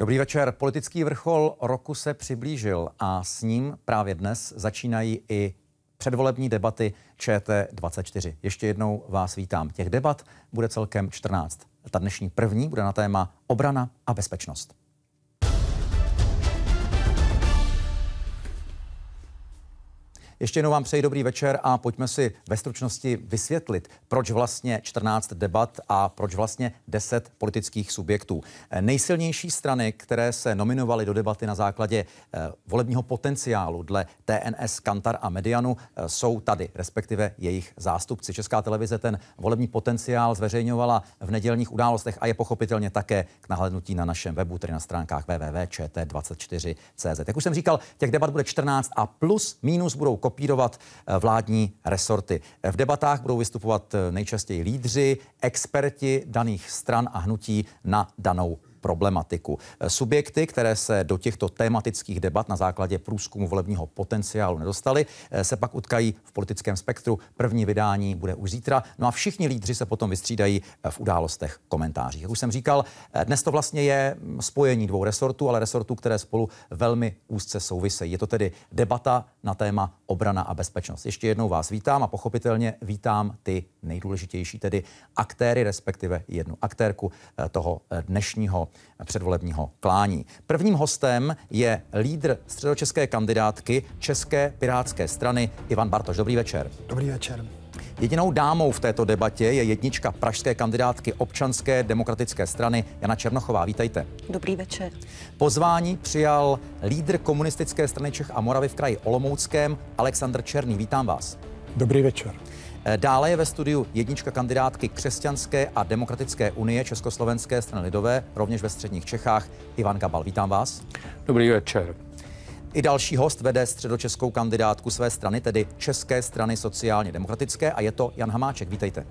Dobrý večer. Politický vrchol roku se přiblížil a s ním právě dnes začínají i předvolební debaty ČT24. Ještě jednou vás vítám. Těch debat bude celkem 14. Ta dnešní první bude na téma obrana a bezpečnost. Ještě jednou vám přeji dobrý večer a pojďme si ve stručnosti vysvětlit, proč vlastně 14 debat a proč vlastně 10 politických subjektů. Nejsilnější strany, které se nominovaly do debaty na základě eh, volebního potenciálu dle TNS, Kantar a Medianu, eh, jsou tady, respektive jejich zástupci. Česká televize ten volební potenciál zveřejňovala v nedělních událostech a je pochopitelně také k nahlednutí na našem webu, tedy na stránkách www.čt24.cz. Jak už jsem říkal, těch debat bude 14 a plus minus budou kopírovat eh, vládní resorty. V debatách budou vystupovat eh, nejčastěji lídři, experti daných stran a hnutí na danou problematiku. Subjekty, které se do těchto tematických debat na základě průzkumu volebního potenciálu nedostaly, eh, se pak utkají v politickém spektru. První vydání bude už zítra. No a všichni lídři se potom vystřídají eh, v událostech, komentářích. Jak už jsem říkal, eh, dnes to vlastně je spojení dvou resortů, ale resortů, které spolu velmi úzce souvisejí. Je to tedy debata na téma obrana a bezpečnost. Ještě jednou vás vítám a pochopitelně vítám ty nejdůležitější, tedy aktéry, respektive jednu aktérku toho dnešního předvolebního klání. Prvním hostem je lídr středočeské kandidátky České pirátské strany Ivan Bartoš. Dobrý večer. Dobrý večer. Jedinou dámou v této debatě je jednička pražské kandidátky občanské demokratické strany Jana Černochová. Vítejte. Dobrý večer. Pozvání přijal lídr komunistické strany Čech a Moravy v kraji Olomouckém Aleksandr Černý. Vítám vás. Dobrý večer. Eh, dále je ve studiu jednička kandidátky Křesťanské a demokratické unie Československé strany lidové, rovněž ve středních Čechách, Ivan Gabal. Vítám vás. Dobrý večer. I další host vede středočeskou kandidátku své strany, tedy České strany sociálně demokratické, a je to Jan Hamáček. Vítejte.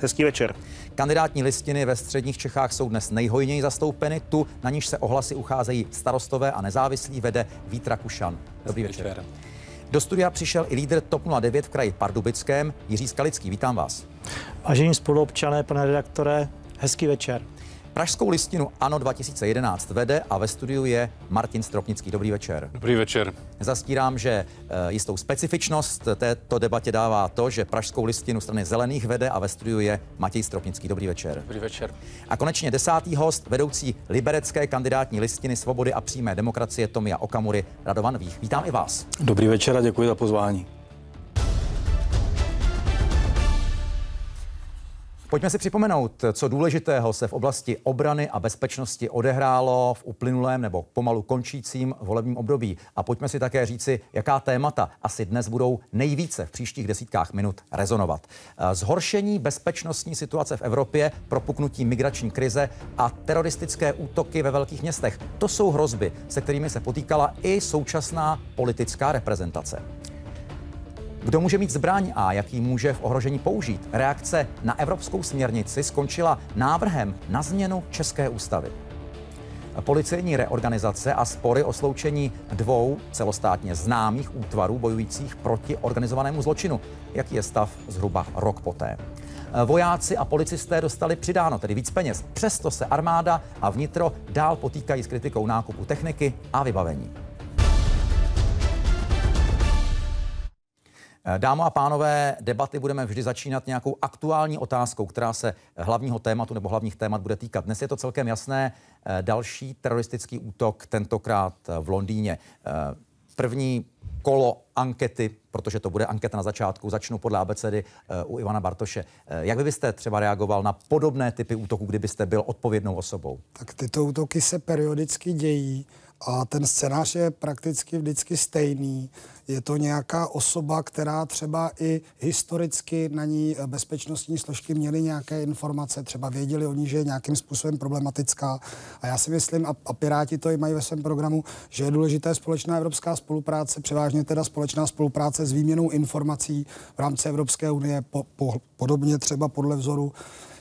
Hezký večer. Kandidátní listiny ve středních Čechách jsou dnes nejhojněji zastoupeny. Tu, na níž se ohlasy ucházejí starostové a nezávislí, vede Vítra Kušan. Dobrý Hezký večer. večer. Do studia přišel i lídr TOP 09 v kraji Pardubickém, Jiří Skalický. Vítám vás. Vážení spoluobčané, pane redaktore, hezký večer. Pražskou listinu ANO 2011 vede a ve studiu je Martin Stropnický. Dobrý večer. Dobrý večer. Zastírám, že eh, jistou specifičnost této debatě dává to, že Pražskou listinu strany zelených vede a ve studiu je Matěj Stropnický. Dobrý večer. Dobrý večer. A konečně desátý host, vedoucí liberecké kandidátní listiny svobody a přímé demokracie Tomia Okamury, Radovan Vích. Vítám i vás. Dobrý večer a děkuji za pozvání. Pojďme si připomenout, co důležitého se v oblasti obrany a bezpečnosti odehrálo v uplynulém nebo pomalu končícím volebním období. A pojďme si také říci, jaká témata asi dnes budou nejvíce v příštích desítkách minut rezonovat. Eh, zhoršení bezpečnostní situace v Evropě, propuknutí migrační krize a teroristické útoky ve velkých městech. To jsou hrozby, se kterými se potýkala i současná politická reprezentace. Kdo může mít zbraň a jaký může v ohrožení použít? Reakce na evropskou směrnici skončila návrhem na změnu České ústavy. Policejní reorganizace a spory o sloučení dvou celostátně známých útvarů bojujících proti organizovanému zločinu. Jaký je stav zhruba rok poté? Vojáci a policisté dostali přidáno, tedy víc peněz. Přesto se armáda a vnitro dál potýkají s kritikou nákupu techniky a vybavení. Eh, dámo a pánové, debaty budeme vždy začínat nějakou aktuální otázkou, která se hlavního tématu nebo hlavních témat bude týkat. Dnes je to celkem jasné. Eh, další teroristický útok, tentokrát eh, v Londýně. První kolo ankety, protože to bude anketa na začátku, začnu podle abecedy u Ivana Bartoše. Jak byste třeba reagoval na podobné typy útoků, kdybyste byl odpovědnou osobou? Tak tyto útoky se periodicky dějí. A ten scénář je prakticky vždycky stejný. Je to nějaká osoba, která třeba i historicky na ní eh, bezpečnostní složky měly nějaké informace, třeba věděli o ní, že je nějakým způsobem problematická. A já si myslím, a, Piráti to i mají ve svém programu, že je důležité společná evropská spolupráce, převážně teda společná spolupráce s výměnou informací v rámci Evropské unie, po, po, podobně třeba podle vzoru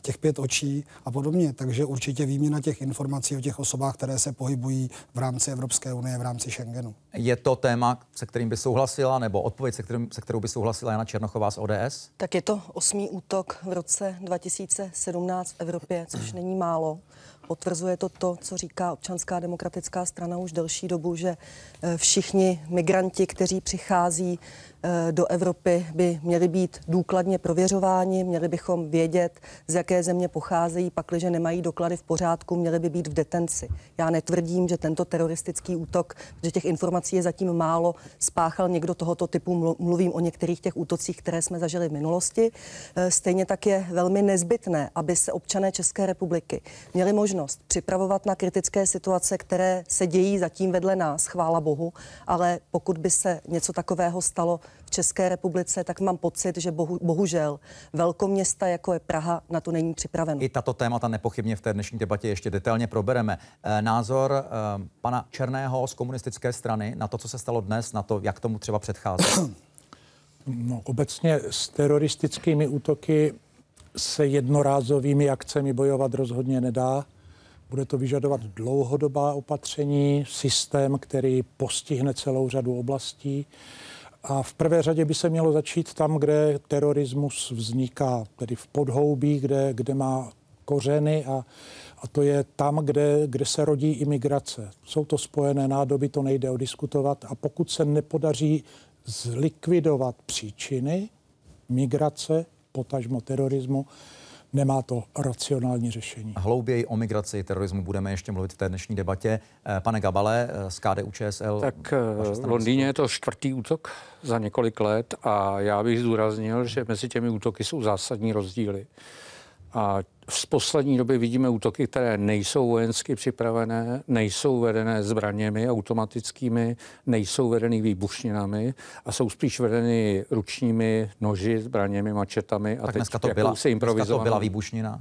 těch pět očí a podobně. Takže určitě výměna těch informací o těch osobách, které se pohybují v rámci Evropské unie, v rámci Schengenu. Je to téma, se kterým by souhlasila, nebo odpověď, se, kterým, se kterou by souhlasila Jana Černochová z ODS? Tak je to osmý útok v roce 2017 v Evropě, což není málo. Potvrzuje to to, co říká občanská demokratická strana už delší dobu, že eh, všichni migranti, kteří přichází Eh, do Evropy by měly být důkladně prověřováni, měli bychom vědět, z jaké země pocházejí, pakliže nemají doklady v pořádku, měli by být v detenci. Já netvrdím, že tento teroristický útok, že těch informací je zatím málo, spáchal někdo tohoto typu, mluvím o některých těch útocích, které jsme zažili v minulosti. Eh, stejně tak je velmi nezbytné, aby se občané České republiky měli možnost připravovat na kritické situace, které se dějí zatím vedle nás, chvála Bohu, ale pokud by se něco takového stalo, v České republice, tak mám pocit, že bohu, bohužel velkoměsta, jako je Praha, na to není připraveno. I tato témata nepochybně v té dnešní debatě ještě detailně probereme. E, názor e, pana Černého z komunistické strany na to, co se stalo dnes, na to, jak tomu třeba předcházet? No, obecně s teroristickými útoky se jednorázovými akcemi bojovat rozhodně nedá. Bude to vyžadovat dlouhodobá opatření, systém, který postihne celou řadu oblastí. A v prvé řadě by se mělo začít tam, kde terorismus vzniká, tedy v podhoubí, kde, kde má kořeny a, a to je tam, kde, kde se rodí imigrace. Jsou to spojené nádoby, to nejde odiskutovat a pokud se nepodaří zlikvidovat příčiny migrace, potažmo terorismu, nemá to racionální řešení. Hlouběji o migraci terorismu budeme ještě mluvit v té dnešní debatě. Eh, pane Gabale eh, z KDU ČSL. Tak eh, v Londýně je to čtvrtý útok za několik let a já bych zdůraznil, že mezi těmi útoky jsou zásadní rozdíly. A v poslední době vidíme útoky, které nejsou vojensky připravené, nejsou vedené zbraněmi automatickými, nejsou vedeny výbušninami a jsou spíš vedeny ručními noži, zbraněmi, mačetami a tak teď dneska to, byla, se to byla výbušnina.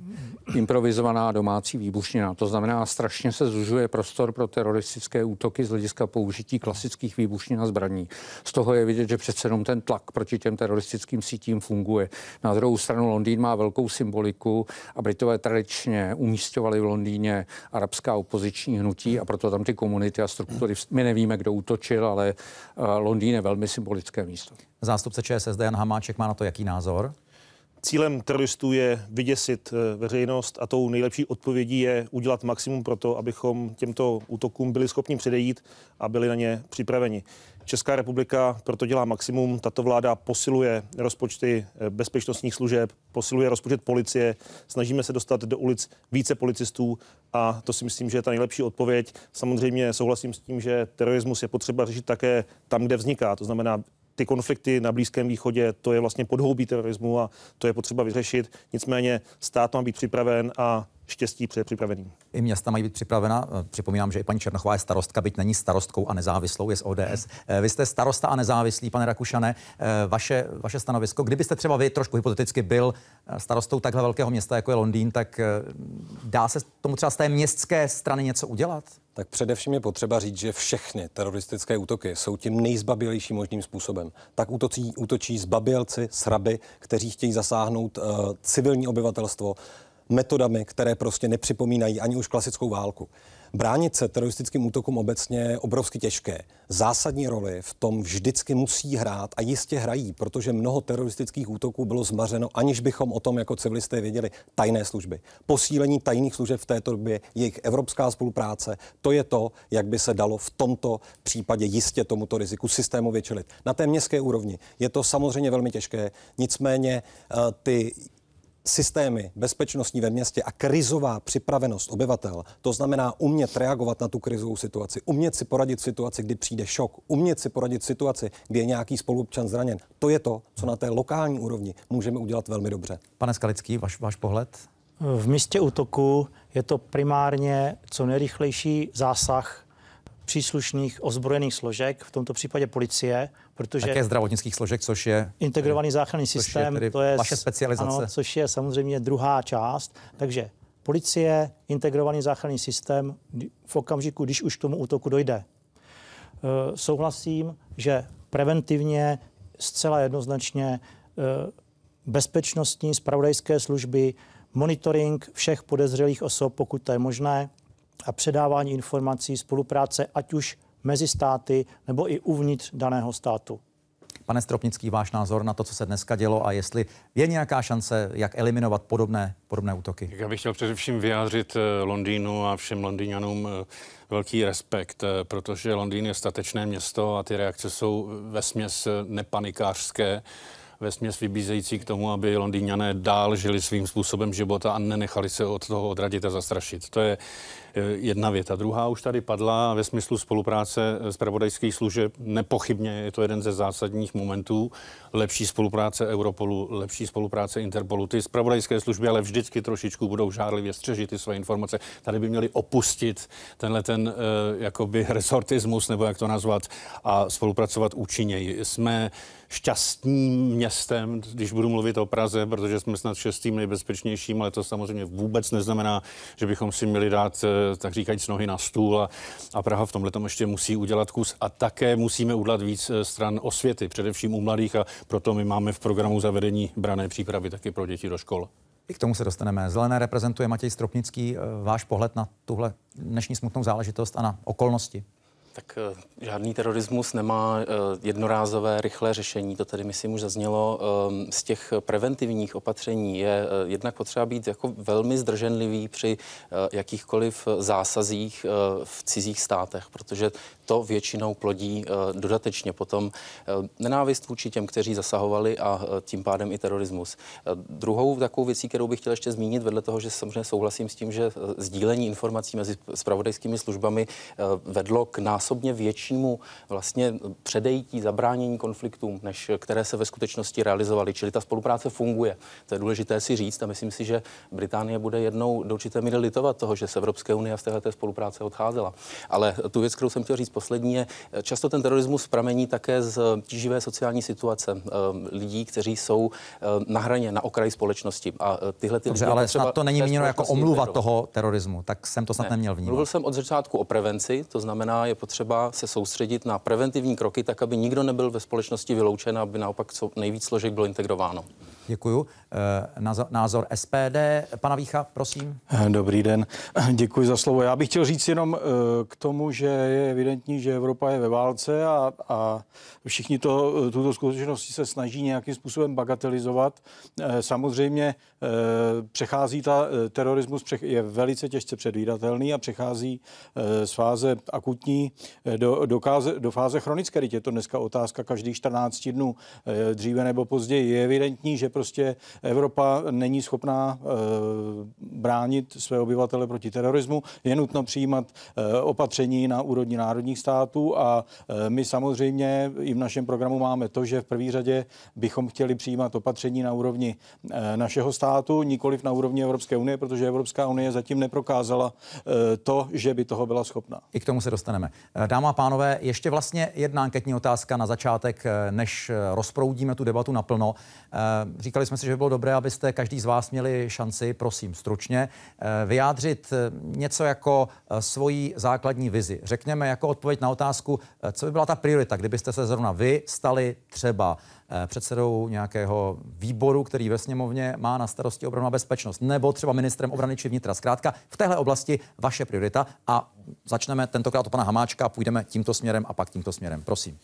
Improvizovaná domácí výbušnina. To znamená, strašně se zužuje prostor pro teroristické útoky z hlediska použití klasických výbušnin a zbraní. Z toho je vidět, že přece jenom ten tlak proti těm teroristickým sítím funguje. Na druhou stranu Londýn má velkou symboliku a Brit Britové tradičně umístovali v Londýně arabská opoziční hnutí a proto tam ty komunity a struktury, my nevíme, kdo útočil, ale eh, Londýn je velmi symbolické místo. Zástupce ČSSD Jan Hamáček má na to jaký názor? Cílem teroristů je vyděsit eh, veřejnost a tou nejlepší odpovědí je udělat maximum pro to, abychom těmto útokům byli schopni předejít a byli na ně připraveni. Česká republika proto dělá maximum. Tato vláda posiluje rozpočty eh, bezpečnostních služeb, posiluje rozpočet policie, snažíme se dostat do ulic více policistů a to si myslím, že je ta nejlepší odpověď. Samozřejmě souhlasím s tím, že terorismus je potřeba řešit také tam, kde vzniká, to znamená ty konflikty na Blízkém východě, to je vlastně podhoubí terorismu a to je potřeba vyřešit. Nicméně stát má být připraven a štěstí přeje připraveným. I města mají být připravena. Eh, připomínám, že i paní Černochová je starostka, byť není starostkou a nezávislou, je z ODS. Eh, vy jste starosta a nezávislý, pane Rakušane. Eh, vaše, vaše stanovisko, kdybyste třeba vy trošku hypoteticky byl starostou takhle velkého města, jako je Londýn, tak dá se tomu třeba z té městské strany něco udělat? Tak především je potřeba říct, že všechny teroristické útoky jsou tím nejzbabilejším možným způsobem. Tak útočí, útočí zbabělci, sraby, kteří chtějí zasáhnout uh, civilní obyvatelstvo, metodami, které prostě nepřipomínají ani už klasickou válku. Bránit se teroristickým útokům obecně je obrovsky těžké. Zásadní roli v tom vždycky musí hrát a jistě hrají, protože mnoho teroristických útoků bylo zmařeno, aniž bychom o tom jako civilisté věděli. Tajné služby. Posílení tajných služeb v této době, jejich evropská spolupráce, to je to, jak by se dalo v tomto případě jistě tomuto riziku systému čelit. Na té městské úrovni je to samozřejmě velmi těžké, nicméně eh, ty systémy bezpečnostní ve městě a krizová připravenost obyvatel, to znamená umět reagovat na tu krizovou situaci, umět si poradit situaci, kdy přijde šok, umět si poradit situaci, kdy je nějaký spoluobčan zraněn. To je to, co na té lokální úrovni můžeme udělat velmi dobře. Pane Skalický, váš, váš pohled? V místě útoku je to primárně co nejrychlejší zásah příslušných ozbrojených složek, v tomto případě policie, protože... Také zdravotnických složek, což je... Integrovaný záchranný systém, je to je... Vaše specializace. Ano, což je samozřejmě druhá část. Takže policie, integrovaný záchranný systém v okamžiku, když už k tomu útoku dojde. Eh, souhlasím, že preventivně zcela jednoznačně eh, bezpečnostní spravodajské služby, monitoring všech podezřelých osob, pokud to je možné, a předávání informací, spolupráce ať už mezi státy nebo i uvnitř daného státu. Pane Stropnický, váš názor na to, co se dneska dělo a jestli je nějaká šance, jak eliminovat podobné, podobné útoky? Já bych chtěl především vyjádřit eh, Londýnu a všem Londýňanům eh, velký respekt, eh, protože Londýn je statečné město a ty reakce jsou ve směs nepanikářské ve směs vybízející k tomu, aby Londýňané dál žili svým způsobem života a nenechali se od toho odradit a zastrašit. To je Eh, jedna věta. Druhá už tady padla ve smyslu spolupráce s eh, pravodajských služeb. Nepochybně je to jeden ze zásadních momentů. Lepší spolupráce Europolu, lepší spolupráce Interpolu. Ty spravodajské služby ale vždycky trošičku budou žárlivě střežit ty své informace. Tady by měli opustit tenhle ten eh, jakoby resortismus, nebo jak to nazvat, a spolupracovat účinněji. Jsme šťastným městem, když budu mluvit o Praze, protože jsme snad šestým nejbezpečnějším, ale to samozřejmě vůbec neznamená, že bychom si měli dát, eh, tak říkajíc, nohy na stůl a, a Praha v tomhle tom ještě musí udělat kus a také musíme udělat víc eh, stran osvěty, především u mladých a proto my máme v programu zavedení brané přípravy taky pro děti do škol. I k tomu se dostaneme. Zelené reprezentuje Matěj Stropnický. Eh, váš pohled na tuhle dnešní smutnou záležitost a na okolnosti? Tak eh, žádný terorismus nemá eh, jednorázové rychlé řešení, to tady myslím už zaznělo. Ehm, z těch preventivních opatření je eh, jednak potřeba být jako velmi zdrženlivý při jakýchkoliv zásazích v cizích státech, protože to většinou plodí dodatečně potom nenávist vůči těm, kteří zasahovali a tím pádem i terorismus. Druhou takovou věcí, kterou bych chtěl ještě zmínit, vedle toho, že samozřejmě souhlasím s tím, že sdílení informací mezi spravodajskými službami vedlo k nás násobně většímu vlastně eh, předejítí, zabránění konfliktům, než eh, které se ve skutečnosti realizovaly. Čili ta spolupráce funguje. To je důležité si říct a myslím si, že Británie bude jednou do určité míry litovat toho, že se Evropské unie z této spolupráce odcházela. Ale eh, tu věc, kterou jsem chtěl říct poslední, je často ten terorismus pramení také z tíživé sociální situace lidí, kteří jsou na hraně, na okraji společnosti. A tyhle ty Dobře, lidi ale snad to není míněno jako omluva toho terorismu, tak jsem to snad ne, neměl vnímat. Mluvil jsem od začátku o prevenci, to znamená, je potřeba potřeba se soustředit na preventivní kroky, tak aby nikdo nebyl ve společnosti vyloučen, aby naopak co nejvíc složek bylo integrováno. Děkuju. Eh, názor SPD, pana Vícha, prosím. Eh, dobrý den, eh, děkuji za slovo. Já bych chtěl říct jenom k tomu, že je evidentní, že Evropa je ve válce a, a všichni to, tuto skutečnost se snaží nějakým způsobem bagatelizovat. Samozřejmě přechází ta, terorismus je velice těžce předvídatelný a přechází z fáze akutní do, do, káze, do fáze chronické. je to dneska otázka každých 14 dnů, dříve nebo později. Je evidentní, že prostě Evropa není schopná eh, bránit své obyvatele proti terorismu. Je nutno přijímat eh, opatření na úrovni národních států a eh, my samozřejmě i v našem programu máme to, že v první řadě bychom chtěli přijímat opatření na úrovni našeho státu, nikoliv na úrovni Evropské unie, protože Evropská unie zatím neprokázala to, že by toho byla schopná. I k tomu se dostaneme. Dáma a pánové, ještě vlastně jedna anketní otázka na začátek, než rozproudíme tu debatu naplno. Říkali jsme si, že by bylo dobré, abyste každý z vás měli šanci, prosím, stručně, eh, vyjádřit eh, něco jako eh, svoji základní vizi. Řekněme jako odpověď na otázku, co by byla ta priorita, kdybyste se zrovna vy stali třeba předsedou nějakého výboru, který ve sněmovně má na starosti obranu a bezpečnost, nebo třeba ministrem obrany či vnitra. Zkrátka, v téhle oblasti vaše priorita a začneme tentokrát od pana Hamáčka, půjdeme tímto směrem a pak tímto směrem. Prosím.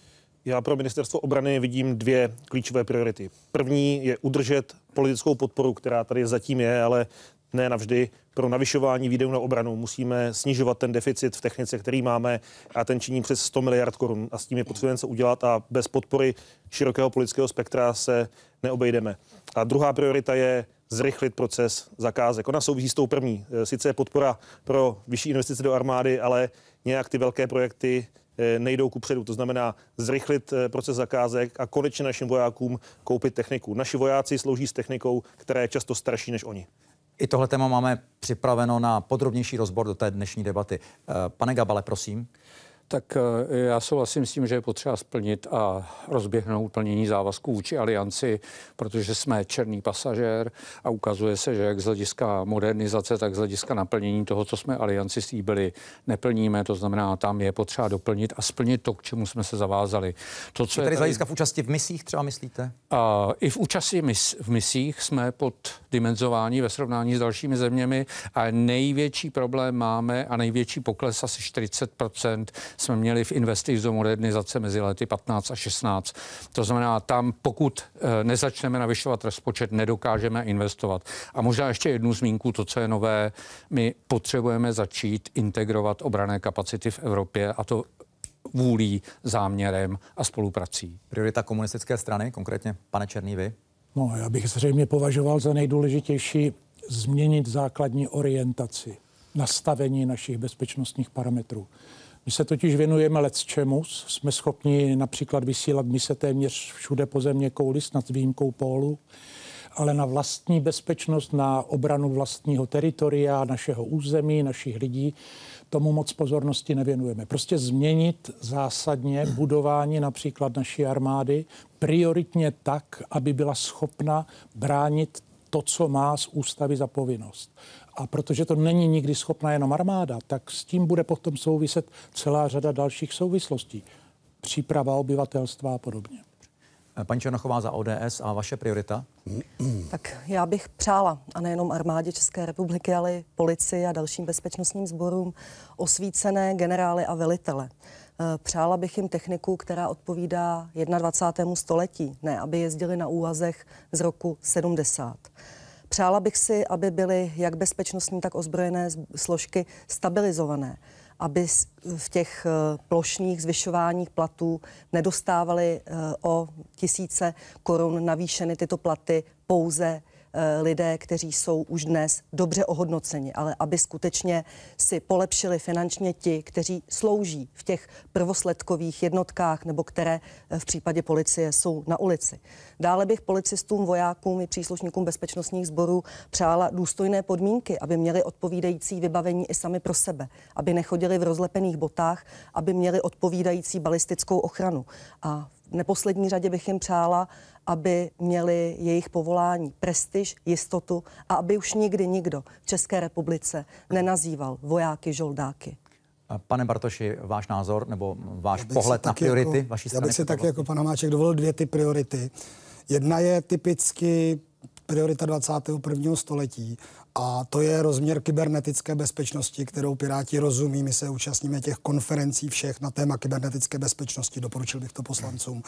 Já pro ministerstvo obrany vidím dvě klíčové priority. První je udržet politickou podporu, která tady zatím je, ale ne navždy. Pro navyšování výdajů na obranu musíme snižovat ten deficit v technice, který máme, a ten činí přes 100 miliard korun. A s tím je potřebujeme se udělat a bez podpory širokého politického spektra se neobejdeme. A druhá priorita je zrychlit proces zakázek. Ona souvisí s tou první. E, sice podpora pro vyšší investice do armády, ale nějak ty velké projekty Eh, nejdou předu, To znamená zrychlit eh, proces zakázek a konečně našim vojákům koupit techniku. Naši vojáci slouží s technikou, která je často starší než oni. I tohle téma máme připraveno na podrobnější rozbor do té dnešní debaty. Eh, pane Gabale, prosím. Tak eh, já souhlasím s tím, že je potřeba splnit a rozběhnout plnění závazků vůči alianci, protože jsme černý pasažér a ukazuje se, že jak z hlediska modernizace, tak z hlediska naplnění toho, co jsme alianci slíbili, neplníme. To znamená, tam je potřeba doplnit a splnit to, k čemu jsme se zavázali. To, co je tady z hlediska v účasti v misích třeba myslíte? A, I v účasti mis, v misích jsme pod dimenzování ve srovnání s dalšími zeměmi a největší problém máme a největší pokles asi 40 jsme měli v investic do modernizace mezi lety 15 a 16. To znamená, tam pokud eh, nezačneme navyšovat rozpočet, nedokážeme investovat. A možná ještě jednu zmínku, to, co je nové, my potřebujeme začít integrovat obrané kapacity v Evropě a to vůlí, záměrem a spoluprací. Priorita komunistické strany, konkrétně pane Černý, vy? No, já bych zřejmě považoval za nejdůležitější změnit základní orientaci, nastavení našich bezpečnostních parametrů. My se totiž věnujeme čemu. jsme schopni například vysílat mise téměř všude po země kouli, snad výjimkou pólu, ale na vlastní bezpečnost, na obranu vlastního teritoria, našeho území, našich lidí, tomu moc pozornosti nevěnujeme. Prostě změnit zásadně budování například naší armády prioritně tak, aby byla schopna bránit to, co má z ústavy za povinnost. A protože to není nikdy schopná jenom armáda, tak s tím bude potom souviset celá řada dalších souvislostí. Příprava obyvatelstva a podobně. Paní Černochová za ODS a vaše priorita? Tak já bych přála, a nejenom armádě České republiky, ale i policii a dalším bezpečnostním sborům, osvícené generály a velitele. Eh, přála bych jim techniku, která odpovídá 21. století, ne aby jezdili na úvazech z roku 70. Přála bych si, aby byly jak bezpečnostní, tak ozbrojené složky stabilizované, aby v těch eh, plošných zvyšováních platů nedostávaly eh, o tisíce korun navýšeny tyto platy pouze Eh, lidé, kteří jsou už dnes dobře ohodnoceni, ale aby skutečně si polepšili finančně ti, kteří slouží v těch prvosledkových jednotkách nebo které eh, v případě policie jsou na ulici. Dále bych policistům, vojákům i příslušníkům bezpečnostních sborů přála důstojné podmínky, aby měli odpovídající vybavení i sami pro sebe, aby nechodili v rozlepených botách, aby měli odpovídající balistickou ochranu. A v neposlední řadě bych jim přála aby měli jejich povolání prestiž, jistotu a aby už nikdy nikdo v České republice nenazýval vojáky žoldáky. Pane Bartoši, váš názor nebo váš pohled na priority jako, vaší strany? Já bych si tak jako, jako pan Máček dovolil dvě ty priority. Jedna je typicky priorita 21. století a to je rozměr kybernetické bezpečnosti, kterou Piráti rozumí. My se účastníme těch konferencí všech na téma kybernetické bezpečnosti. Doporučil bych to poslancům.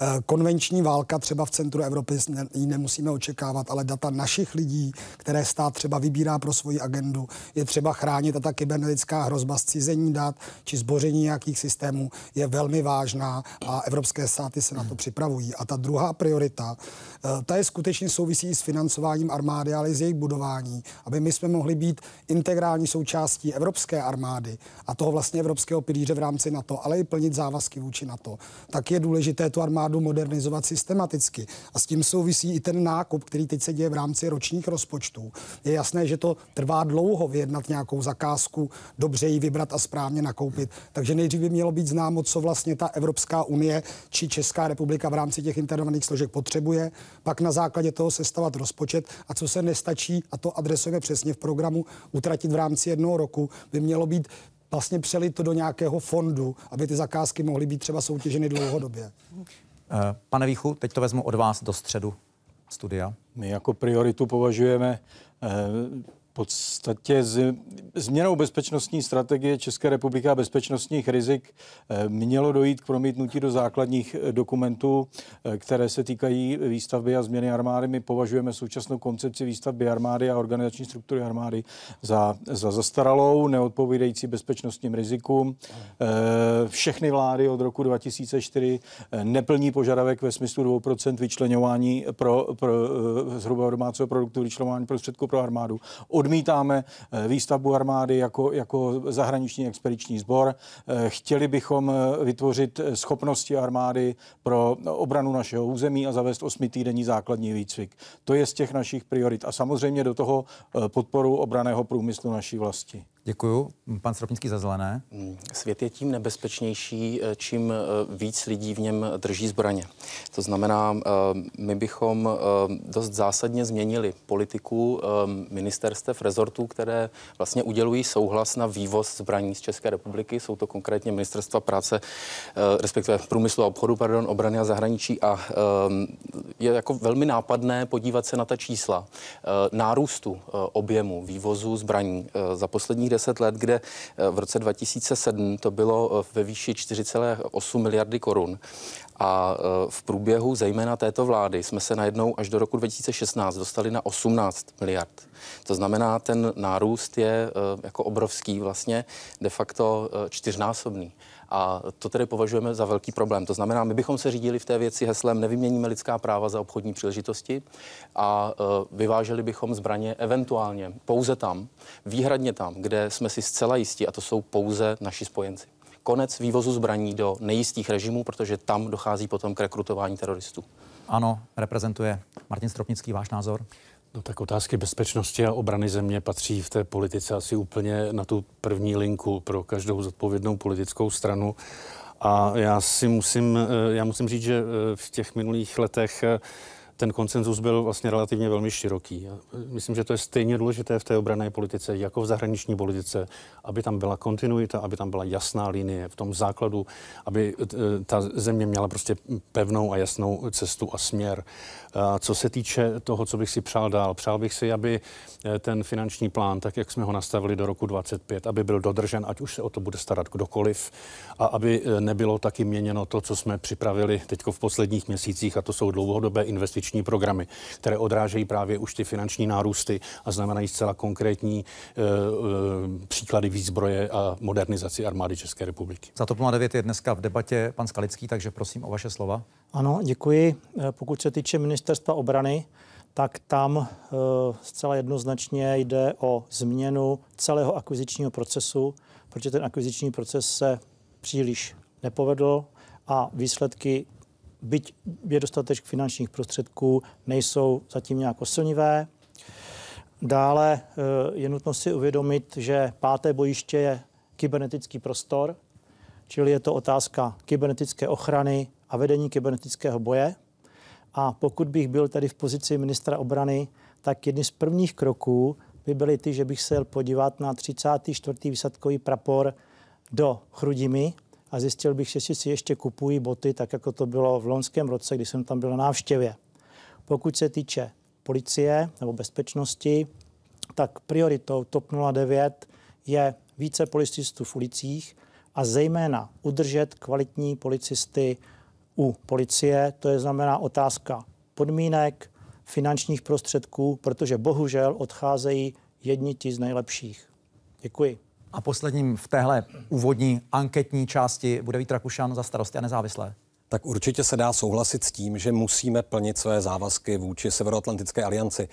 Eh, konvenční válka třeba v centru Evropy ji nemusíme očekávat, ale data našich lidí, které stát třeba vybírá pro svoji agendu, je třeba chránit a ta kybernetická hrozba zcizení dat či zboření nějakých systémů je velmi vážná a evropské státy se na to připravují. A ta druhá priorita, eh, ta je skutečně souvisí s financováním armády, ale i s jejich budování aby my jsme mohli být integrální součástí evropské armády a toho vlastně evropského pilíře v rámci NATO, ale i plnit závazky vůči NATO, tak je důležité tu armádu modernizovat systematicky. A s tím souvisí i ten nákup, který teď se děje v rámci ročních rozpočtů. Je jasné, že to trvá dlouho vyjednat nějakou zakázku, dobře ji vybrat a správně nakoupit. Takže nejdřív by mělo být známo, co vlastně ta Evropská unie či Česká republika v rámci těch internovaných složek potřebuje, pak na základě toho sestavat rozpočet a co se nestačí a to adres adresujeme přesně v programu utratit v rámci jednoho roku, by mělo být vlastně přelit to do nějakého fondu, aby ty zakázky mohly být třeba soutěženy dlouhodobě. Eh, pane Výchu, teď to vezmu od vás do středu studia. My jako prioritu považujeme eh, podstatě z, změnou bezpečnostní strategie České republiky a bezpečnostních rizik eh, mělo dojít k promítnutí do základních eh, dokumentů, eh, které se týkají výstavby a změny armády. My považujeme současnou koncepci výstavby armády a organizační struktury armády za, za zastaralou, neodpovídající bezpečnostním rizikům. Všechny vlády od roku 2004 neplní požadavek ve smyslu 2% vyčlenování pro, pro zhruba domácího produktu, vyčlenování prostředků pro armádu. Od Odmítáme eh, výstavbu armády jako, jako zahraniční expediční sbor. Eh, chtěli bychom eh, vytvořit schopnosti armády pro obranu našeho území a zavést osmitýdenní základní výcvik. To je z těch našich priorit. A samozřejmě do toho podporu obraného průmyslu naší vlasti. Děkuju. Pan Stropnický za zelené. Hmm. Svět je tím nebezpečnější, eh, čím eh, víc lidí v něm drží zbraně. To znamená, eh, my bychom dost zásadně změnili politiku ministerstev, rezortů, které vlastně udělují souhlas na vývoz zbraní z České republiky. Jsou to konkrétně ministerstva práce, respektive průmyslu a obchodu, pardon, obrany a zahraničí. A je jako velmi nápadné podívat se na ta čísla nárůstu objemu vývozu zbraní za posledních 10 let, kde eh, v roce 2007 to bylo eh, ve výši 4,8 miliardy korun. A eh, v průběhu zejména této vlády jsme se najednou až do roku 2016 dostali na 18 miliard. To znamená, ten nárůst je jako obrovský, vlastně de facto čtyřnásobný. A to tedy považujeme za velký problém. To znamená, my bychom se řídili v té věci heslem nevyměníme lidská práva za obchodní příležitosti a e, vyváželi bychom zbraně eventuálně pouze tam, výhradně tam, kde jsme si zcela jistí, a to jsou pouze naši spojenci konec vývozu zbraní do nejistých režimů, protože tam dochází potom k rekrutování teroristů. Ano, reprezentuje Martin Stropnický váš názor? No tak otázky bezpečnosti a obrany země patří v té politice asi úplně na tu první linku pro každou zodpovědnou politickou stranu. A já si musím, eh, já musím říct, že eh, v těch minulých letech eh, ten koncenzus byl vlastně relativně velmi široký. Myslím, že to je stejně důležité v té obrané politice jako v zahraniční politice, aby tam byla kontinuita, aby tam byla jasná linie v tom základu, aby ta země měla prostě pevnou a jasnou cestu a směr. Co se týče toho, co bych si přál dál, přál bych si, aby eh, ten finanční plán, tak jak jsme ho nastavili do roku 2025, aby byl dodržen, ať už se o to bude starat kdokoliv, a aby eh, nebylo taky měněno to, co jsme připravili teď v posledních měsících, a to jsou dlouhodobé investiční programy, které odrážejí právě už ty finanční nárůsty a znamenají zcela konkrétní e, e, příklady výzbroje a modernizaci armády České republiky. Za TOP 09 je dneska v debatě pan Skalický, takže prosím o vaše slova. Ano, děkuji. Eh, pokud se týče ministerstva obrany, tak tam eh, zcela jednoznačně jde o změnu celého akvizičního procesu, protože ten akviziční proces se příliš nepovedl a výsledky, byť je dostatek finančních prostředků, nejsou zatím nějak oslnivé. Dále eh, je nutno si uvědomit, že páté bojiště je kybernetický prostor, čili je to otázka kybernetické ochrany, a vedení kybernetického boje. A pokud bych byl tady v pozici ministra obrany, tak jedny z prvních kroků by byly ty, že bych se jel podívat na 34. vysadkový prapor do Chrudimi a zjistil bych, že si ještě kupují boty, tak jako to bylo v loňském roce, kdy jsem tam byl na návštěvě. Pokud se týče policie nebo bezpečnosti, tak prioritou TOP 09 je více policistů v ulicích a zejména udržet kvalitní policisty u policie, to je znamená otázka podmínek, finančních prostředků, protože bohužel odcházejí jedni ti z nejlepších. Děkuji. A posledním v téhle úvodní anketní části bude Vítra Kušan za starosty a nezávislé. Tak určitě se dá souhlasit s tím, že musíme plnit své závazky vůči Severoatlantické alianci.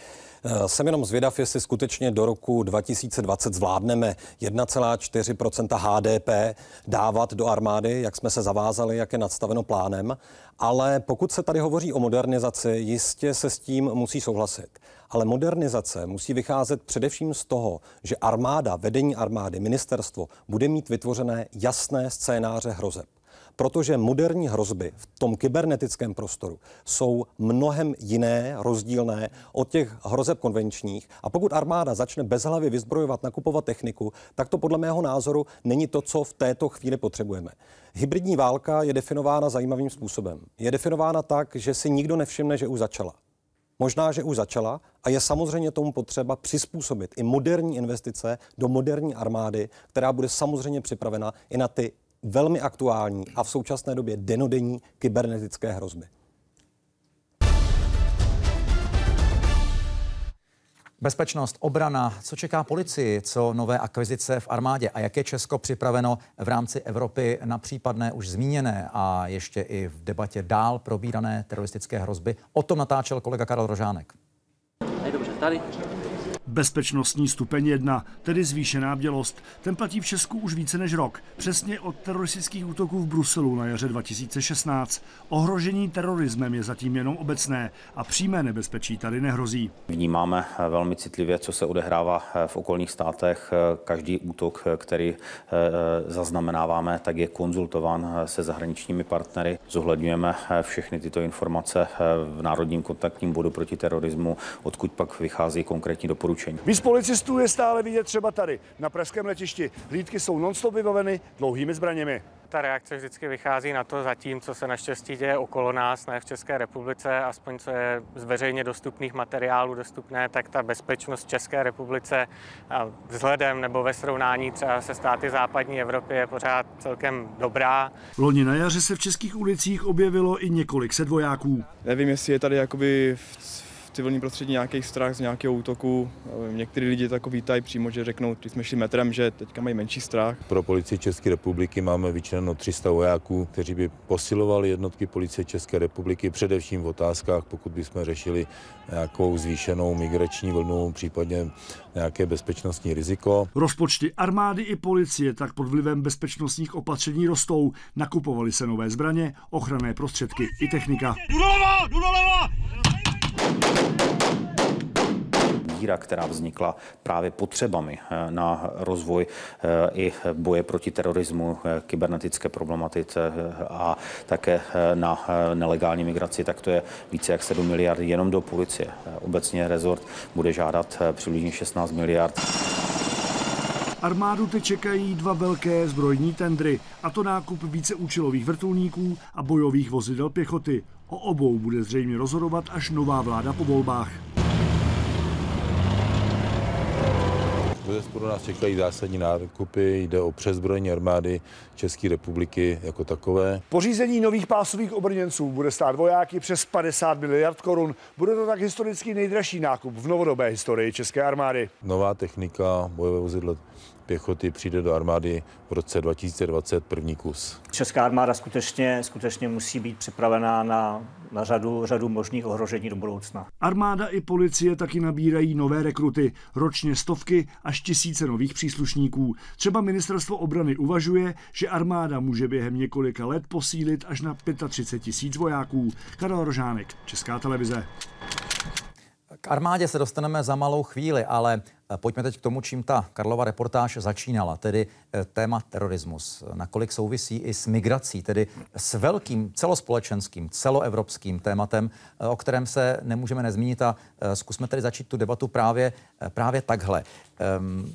Eh, jsem jenom zvědav, jestli skutečně do roku 2020 zvládneme 1,4 HDP dávat do armády, jak jsme se zavázali, jak je nadstaveno plánem. Ale pokud se tady hovoří o modernizaci, jistě se s tím musí souhlasit. Ale modernizace musí vycházet především z toho, že armáda, vedení armády, ministerstvo bude mít vytvořené jasné scénáře hrozeb protože moderní hrozby v tom kybernetickém prostoru jsou mnohem jiné, rozdílné od těch hrozeb konvenčních. A pokud armáda začne bezhlavě vyzbrojovat, nakupovat techniku, tak to podle mého názoru není to, co v této chvíli potřebujeme. Hybridní válka je definována zajímavým způsobem. Je definována tak, že si nikdo nevšimne, že už začala. Možná, že už začala a je samozřejmě tomu potřeba přizpůsobit i moderní investice do moderní armády, která bude samozřejmě připravena i na ty velmi aktuální a v současné době denodenní kybernetické hrozby. Bezpečnost, obrana, co čeká policii, co nové akvizice v armádě a jak je Česko připraveno v rámci Evropy na případné už zmíněné a ještě i v debatě dál probírané teroristické hrozby. O tom natáčel kolega Karel Rožánek. Tady, dobře, tady. Bezpečnostní stupeň 1, tedy zvýšená bdělost, ten platí v Česku už více než rok, přesně od teroristických útoků v Bruselu na jaře 2016. Ohrožení terorismem je zatím jenom obecné a přímé nebezpečí tady nehrozí. Vnímáme velmi citlivě, co se odehrává v okolních státech. Každý útok, který eh, zaznamenáváme, tak je konzultován se zahraničními partnery. Zohledňujeme eh, všechny tyto informace eh, v Národním kontaktním bodu proti terorismu, odkud pak vychází konkrétní doporučení zkoušení. Víc policistů je stále vidět třeba tady, na pražském letišti. Hlídky jsou non-stop vybaveny dlouhými zbraněmi ta reakce vždycky vychází na to zatím, co se naštěstí děje okolo nás, ne v České republice, aspoň co je z veřejně dostupných materiálů dostupné, tak ta bezpečnost v České republice vzhledem nebo ve srovnání třeba se státy západní Evropy je pořád celkem dobrá. Loni na jaře se v českých ulicích objevilo i několik sedvojáků. Nevím, jestli je tady jakoby v civilní prostředí nějaký strach z nějakého útoku. Eh, Někteří lidi takový vítají přímo, že řeknou, když jsme šli metrem, že teďka mají menší strach. Pro policii České republiky máme vyčleněno 300 vojáků, kteří by posilovali jednotky policie České republiky, především v otázkách, pokud bychom řešili nějakou zvýšenou migrační vlnu, případně nějaké bezpečnostní riziko. Rozpočty armády i policie tak pod vlivem bezpečnostních opatření rostou. Nakupovali se nové zbraně, ochranné prostředky i technika. Důleva, důleva, díra, která vznikla právě potřebami eh, na rozvoj eh, i boje proti terorismu, eh, kybernetické problematice a také na nelegální migraci, tak to je více jak 7 miliard jenom do policie. Obecně rezort bude žádat přibližně 16 miliard. Armádu teď čekají dva velké zbrojní tendry, a to nákup víceúčelových vrtulníků a bojových vozidel pěchoty. O obou bude zřejmě rozhodovat až nová vláda po volbách. Ze sporu nás čekají zásadní nákupy, jde o přezbrojení armády, České republiky jako takové. Pořízení nových pásových obrněnců bude stát vojáky přes 50 miliard korun. Bude to tak historicky nejdražší nákup v novodobé historii České armády. Nová technika bojové vozidla pěchoty přijde do armády v roce 2020 první kus. Česká armáda skutečně, skutečně musí být připravená na, na řadu, řadu možných ohrožení do budoucna. Armáda i policie taky nabírají nové rekruty, ročně stovky až tisíce nových příslušníků. Třeba ministerstvo obrany uvažuje, že že armáda může během několika let posílit až na 35 tisíc vojáků. Karel Rožánek, Česká televize. K armádě se dostaneme za malou chvíli, ale eh, pojďme teď k tomu, čím ta Karlova reportáž začínala, tedy eh, téma terorismus. Nakolik souvisí i s migrací, tedy s velkým celospolečenským, celoevropským tématem, eh, o kterém se nemůžeme nezmínit a zkusme tedy začít tu debatu právě, právě takhle. Ehm,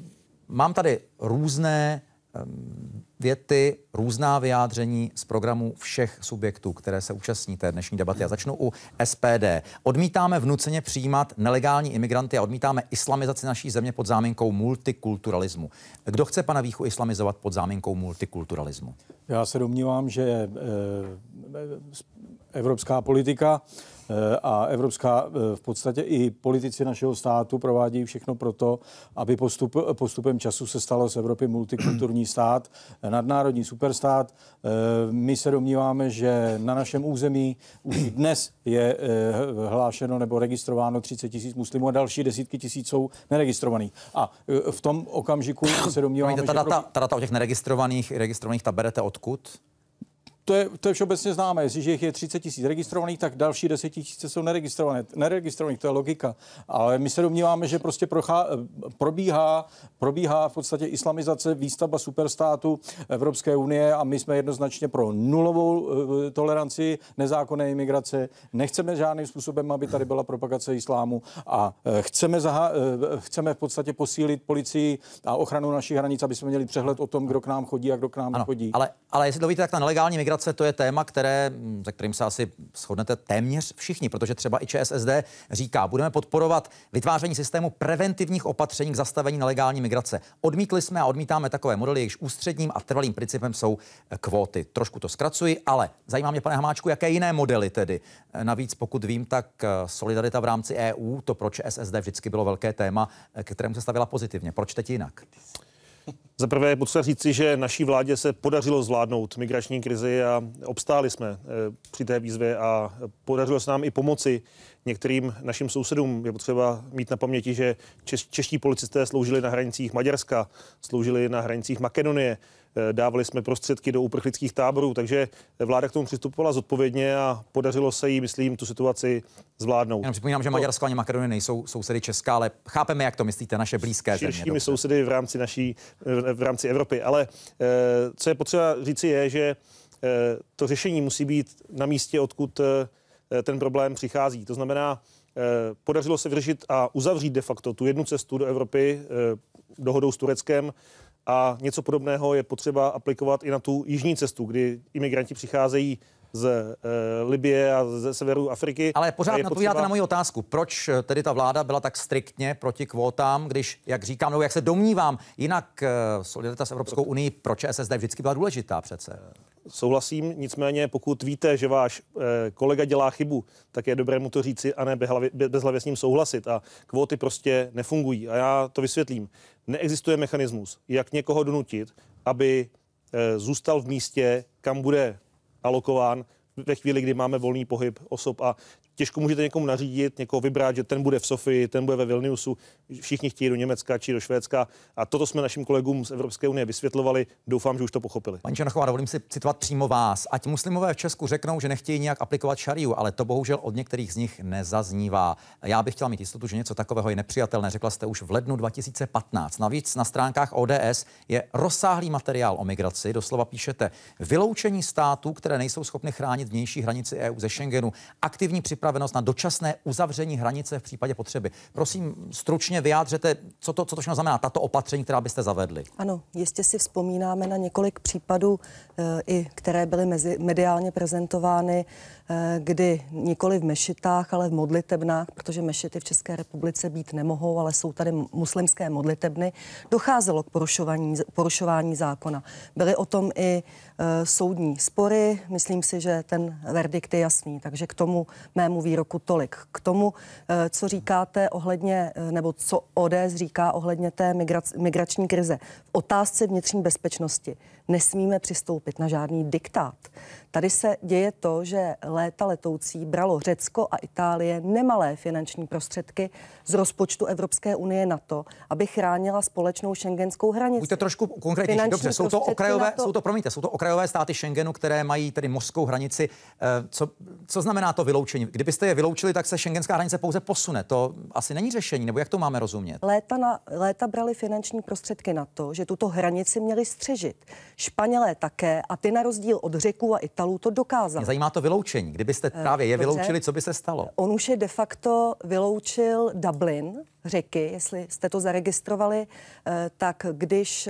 mám tady různé Ehm, věty, různá vyjádření z programu všech subjektů, které se účastní té dnešní debaty. Já začnu u SPD. Odmítáme vnuceně přijímat nelegální imigranty a odmítáme islamizaci naší země pod záminkou multikulturalismu. Kdo chce pana výchu islamizovat pod záminkou multikulturalismu? Já se domnívám, že eh, eh, evropská politika Eh, a Evropská eh, v podstatě i politici našeho státu provádí všechno proto, aby postup, postupem času se stalo z Evropy multikulturní stát, nadnárodní superstát. Eh, my se domníváme, že na našem území už dnes je hlášeno nebo registrováno 30 tisíc muslimů a další desítky tisíc jsou neregistrovaný. A v tom okamžiku se domníváme, Promiňte, ta data, že... Pro... Ta data o těch neregistrovaných registrovaných ta berete odkud? to je, to je všeobecně známé. Jestliže jich je 30 tisíc registrovaných, tak další 10 tisíce jsou neregistrované. Neregistrovaných, to je logika. Ale my se domníváme, že prostě prochá, probíhá, probíhá v podstatě islamizace, výstavba superstátu Evropské unie a my jsme jednoznačně pro nulovou eh, toleranci nezákonné imigrace. Nechceme žádným způsobem, aby tady byla propagace islámu a eh, chceme, zaha- eh, chceme v podstatě posílit policii a ochranu našich hranic, aby jsme měli přehled o tom, kdo k nám chodí a kdo k nám ano, chodí. Ale, ale jestli to víte, tak ta nelegální migrace migrace to je téma, které, mm, za kterým se asi shodnete téměř všichni, protože třeba i ČSSD říká, budeme podporovat vytváření systému preventivních opatření k zastavení nelegální migrace. Odmítli jsme a odmítáme takové modely, jejichž ústředním a trvalým principem jsou eh, kvóty. Trošku to zkracuji, ale zajímá mě, pane Hamáčku, jaké jiné modely tedy. Eh, navíc, pokud vím, tak eh, solidarita v rámci EU, to pro ČSSD vždycky bylo velké téma, k kterému se stavila pozitivně. Proč teď jinak? Za prvé je potřeba říci, že naší vládě se podařilo zvládnout migrační krizi a obstáli jsme eh, při té výzvě a podařilo se nám i pomoci některým našim sousedům. Je potřeba mít na paměti, že čeští policisté sloužili na hranicích Maďarska, sloužili na hranicích Makedonie, Eh, dávali jsme prostředky do uprchlických táborů, takže vláda k tomu přistupovala zodpovědně a podařilo se jí, myslím, tu situaci zvládnout. Já připomínám, že Maďarsko ani Makedonie nejsou sousedy Česká, ale chápeme, jak to myslíte, naše blízké země. Širšími sousedy v rámci naší, v rámci Evropy, ale eh, co je potřeba říci je, že eh, to řešení musí být na místě, odkud ten problém přichází. To znamená, podařilo se vyřešit a uzavřít de facto tu jednu cestu do Evropy dohodou s Tureckem. A něco podobného je potřeba aplikovat i na tu jižní cestu, kdy imigranti přicházejí z eh, Libie a ze severu Afriky. Ale pořád potřeba... na moji otázku. Proč eh, tedy ta vláda byla tak striktně proti kvótám, když, jak říkám, nebo jak se domnívám, jinak eh, solidarita s Evropskou unii Proč SSD vždycky byla důležitá přece. Souhlasím, nicméně pokud víte, že váš kolega dělá chybu, tak je dobré mu to říci a ne bezhlavě s ním souhlasit. A kvóty prostě nefungují. A já to vysvětlím. Neexistuje mechanismus, jak někoho donutit, aby zůstal v místě, kam bude alokován ve chvíli, kdy máme volný pohyb osob a těžko můžete někomu nařídit, někoho vybrat, že ten bude v Sofii, ten bude ve Vilniusu, všichni chtějí do Německa či do Švédska. A toto jsme našim kolegům z Evropské unie vysvětlovali. Doufám, že už to pochopili. Pani Černochová, dovolím si citovat přímo vás. Ať muslimové v Česku řeknou, že nechtějí nějak aplikovat šariu, ale to bohužel od některých z nich nezaznívá. Já bych chtěla mít jistotu, že něco takového je nepřijatelné. Řekla jste už v lednu 2015. Navíc na stránkách ODS je rozsáhlý materiál o migraci. Doslova píšete vyloučení států, které nejsou schopny chránit vnější hranici EU ze Schengenu, aktivní připravení připravenost na dočasné uzavření hranice v případě potřeby. Prosím, stručně vyjádřete, co to, co to všechno znamená, tato opatření, která byste zavedli. Ano, jistě si vzpomínáme na několik případů, eh, i které byly mezi, mediálně prezentovány Eh, kdy nikoli v mešitách, ale v modlitebnách, protože mešity v České republice být nemohou, ale jsou tady muslimské modlitebny, docházelo k porušování, porušování zákona. Byly o tom i e, soudní spory, myslím si, že ten verdikt je jasný, takže k tomu mému výroku tolik. K tomu, e, co říkáte ohledně, nebo co ODS říká ohledně té migrační krize. V otázce vnitřní bezpečnosti nesmíme přistoupit na žádný diktát. Tady se děje to, že léta letoucí bralo Řecko a Itálie nemalé finanční prostředky z rozpočtu Evropské unie na to, aby chránila společnou šengenskou hranici. Buďte trošku konkrétně. Dobře, jsou to okrajové, to... jsou to, promiňte, jsou to okrajové státy Schengenu, které mají tedy mořskou hranici. Eh, co, co znamená to vyloučení? Kdybyste je vyloučili, tak se šengenská hranice pouze posune. To asi není řešení, nebo jak to máme rozumět? Léta, na, léta brali finanční prostředky na to, že tuto hranici měli střežit. Španělé také a ty na rozdíl od Řeků a Itálie kapitalů to dokázal. Mě zajímá to vyloučení. Kdybyste eh, právě je Dobře. vyloučili, co by se stalo? Eh, on už je de facto vyloučil Dublin, řeky, jestli jste to zaregistrovali, eh, tak když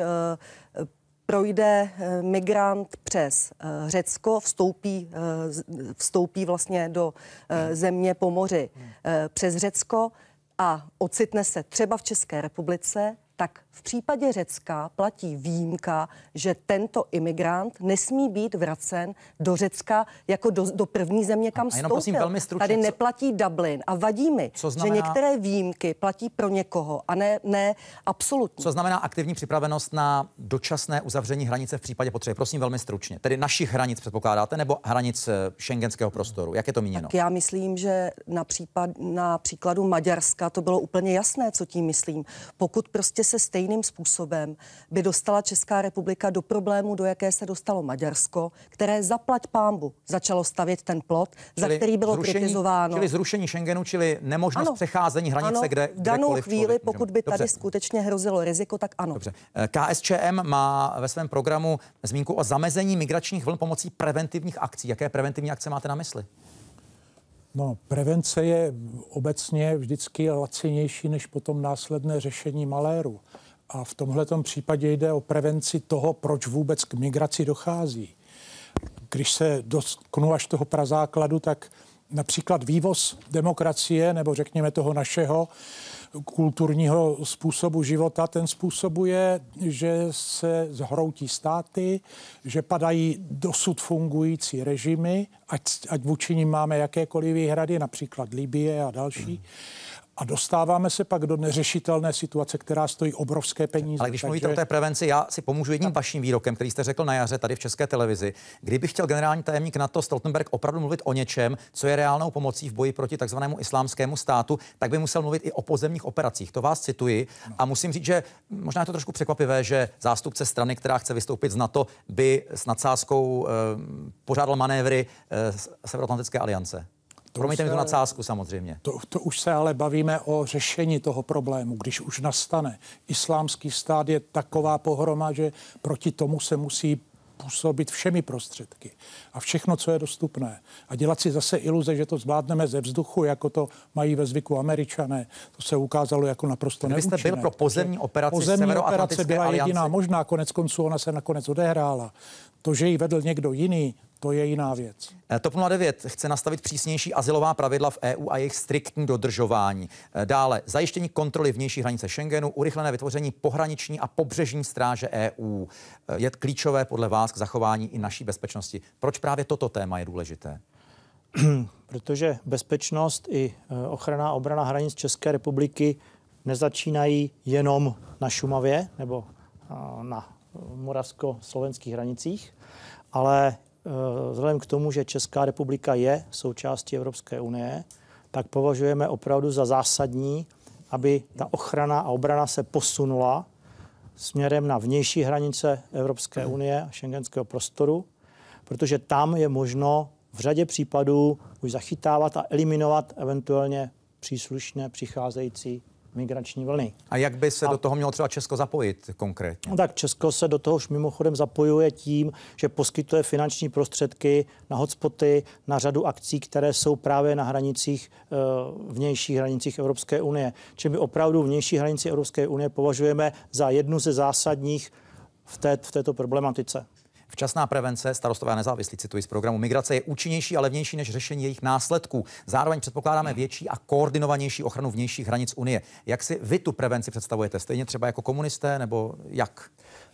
projde migrant přes Řecko, vstoupí, vstoupí vlastně do země po moři přes Řecko a ocitne se třeba v České republice, tak v případě Řecka platí výjimka, že tento imigrant nesmí být vracen do Řecka jako do, do první země, kam a jenom, stoupil. Prosím, velmi stručně, Tady neplatí Dublin a vadí mi, co znamená, že některé výjimky platí pro někoho a ne, ne absolutně. Co znamená aktivní připravenost na dočasné uzavření hranice v případě potřeby? Prosím, velmi stručně. Tedy našich hranic předpokládáte nebo hranic šengenského eh, prostoru? Jak je to míněno? Tak já myslím, že na, případ, na příkladu Maďarska to bylo úplně jasné, co tím myslím. Pokud prostě se stejně stejným způsobem by dostala Česká republika do problému, do jaké se dostalo Maďarsko, které zaplať pámbu začalo stavět ten plot, čili za který bylo zrušení, kritizováno. Čili zrušení Schengenu, čili nemožnost ano, přecházení hranice, ano, kde v danou chvíli, člověk, pokud by tady Dobře. skutečně hrozilo riziko, tak ano. Dobře. Eh, KSČM má ve svém programu zmínku o zamezení migračních vln pomocí preventivních akcí. Jaké preventivní akce máte na mysli? No, prevence je obecně vždycky lacinější než potom následné řešení maléru. A v tomhle případě jde o prevenci toho, proč vůbec k migraci dochází. Když se dotknu až toho prazákladu, tak například vývoz demokracie nebo řekněme toho našeho kulturního způsobu života, ten způsobuje, že se zhroutí státy, že padají dosud fungující režimy, ať, ať vůči ním máme jakékoliv výhrady, například Libie a další. Hmm. A dostáváme se pak do neřešitelné situace, která stojí obrovské peníze. Ale když Takže... mluvíte o té prevenci, já si pomůžu jedním vaším výrokem, který jste řekl na jaře tady v České televizi. Kdyby chtěl generální tajemník NATO Stoltenberg opravdu mluvit o něčem, co je reálnou pomocí v boji proti takzvanému islámskému státu, tak by musel mluvit i o pozemních operacích. To vás cituji. No. A musím říct, že možná je to trošku překvapivé, že zástupce strany, která chce vystoupit z NATO, by s nadsázkou eh, pořádal manévry eh, Severoatlantické aliance to Promiňte mi to cásku samozřejmě. To, to už se ale bavíme o řešení toho problému, když už nastane. Islámský stát je taková pohroma, že proti tomu se musí působit všemi prostředky a všechno, co je dostupné. A dělat si zase iluze, že to zvládneme ze vzduchu, jako to mají ve zvyku američané, to se ukázalo jako naprosto neúčinné. Vy byl pro pozemní operaci Pozemní operace byla aliance. jediná možná, konec konců ona se nakonec odehrála. To, že ji vedl někdo jiný, to je jiná věc. Eh, TOP 09 chce nastavit přísnější asilová pravidla v EU a jejich striktní dodržování. Eh, dále zajištění kontroly vnější hranice Schengenu, urychlené vytvoření pohraniční a pobřežní stráže EU eh, je klíčové podle vás k zachování i naší bezpečnosti. Proč právě toto téma je důležité? Protože bezpečnost i ochrana a obrana hranic České republiky nezačínají jenom na Šumavě nebo na moravsko-slovenských hranicích, ale eh, vzhledem k tomu, že Česká republika je součástí Evropské unie, tak považujeme opravdu za zásadní, aby ta ochrana a obrana se posunula směrem na vnější hranice Evropské unie a šengenského prostoru, protože tam je možno v řadě případů už zachytávat a eliminovat eventuálně příslušné přicházející migrační vlny. A jak by se a... do toho mělo třeba Česko zapojit konkrétně? No tak Česko se do toho už mimochodem zapojuje tím, že poskytuje finanční prostředky na hotspoty, na řadu akcí, které jsou právě na hranicích, eh, vnějších hranicích Evropské unie. Či my opravdu vnější hranici Evropské unie považujeme za jednu ze zásadních v, té, v této problematice. Včasná prevence, starostové nezávislí, cituji z programu Migrace, je účinnější a levnější než řešení jejich následků. Zároveň předpokládáme větší a koordinovanější ochranu vnějších hranic Unie. Jak si vy tu prevenci představujete? Stejně třeba jako komunisté nebo jak?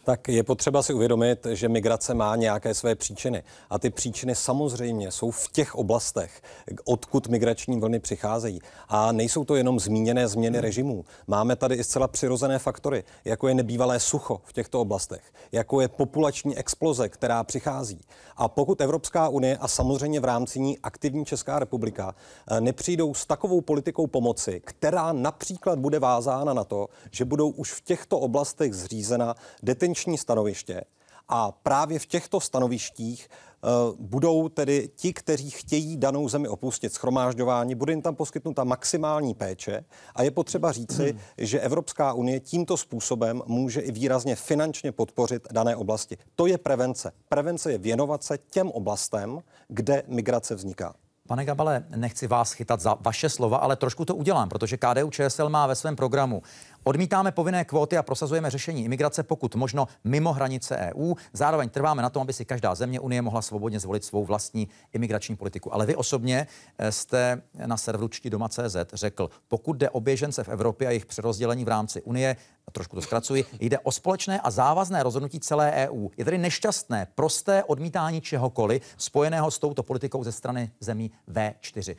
tak je potřeba si uvědomit, že migrace má nějaké své příčiny. A ty příčiny samozřejmě jsou v těch oblastech, odkud migrační vlny přicházejí. A nejsou to jenom zmíněné změny režimů. Máme tady i zcela přirozené faktory, jako je nebývalé sucho v těchto oblastech, jako je populační exploze, která přichází. A pokud Evropská unie a samozřejmě v rámci ní aktivní Česká republika eh, nepřijdou s takovou politikou pomoci, která například bude vázána na to, že budou už v těchto oblastech zřízena detenční detenční stanoviště a právě v těchto stanovištích eh, budou tedy ti, kteří chtějí danou zemi opustit schromážďování, bude jim tam poskytnuta maximální péče a je potřeba říci, hmm. že Evropská unie tímto způsobem může i výrazně finančně podpořit dané oblasti. To je prevence. Prevence je věnovat se těm oblastem, kde migrace vzniká. Pane Gabale, nechci vás chytat za vaše slova, ale trošku to udělám, protože KDU ČSL má ve svém programu Odmítáme povinné kvóty a prosazujeme řešení imigrace pokud možno mimo hranice EU. Zároveň trváme na tom, aby si každá země Unie mohla svobodně zvolit svou vlastní imigrační politiku. Ale vy osobně eh, jste na serveru doma.cz řekl, pokud jde o běžence v Evropě a jejich přerozdělení v rámci Unie, trošku to zkracuji, jde o společné a závazné rozhodnutí celé EU. Je tedy nešťastné, prosté odmítání čehokoliv spojeného s touto politikou ze strany zemí V4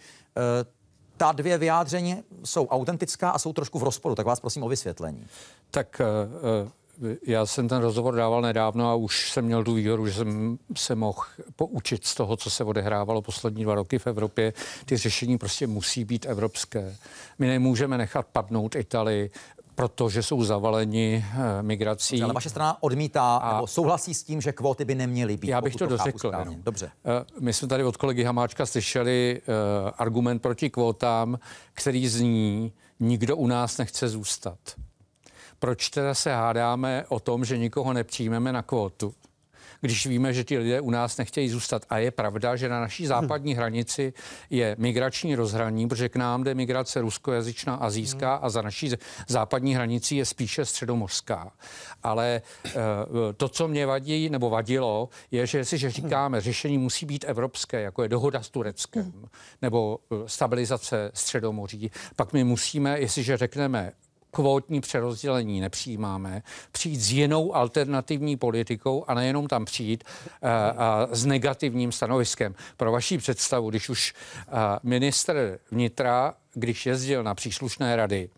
ta dvě vyjádření jsou autentická a jsou trošku v rozporu, tak vás prosím o vysvětlení. Tak eh, eh, já jsem ten rozhovor dával nedávno a už jsem měl tu výhodu, že jsem se mohl poučit z toho, co se odehrávalo poslední dva roky v Evropě. Ty řešení prostě musí být evropské. My nemůžeme nechat padnout Italii, protože jsou zavaleni eh, migrací. Ale vaše strana odmítá a nebo souhlasí s tím, že kvóty by neměly být. Já bych to, to dořekl. Jenom. Dobře. Eh, my jsme tady od kolegy Hamáčka slyšeli eh, argument proti kvótám, který zní, nikdo u nás nechce zůstat. Proč teda se hádáme o tom, že nikoho nepřijmeme na kvótu? když víme, že ti lidé u nás nechtějí zůstat. A je pravda, že na naší západní hmm. hranici je migrační rozhraní, protože k nám jde migrace ruskojazyčná, azijská hmm. a za naší západní hranicí je spíše středomorská. Ale eh, to, co mě vadí nebo vadilo, je, že že hmm. říkáme, řešení musí být evropské, jako je dohoda s Tureckem hmm. nebo eh, stabilizace středomoří, pak my musíme, jestliže řekneme kvótní přerozdělení nepřijímáme, přijít s jinou alternativní politikou a nejenom tam přijít a, eh, a s negativním stanoviskem. Pro vaši představu, když už a, eh, vnitra, když jezdil na příslušné rady,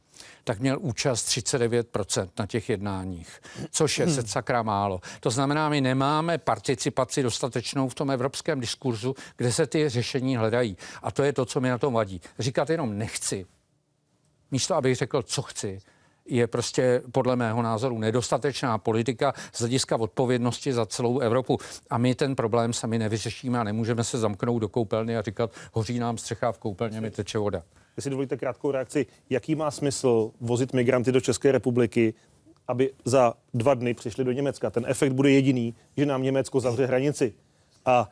tak měl účast 39% na těch jednáních, což je se hmm. sakra málo. To znamená, my nemáme participaci dostatečnou v tom evropském diskurzu, kde se ty řešení hledají. A to je to, co mi na tom vadí. Říkat jenom nechci, místo abych řekl, co chci, je prostě podle mého názoru nedostatečná politika z hlediska odpovědnosti za celou Evropu. A my ten problém sami nevyřešíme a nemůžeme se zamknout do koupelny a říkat, hoří nám střecha v koupelně, mi teče voda. Jestli dovolíte krátkou reakci, jaký má smysl vozit migranty do České republiky, aby za dva dny přišli do Německa? Ten efekt bude jediný, že nám Německo zavře hranici. A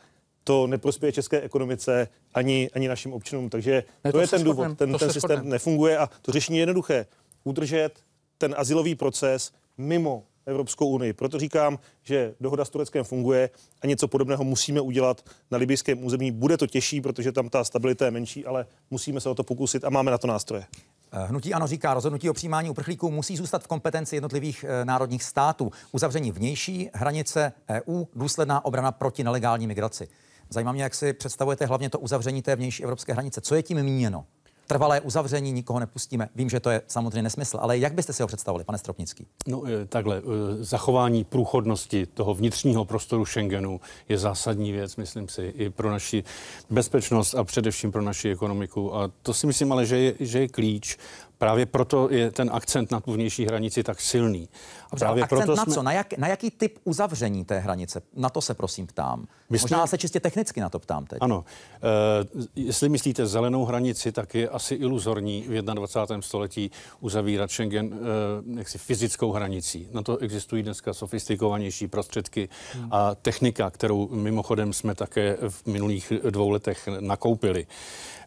to neprospěje české ekonomice ani, ani našim občanům. Takže ne, to, to je ten důvod. ten, ten systém shodnem. nefunguje a to řešení je jednoduché. Udržet ten asilový proces mimo Evropskou unii. Proto říkám, že dohoda s Tureckem funguje a něco podobného musíme udělat na libijském území. Bude to těžší, protože tam ta stabilita je menší, ale musíme se o to pokusit a máme na to nástroje. Eh, hnutí ano říká, rozhodnutí o přijímání uprchlíků musí zůstat v kompetenci jednotlivých eh, národních států. Uzavření vnější hranice EU, důsledná obrana proti nelegální migraci. Zajímá mě, jak si představujete hlavně to uzavření té vnější evropské hranice. Co je tím míněno? Trvalé uzavření, nikoho nepustíme. Vím, že to je samozřejmě nesmysl, ale jak byste si ho představili, pane Stropnický? No eh, takhle, eh, zachování průchodnosti toho vnitřního prostoru Schengenu je zásadní věc, myslím si, i pro naši bezpečnost a především pro naši ekonomiku. A to si myslím ale, že je, že je klíč. Právě proto je ten akcent na tu vnější hranici tak silný. A Právě akcent proto na co? Na, jak, na jaký typ uzavření té hranice? Na to se prosím ptám. Myslím... Možná se čistě technicky na to ptám teď. Ano. E, jestli myslíte zelenou hranici, tak je asi iluzorní v 21. století uzavírat Schengen e, jaksi fyzickou hranicí. Na to existují dneska sofistikovanější prostředky hmm. a technika, kterou mimochodem jsme také v minulých dvou letech nakoupili.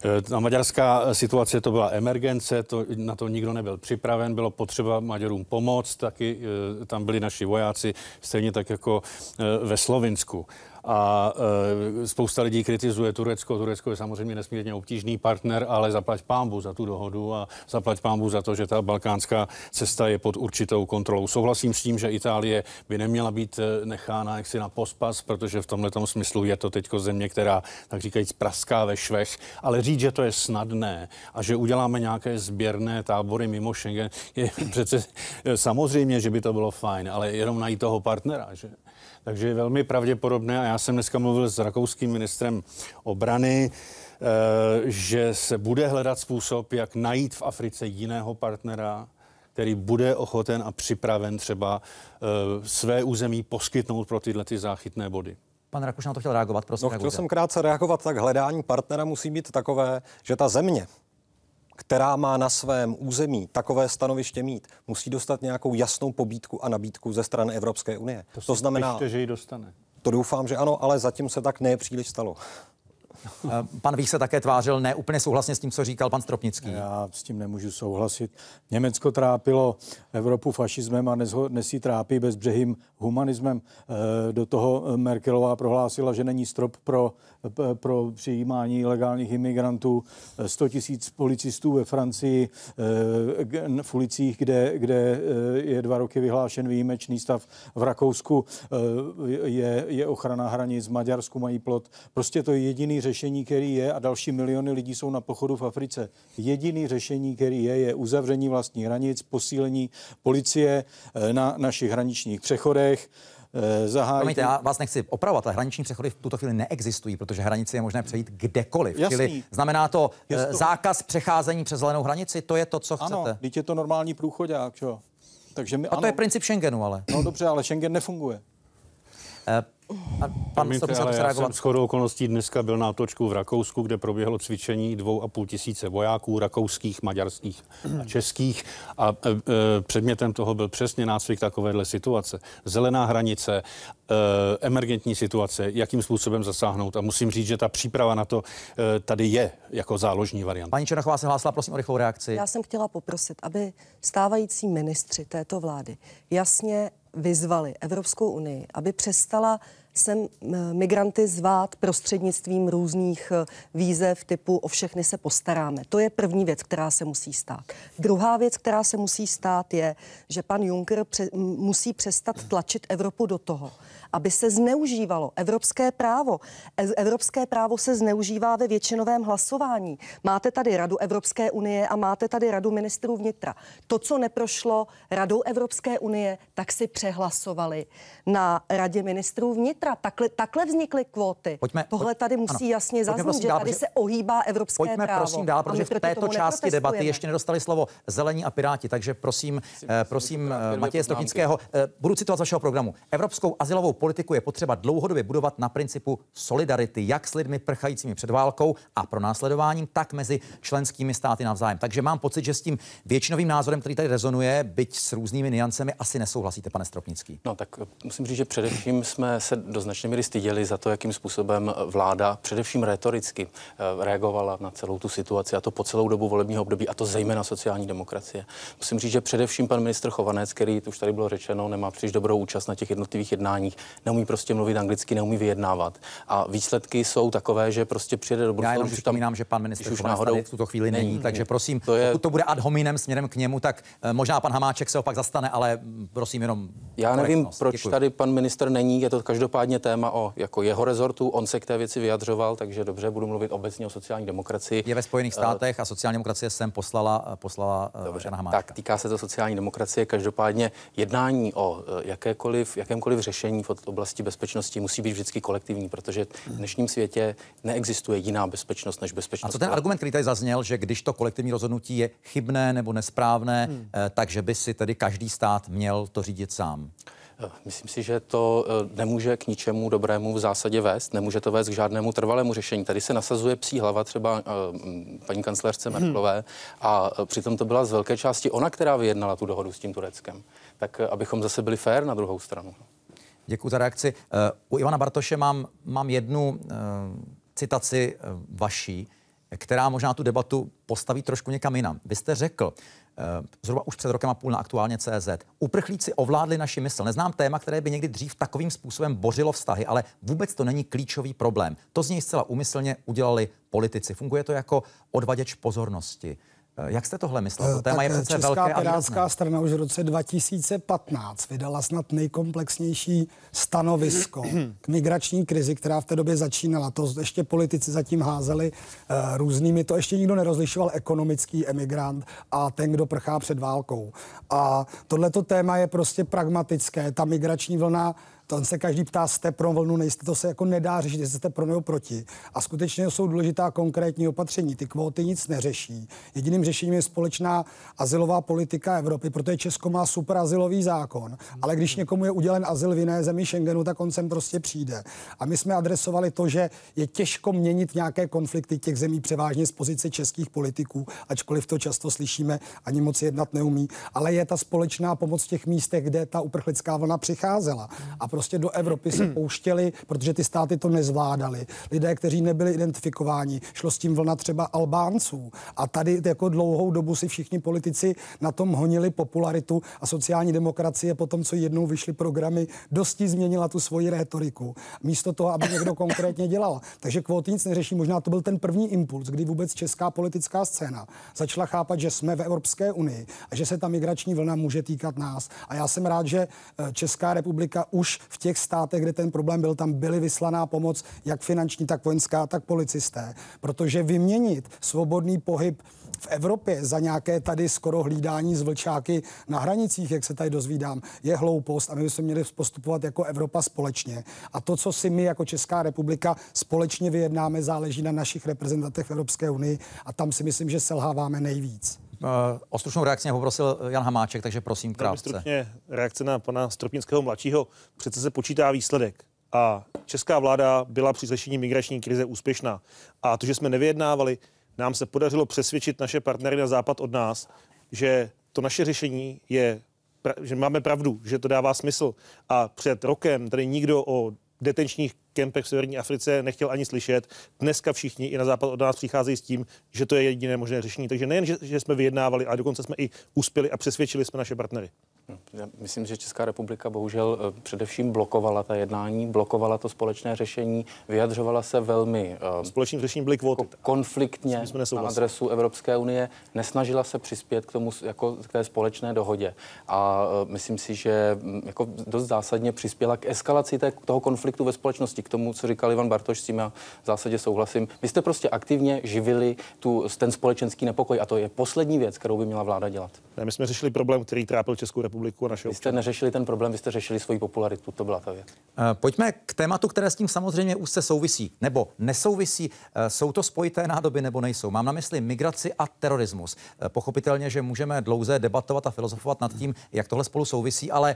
E, eh, na maďarská situace to byla emergence, to, na to nikdo nebyl připraven, bylo potřeba Maďarům pomoct, taky tam byli naši vojáci, stejně tak jako eh, ve Slovinsku a eh, spousta lidí kritizuje Turecko. Turecko je samozřejmě nesmírně obtížný partner, ale zaplať pámbu za tu dohodu a zaplať pámbu za to, že ta balkánská cesta je pod určitou kontrolou. Souhlasím s tím, že Itálie by neměla být eh, nechána jaksi na pospas, protože v tomhle smyslu je to teď země, která, tak říkajíc, praská ve švech, ale říct, že to je snadné a že uděláme nějaké sběrné tábory mimo Schengen, je přece eh, samozřejmě, že by to bylo fajn, ale jenom najít toho partnera, že? Takže je velmi pravděpodobné, a já jsem dneska mluvil s rakouským ministrem obrany, eh, že se bude hledat způsob, jak najít v Africe jiného partnera, který bude ochoten a připraven třeba eh, své území poskytnout pro tyhle ty záchytné body. Pan Rakuš na to chtěl reagovat, prosím. No, chtěl jsem krátce reagovat, tak hledání partnera musí být takové, že ta země, která má na svém území takové stanoviště mít, musí dostat nějakou jasnou pobídku a nabídku ze strany Evropské unie. To, to znamená, píšte, že ji dostane. To doufám, že ano, ale zatím se tak nepříliš stalo. Eh, pan Vík se také tvářil neúplně souhlasně s tím, co říkal pan Stropnický. Já s tím nemůžu souhlasit. Německo trápilo Evropu fašismem a dnes ji trápí bezbřehým humanismem. Eh, do toho Merkelová prohlásila, že není strop pro pro přijímání legálních imigrantů, 100 tisíc policistů ve Francii eh, v ulicích, kde, kde eh, je dva roky vyhlášen výjimečný stav. V Rakousku eh, je, je ochrana hranic, v Maďarsku mají plot. Prostě to je jediný řešení, který je a další miliony lidí jsou na pochodu v Africe. Jediný řešení, který je, je uzavření vlastní hranic, posílení policie na našich hraničních přechodech. Eh, zahájit. Promiňte, já vás nechci opravovat, ale hraniční přechody v tuto chvíli neexistují, protože hranice je možné přejít kdekoliv. Jasný. Čili znamená to Jasný. Eh, zákaz přecházení přes zelenou hranici, to je to, co chcete. Ano, je to normální průchodák, čo? Takže my, A to ano. je princip Schengenu, ale. No dobře, ale Schengen nefunguje. Eh, a pan Promiňte, se ale já jsem shodou okolností dneska byl na točku v Rakousku, kde proběhlo cvičení dvou a půl tisíce vojáků rakouských, maďarských a českých a e, e, předmětem toho byl přesně nácvik takovéhle situace. Zelená hranice, e, emergentní situace, jakým způsobem zasáhnout a musím říct, že ta příprava na to e, tady je jako záložní variant. Paní Černochová se hlásila, prosím o rychlou reakci. Já jsem chtěla poprosit, aby stávající ministři této vlády jasně vyzvali Evropskou unii, aby přestala sem migranty zvát prostřednictvím různých eh, výzev typu o všechny se postaráme. To je první věc, která se musí stát. Druhá věc, která se musí stát, je, že pan Juncker pře- musí přestat tlačit Evropu do toho, aby se zneužívalo evropské právo. E, evropské právo se zneužívá ve většinovém hlasování. Máte tady Radu Evropské unie a máte tady Radu ministrů vnitra. To, co neprošlo Radou Evropské unie, tak si přehlasovali na Radě ministrů vnitra. Takhle, takhle vznikly kvóty. Pojďme, Tohle tady musí ano, jasně zaznít, že dál, tady se ohýbá evropské pojďme právo. prosím dál, protože v této části debaty ještě nedostali slovo zelení a piráti, takže prosím, eh, prosím eh, Matěje Stokinského, eh, budu citovat z vašeho programu. Evropskou asilovou politiku je potřeba dlouhodobě budovat na principu solidarity, jak s lidmi prchajícími před válkou a pronásledováním, tak mezi členskými státy navzájem. Takže mám pocit, že s tím většinovým názorem, který tady rezonuje, byť s různými niancemi, asi nesouhlasíte, pane Stropnický. No tak eh, musím říct, že především jsme se do značné míry styděli za to, jakým způsobem eh, vláda především retoricky eh, reagovala na celou tu situaci a to po celou dobu volebního období a to zejména sociální demokracie. Musím říct, že především pan ministr Chovanec, který, už tady bylo řečeno, nemá příliš dobrou účast na těch jednotlivých jednáních, neumí prostě mluvit anglicky, neumí vyjednávat. A výsledky jsou takové, že prostě přijede do Bruselu. Já jenom že tam, že pan ministr už náhodou tady v tuto chvíli není, není takže prosím, to je... pokud to bude ad hominem směrem k němu, tak eh, možná pan Hamáček se opak zastane, ale mm, prosím jenom. Já nevím, proč Děkuji. tady pan minister není, je to každopádně téma o jako jeho rezortu, on se k té věci vyjadřoval, takže dobře, budu mluvit obecně o sociální demokracii. Je ve Spojených eh, státech a sociální demokracie jsem poslala, eh, poslala dobře, Jana Hamáčka. Tak týká se to sociální demokracie, každopádně jednání o jakékoliv, jakémkoliv řešení v v oblasti bezpečnosti musí být vždycky kolektivní, protože v dnešním světě neexistuje jiná bezpečnost než bezpečnost. A co ten argument, který tady zazněl, že když to kolektivní rozhodnutí je chybné nebo nesprávné, hmm. Eh, takže by si tedy každý stát měl to řídit sám? Eh, myslím si, že to eh, nemůže k ničemu dobrému v zásadě vést, nemůže to vést k žádnému trvalému řešení. Tady se nasazuje psí hlava třeba mm, paní kancelářce hmm. Merklové a přitom to byla z velké části ona, která vyjednala tu dohodu s tím Tureckem. Tak abychom zase byli fér na druhou stranu. Děkuji za reakci. Eh, u Ivana Bartoše mám, mám jednu eh, citaci eh, vaší, která možná tu debatu postaví trošku někam jinam. Vy jste řekl, zhruba už před rokem a půl na aktuálně CZ, uprchlíci ovládli naši mysl. Neznám téma, které by někdy dřív takovým způsobem bořilo vztahy, ale vůbec to není klíčový problém. To z něj zcela úmyslně udělali politici. Funguje to jako odvaděč pozornosti. Eh, jak jste tohle myslel? Eh, to téma je eh, přece Česká velké pirátská strana už v roce 2015 vydala snad nejkomplexnější stanovisko k migrační krizi, která v té době začínala. To ještě politici zatím házeli uh, různými. To ještě nikdo nerozlišoval ekonomický emigrant a ten, kdo prchá před válkou. A tohleto téma je prostě pragmatické. Ta migrační vlna tam se každý ptá, jste pro vlnu, nejste, to se jako nedá řešit, jestli jste pro nebo proti. A skutečně jsou důležitá konkrétní opatření. Ty kvóty nic neřeší. Jediným řešením je společná asilová politika Evropy, protože Česko má super asilový zákon. Ale když někomu je udělen azyl v jiné zemi Schengenu, tak on sem prostě přijde. A my jsme adresovali to, že je těžko měnit nějaké konflikty těch zemí převážně z pozice českých politiků, ačkoliv to často slyšíme, ani moc jednat neumí. Ale je ta společná pomoc v těch místech, kde ta uprchlická vlna přicházela. A prostě prostě do Evropy se pouštěli, protože ty státy to nezvládaly. Lidé, kteří nebyli identifikováni, šlo s tím vlna třeba Albánců. A tady jako dlouhou dobu si všichni politici na tom honili popularitu a sociální demokracie po tom, co jednou vyšly programy, dosti změnila tu svoji rétoriku. Místo toho, aby někdo konkrétně dělal. Takže kvóty nic neřeší. Možná to byl ten první impuls, kdy vůbec česká politická scéna začala chápat, že jsme ve Evropské unii a že se ta migrační vlna může týkat nás. A já jsem rád, že eh, Česká republika už v těch státech, kde ten problém byl, tam byly vyslaná pomoc, jak finanční, tak vojenská, tak policisté. Protože vyměnit svobodný pohyb v Evropě za nějaké tady skoro hlídání z vlčáky na hranicích, jak se tady dozvídám, je hloupost a my bychom měli postupovat jako Evropa společně. A to, co si my jako Česká republika společně vyjednáme, záleží na našich reprezentantech v Evropské unii a tam si myslím, že selháváme nejvíc. Eh, o stručnou reakci mě poprosil eh, Jan Hamáček, takže prosím krátce. Stručně reakce na pana Stropinského mladšího. Přece se počítá výsledek a česká vláda byla při řešení migrační krize úspěšná. A to, že jsme nevyjednávali, nám se podařilo přesvědčit naše partnery na západ od nás, že to naše řešení je že máme pravdu, že to dává smysl. A před rokem tady nikdo o detenčních kempech v severní Africe nechtěl ani slyšet. Dneska všichni i na západ od nás přicházejí s tím, že to je jediné možné řešení. Takže nejen, že, že jsme vyjednávali, ale dokonce jsme i uspěli a přesvědčili jsme naše partnery. Já myslím, že Česká republika bohužel eh, především blokovala ta jednání, blokovala to společné řešení, vyjadřovala se velmi eh, společným řešením byly kvóty. Jako konfliktně na adresu Evropské unie, nesnažila se přispět k tomu jako k té společné dohodě. A eh, myslím si, že mm, jako dost zásadně přispěla k eskalaci té, toho konfliktu ve společnosti, k tomu, co říkal Ivan Bartoš, s tím já v zásadě souhlasím. Vy jste prostě aktivně živili tu, ten společenský nepokoj a to je poslední věc, kterou by měla vláda dělat. Ne, my jsme řešili problém, který trápil Českou republiku republiku a našeho Vy jste občany. neřešili ten problém, vy jste řešili svoji popularitu, to byla ta věc. Eh, pojďme k tématu, které s tím samozřejmě už se souvisí, nebo nesouvisí. Eh, jsou to spojité nádoby nebo nejsou? Mám na mysli migraci a terorismus. Eh, pochopitelně, že můžeme dlouze debatovat a filozofovat nad tím, jak tohle spolu souvisí, ale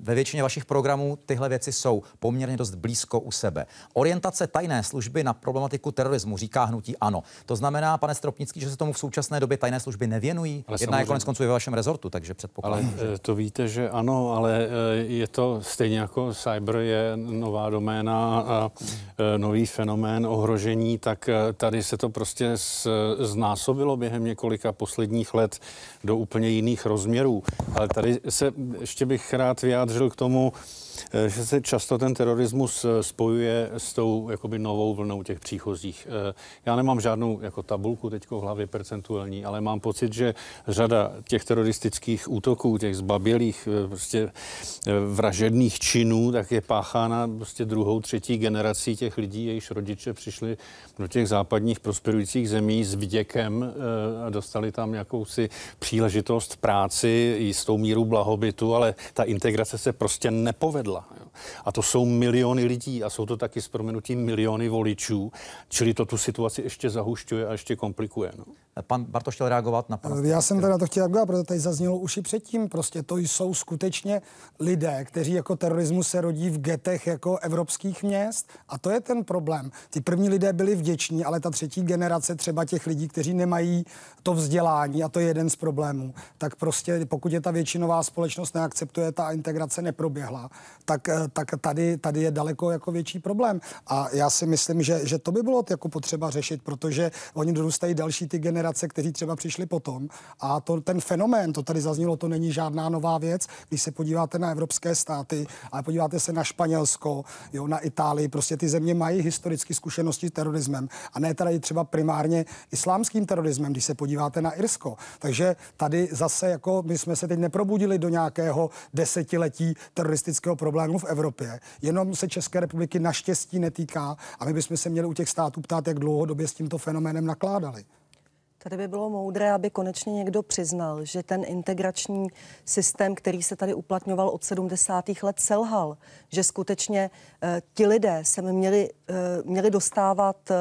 ve většině vašich programů tyhle věci jsou poměrně dost blízko u sebe. Orientace tajné služby na problematiku terorismu říká hnutí ano. To znamená, pane Stropnický, že se tomu v současné době tajné služby nevěnují. Ale Jedna samozřejmě. je konec konců ve vašem rezortu, takže předpokládám. Ale že... to víte, že ano, ale eh, je to stejně jako cyber je nová doména a eh, nový fenomén ohrožení, tak eh, tady se to prostě znásobilo během několika posledních let do úplně jiných rozměrů. Ale tady se ještě bych rád vyjádřil k tomu, Eh, že se často ten terorismus eh, spojuje s tou jakoby novou vlnou těch příchozích. Eh, já nemám žádnou jako tabulku teď v hlavě percentuální, ale mám pocit, že řada těch teroristických útoků, těch zbabělých prostě vražedných činů, tak je páchána prostě druhou, třetí generací těch lidí, jejichž rodiče přišli do těch západních prosperujících zemí s vděkem a dostali tam jakousi příležitost práci, jistou míru blahobytu, ale ta integrace se prostě nepovedla zvedla. Jo. A to jsou miliony lidí a jsou to taky s proměnutím miliony voličů, čili to tu situaci ještě zahušťuje a ještě komplikuje. No. Pan Bartoš chtěl reagovat na pana. Já jsem teda to chtěl reagovat, protože tady zaznělo už i předtím. Prostě to jsou skutečně lidé, kteří jako terorismus se rodí v getech jako evropských měst. A to je ten problém. Ty první lidé byli vděční, ale ta třetí generace třeba těch lidí, kteří nemají to vzdělání, a to je jeden z problémů, tak prostě pokud je ta většinová společnost neakceptuje, ta integrace neproběhla tak, eh, tak tady, tady je daleko jako větší problém. A já si myslím, že, že to by bylo jako potřeba řešit, protože oni dorůstají další ty generace, kteří třeba přišli potom. A to, ten fenomén, to tady zaznělo, to není žádná nová věc. Když se podíváte na evropské státy, ale podíváte se na Španělsko, jo, na Itálii, prostě ty země mají historické zkušenosti s terorismem. A ne tady třeba primárně islámským terorismem, když se podíváte na Irsko. Takže tady zase jako my jsme se teď neprobudili do nějakého desetiletí teroristického problémů v Evropě. Jenom se České republiky naštěstí netýká a my bychom se měli u těch států ptát, jak dlouhodobě s tímto fenoménem nakládali. Tady by bylo moudré, aby konečně někdo přiznal, že ten integrační systém, který se tady uplatňoval od 70. let, selhal. Že skutečně eh, ti lidé se měli, eh, měli dostávat eh,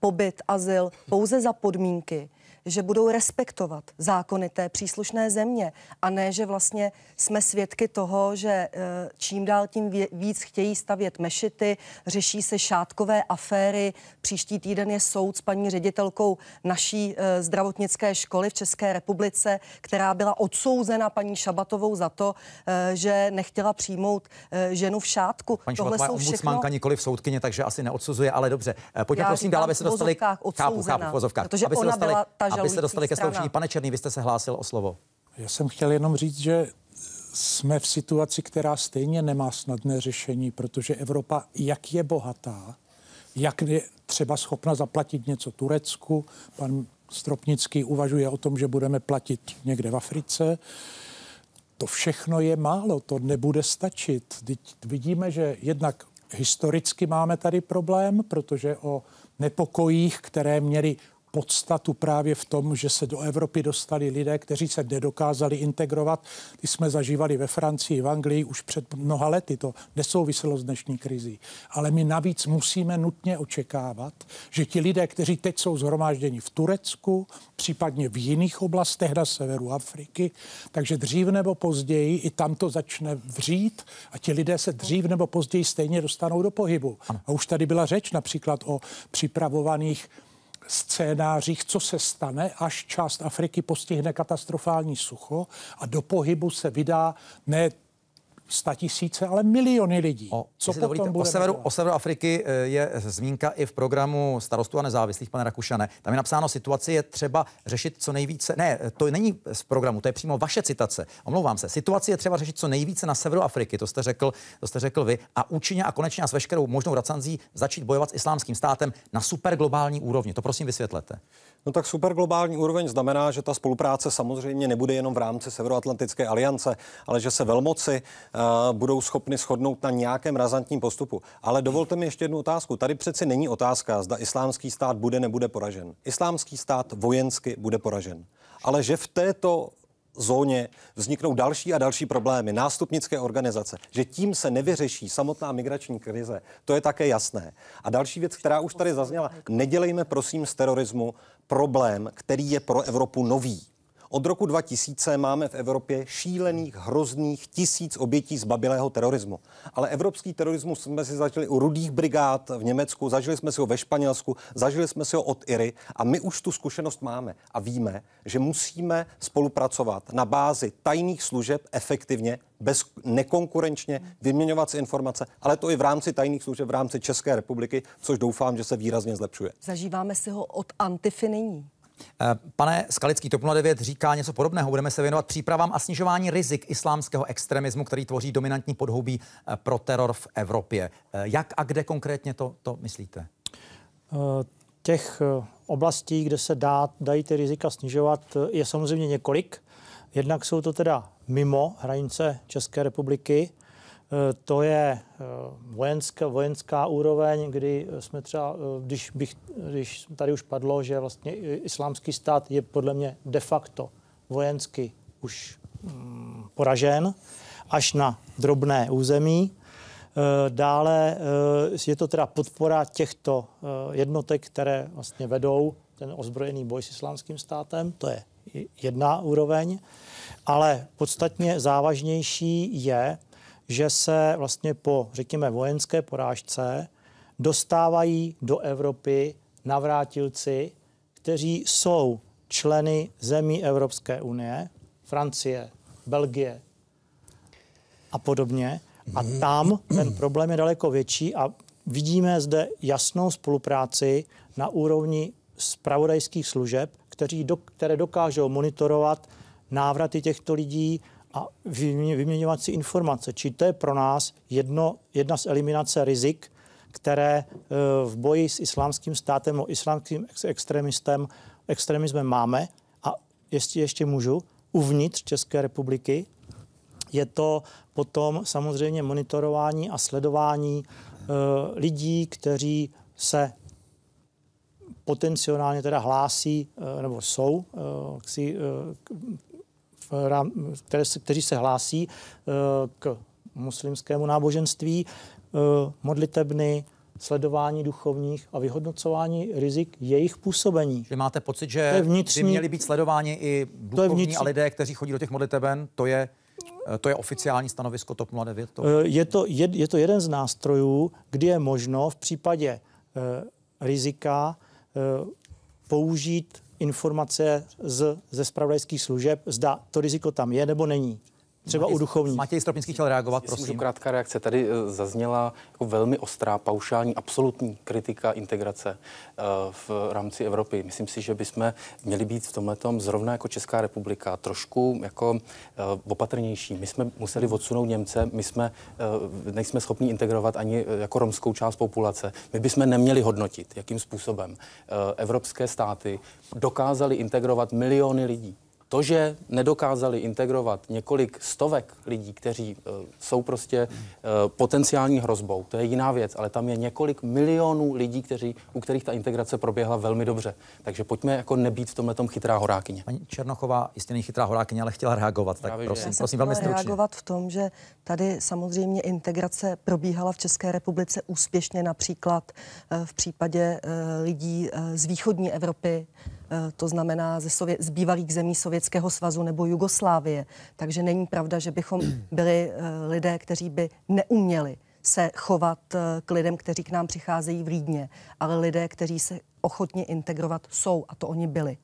pobyt, azyl pouze za podmínky, že budou respektovat zákony té příslušné země a ne, že vlastně jsme svědky toho, že eh, čím dál tím víc chtějí stavět mešity, řeší se šátkové aféry. Příští týden je soud s paní ředitelkou naší eh, zdravotnické školy v České republice, která byla odsouzena paní Šabatovou za to, eh, že nechtěla přijmout ženu v šátku. Paní Tohle Šabatová jsou ombudsmanka všechno... nikoli v soudkyně, takže asi neodsuzuje, ale dobře. Pojďme prosím dál, aby se dostali... Chápu, chápu, v Protože aby ona se dostali, byla ta Abyste dostali ke slovu Pane Černý, vy jste se hlásil o slovo. Já jsem chtěl jenom říct, že jsme v situaci, která stejně nemá snadné řešení, protože Evropa, jak je bohatá, jak je třeba schopna zaplatit něco Turecku, pan Stropnický uvažuje o tom, že budeme platit někde v Africe, to všechno je málo, to nebude stačit. Teď vidíme, že jednak historicky máme tady problém, protože o nepokojích, které měly podstatu právě v tom, že se do Evropy dostali lidé, kteří se nedokázali integrovat. Ty jsme zažívali ve Francii, v Anglii už před mnoha lety. To nesouviselo s dnešní krizí. Ale my navíc musíme nutně očekávat, že ti lidé, kteří teď jsou zhromážděni v Turecku, případně v jiných oblastech na severu Afriky, takže dřív nebo později i tam to začne vřít a ti lidé se dřív nebo později stejně dostanou do pohybu. A už tady byla řeč například o připravovaných scénářích, co se stane, až část Afriky postihne katastrofální sucho a do pohybu se vydá ne statisíce, ale miliony lidí. O, Co potom dovolíte, o, severu, o severu Afriky eh, je zmínka i v programu starostů a nezávislých, pane Rakušané. Tam je napsáno, situaci je třeba řešit co nejvíce. Ne, to není z programu, to je přímo vaše citace. Omlouvám se. Situaci je třeba řešit co nejvíce na severu Afriky, to jste řekl, to jste řekl vy. A účinně a konečně a s veškerou možnou racanzí začít bojovat s islámským státem na superglobální úrovni. To prosím vysvětlete. No tak globální úroveň znamená, že ta spolupráce samozřejmě nebude jenom v rámci Severoatlantické aliance, ale že se velmoci uh, budou schopni shodnout na nějakém razantním postupu. Ale dovolte mi ještě jednu otázku. Tady přeci není otázka, zda islámský stát bude nebude poražen. Islámský stát vojensky bude poražen. Ale že v této zóně vzniknou další a další problémy, nástupnické organizace, že tím se nevyřeší samotná migrační krize, to je také jasné. A další věc, která už tady zazněla, nedělejme prosím z terorismu problém, který je pro Evropu nový. Od roku 2000 máme v Evropě šílených, hrozných tisíc obětí z babilého terorismu. Ale evropský terorismus jsme si zažili u rudých brigád v Německu, zažili jsme si ho ve Španělsku, zažili jsme si ho od Iry a my už tu zkušenost máme a víme, že musíme spolupracovat na bázi tajných služeb efektivně, bez nekonkurenčně, vyměňovat si informace, ale to i v rámci tajných služeb v rámci České republiky, což doufám, že se výrazně zlepšuje. Zažíváme si ho od Antify nyní. Eh, pane Skalický, TOP 09 říká něco podobného. Budeme se věnovat přípravám a snižování rizik islámského extremismu, který tvoří dominantní podhoubí eh, pro teror v Evropě. Eh, jak a kde konkrétně to, to myslíte? Těch oblastí, kde se dá, dají ty rizika snižovat, je samozřejmě několik. Jednak jsou to teda mimo hranice České republiky, Eh, to je eh, vojenská, vojenská úroveň, kdy jsme třeba, eh, když, bych, když tady už padlo, že vlastně islámský stát je podle mě de facto vojensky už mm, poražen až na drobné území. Dále je to teda podpora těchto jednotek, které vlastně vedou ten ozbrojený boj s islámským státem, to je jedna úroveň, ale podstatně závažnější je že se vlastně po, řekněme, vojenské porážce dostávají do Evropy navrátilci, kteří jsou členy zemí Evropské unie, Francie, Belgie a podobně. A mhm. tam ten problém je daleko větší a vidíme zde jasnou spolupráci na úrovni spravodajských služeb, kteří do, které dokážou monitorovat návraty těchto lidí, a vyměňovat si informace. Či to je pro nás jedno, jedna z eliminace rizik, které eh, v boji s islámským státem, o islámským extremistem, extremismem máme. A jestli ještě můžu, uvnitř České republiky je to potom samozřejmě monitorování a sledování eh, lidí, kteří se potenciálně teda hlásí eh, nebo jsou k rám, které, kteří se hlásí eh, k muslimskému náboženství, eh, modlitebny, sledování duchovních a vyhodnocování rizik jejich působení. Vy máte pocit, že to je vnitřní, by měli být sledováni i duchovní vnitřní, a lidé, kteří chodí do těch modliteben, to je eh, to je oficiální stanovisko TOP 09? To... Je, to, je, je to jeden z nástrojů, kdy je možno v případě eh, rizika eh, použít informace z, ze spravodajských služeb, zda to riziko tam je nebo není. Třeba Matěj, u duchovních. Matěj Stropnický chtěl reagovat, Jestli prosím. Můžu krátká reakce. Tady eh, zazněla jako velmi ostrá, paušální, absolutní kritika integrace eh, v rámci Evropy. Myslím si, že bychom měli být v tomhle zrovna jako Česká republika trošku jako eh, opatrnější. My jsme museli odsunout Němce, my jsme nejsme schopni integrovat ani jako romskou část populace. My bychom neměli hodnotit, jakým způsobem evropské státy dokázaly integrovat miliony lidí to, že nedokázali integrovat několik stovek lidí, kteří uh, jsou prostě uh, potenciální hrozbou, to je jiná věc, ale tam je několik milionů lidí, kteří, u kterých ta integrace proběhla velmi dobře. Takže pojďme jako nebýt v tomhle tom chytrá horákyně. Paní Černochová jistě není chytrá horákyně, ale chtěla reagovat, tak Právě, prosím, prosím velmi stručně. reagovat v tom, že tady samozřejmě integrace probíhala v České republice úspěšně například uh, v případě uh, lidí uh, z východní Evropy, Eh, to znamená ze, Sově- z bývalých zemí Sovětského svazu nebo Jugoslávie. Takže není pravda, že bychom byli eh, lidé, kteří by neuměli se chovat eh, k lidem, kteří k nám přicházejí v Lídně, ale lidé, kteří se ochotně integrovat jsou a to oni byli.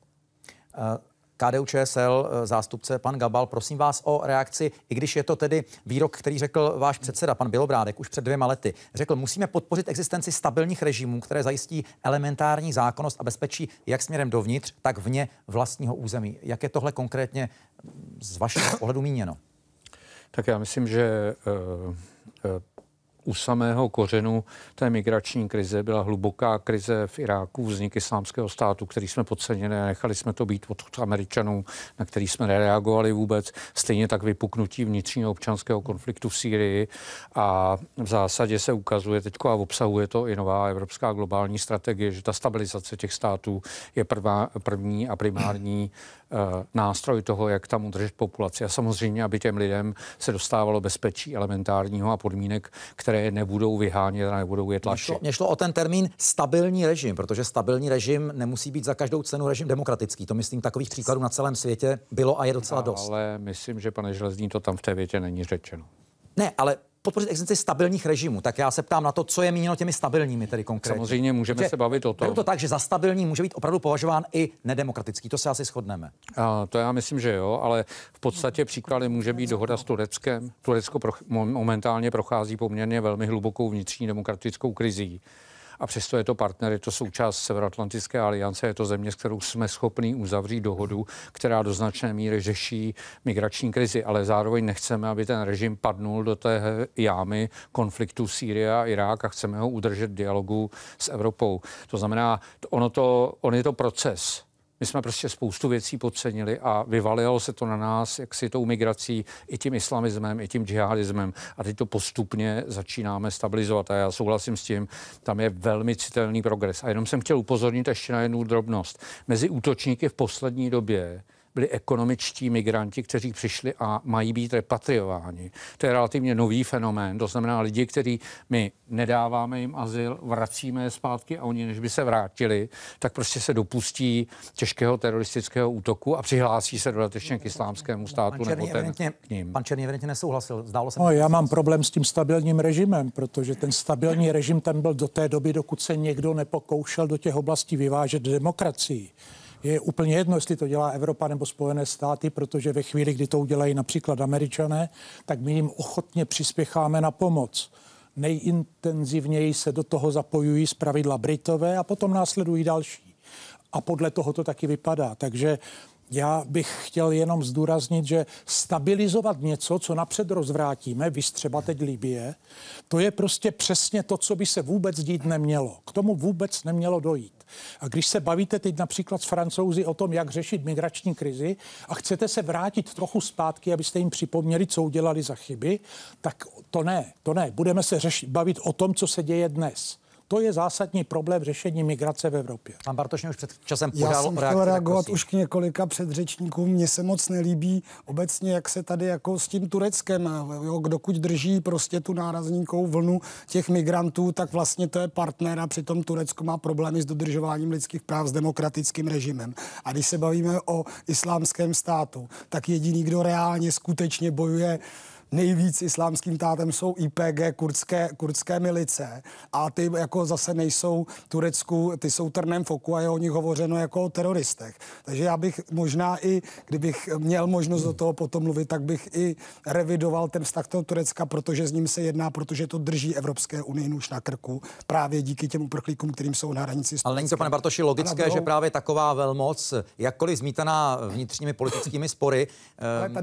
KDU ČSL eh, zástupce pan Gabal. Prosím vás o reakci, i když je to tedy výrok, který řekl váš předseda, pan Bilobrádek už před dvěma lety. Řekl, musíme podpořit existenci stabilních režimů, které zajistí elementární zákonnost a bezpečí jak směrem dovnitř, tak vně vlastního území. Jak je tohle konkrétně mm, z vašeho pohledu míněno? Tak já myslím, že eh, eh, u samého kořenu té migrační krize byla hluboká krize v Iráku, vznik islámského státu, který jsme podceněli a nechali jsme to být od Američanů, na který jsme nereagovali vůbec. Stejně tak vypuknutí vnitřního občanského konfliktu v Sýrii a v zásadě se ukazuje teď a obsahuje to i nová evropská globální strategie, že ta stabilizace těch států je prvá, první a primární Eh, nástroj toho, jak tam udržet populaci. A samozřejmě, aby těm lidem se dostávalo bezpečí elementárního a podmínek, které nebudou vyhánět a nebudou je tlačit. Mně šlo o ten termín stabilní režim, protože stabilní režim nemusí být za každou cenu režim demokratický. To myslím, takových příkladů na celém světě bylo a je docela dost. Ale myslím, že pane Železní to tam v té větě není řečeno. Ne, ale podpořit existenci stabilních režimů. Tak já se ptám na to, co je míněno těmi stabilními tedy konkrétně. Samozřejmě můžeme že, se bavit o tom. Je to tak, že za stabilní může být opravdu považován i nedemokratický, to se asi shodneme. A, to já myslím, že jo, ale v podstatě příkladem může být dohoda s Tureckem. Turecko pro, momentálně prochází poměrně velmi hlubokou vnitřní demokratickou krizí a přesto je to partner, je to součást Severoatlantické aliance, je to země, s kterou jsme schopni uzavřít dohodu, která do značné míry řeší migrační krizi, ale zároveň nechceme, aby ten režim padnul do té jámy konfliktu Sýrie a Irák a chceme ho udržet dialogu s Evropou. To znamená, ono to, on je to proces. My jsme prostě spoustu věcí podcenili a vyvalilo se to na nás, jak si tou migrací, i tím islamismem, i tím džihadismem. A teď to postupně začínáme stabilizovat. A já souhlasím s tím, tam je velmi citelný progres. A jenom jsem chtěl upozornit ještě na jednu drobnost. Mezi útočníky v poslední době byli ekonomičtí migranti, kteří přišli a mají být repatriováni. To je relativně nový fenomén, to znamená lidi, kteří my nedáváme jim azyl, vracíme je zpátky a oni, než by se vrátili, tak prostě se dopustí těžkého teroristického útoku a přihlásí se dodatečně k islámskému státu pan nebo ten k ním. Pan Černý evidentně nesouhlasil, zdálo se. No, já mám problém s tím stabilním režimem, protože ten stabilní režim tam byl do té doby, dokud se někdo nepokoušel do těch oblastí vyvážet demokracii je úplně jedno, jestli to dělá Evropa nebo Spojené státy, protože ve chvíli, kdy to udělají například Američané, tak my jim ochotně přispěcháme na pomoc nejintenzivněji se do toho zapojují z pravidla Britové a potom následují další. A podle toho to taky vypadá. Takže já bych chtěl jenom zdůraznit, že stabilizovat něco, co napřed rozvrátíme, vy třeba teď Libie, to je prostě přesně to, co by se vůbec dít nemělo. K tomu vůbec nemělo dojít. A když se bavíte teď například s francouzi o tom, jak řešit migrační krizi a chcete se vrátit trochu zpátky, abyste jim připomněli, co udělali za chyby, tak to ne, to ne. Budeme se řešit, bavit o tom, co se děje dnes. To je zásadní problém řešení migrace v Evropě. Pan Bartošně už před časem Já jsem chtěl reagovat už k několika předřečníkům. Mně se moc nelíbí obecně, jak se tady jako s tím Tureckem, jo, dokud drží prostě tu nárazníkou vlnu těch migrantů, tak vlastně to je partner a přitom Turecko má problémy s dodržováním lidských práv s demokratickým režimem. A když se bavíme o islámském státu, tak jediný, kdo reálně skutečně bojuje nejvíc islámským tátem jsou IPG, kurdské, kurdské milice a ty jako zase nejsou Turecku, ty jsou trnem foku a je o nich hovořeno jako o teroristech. Takže já bych možná i, kdybych měl možnost do toho potom mluvit, tak bych i revidoval ten vztah toho Turecka, protože s ním se jedná, protože to drží Evropské unii už na krku právě díky těm uprchlíkům, kterým jsou na hranici. Ale není to, pane Bartoši, logické, druhou... že právě taková velmoc, jakkoliv zmítaná vnitřními politickými spory,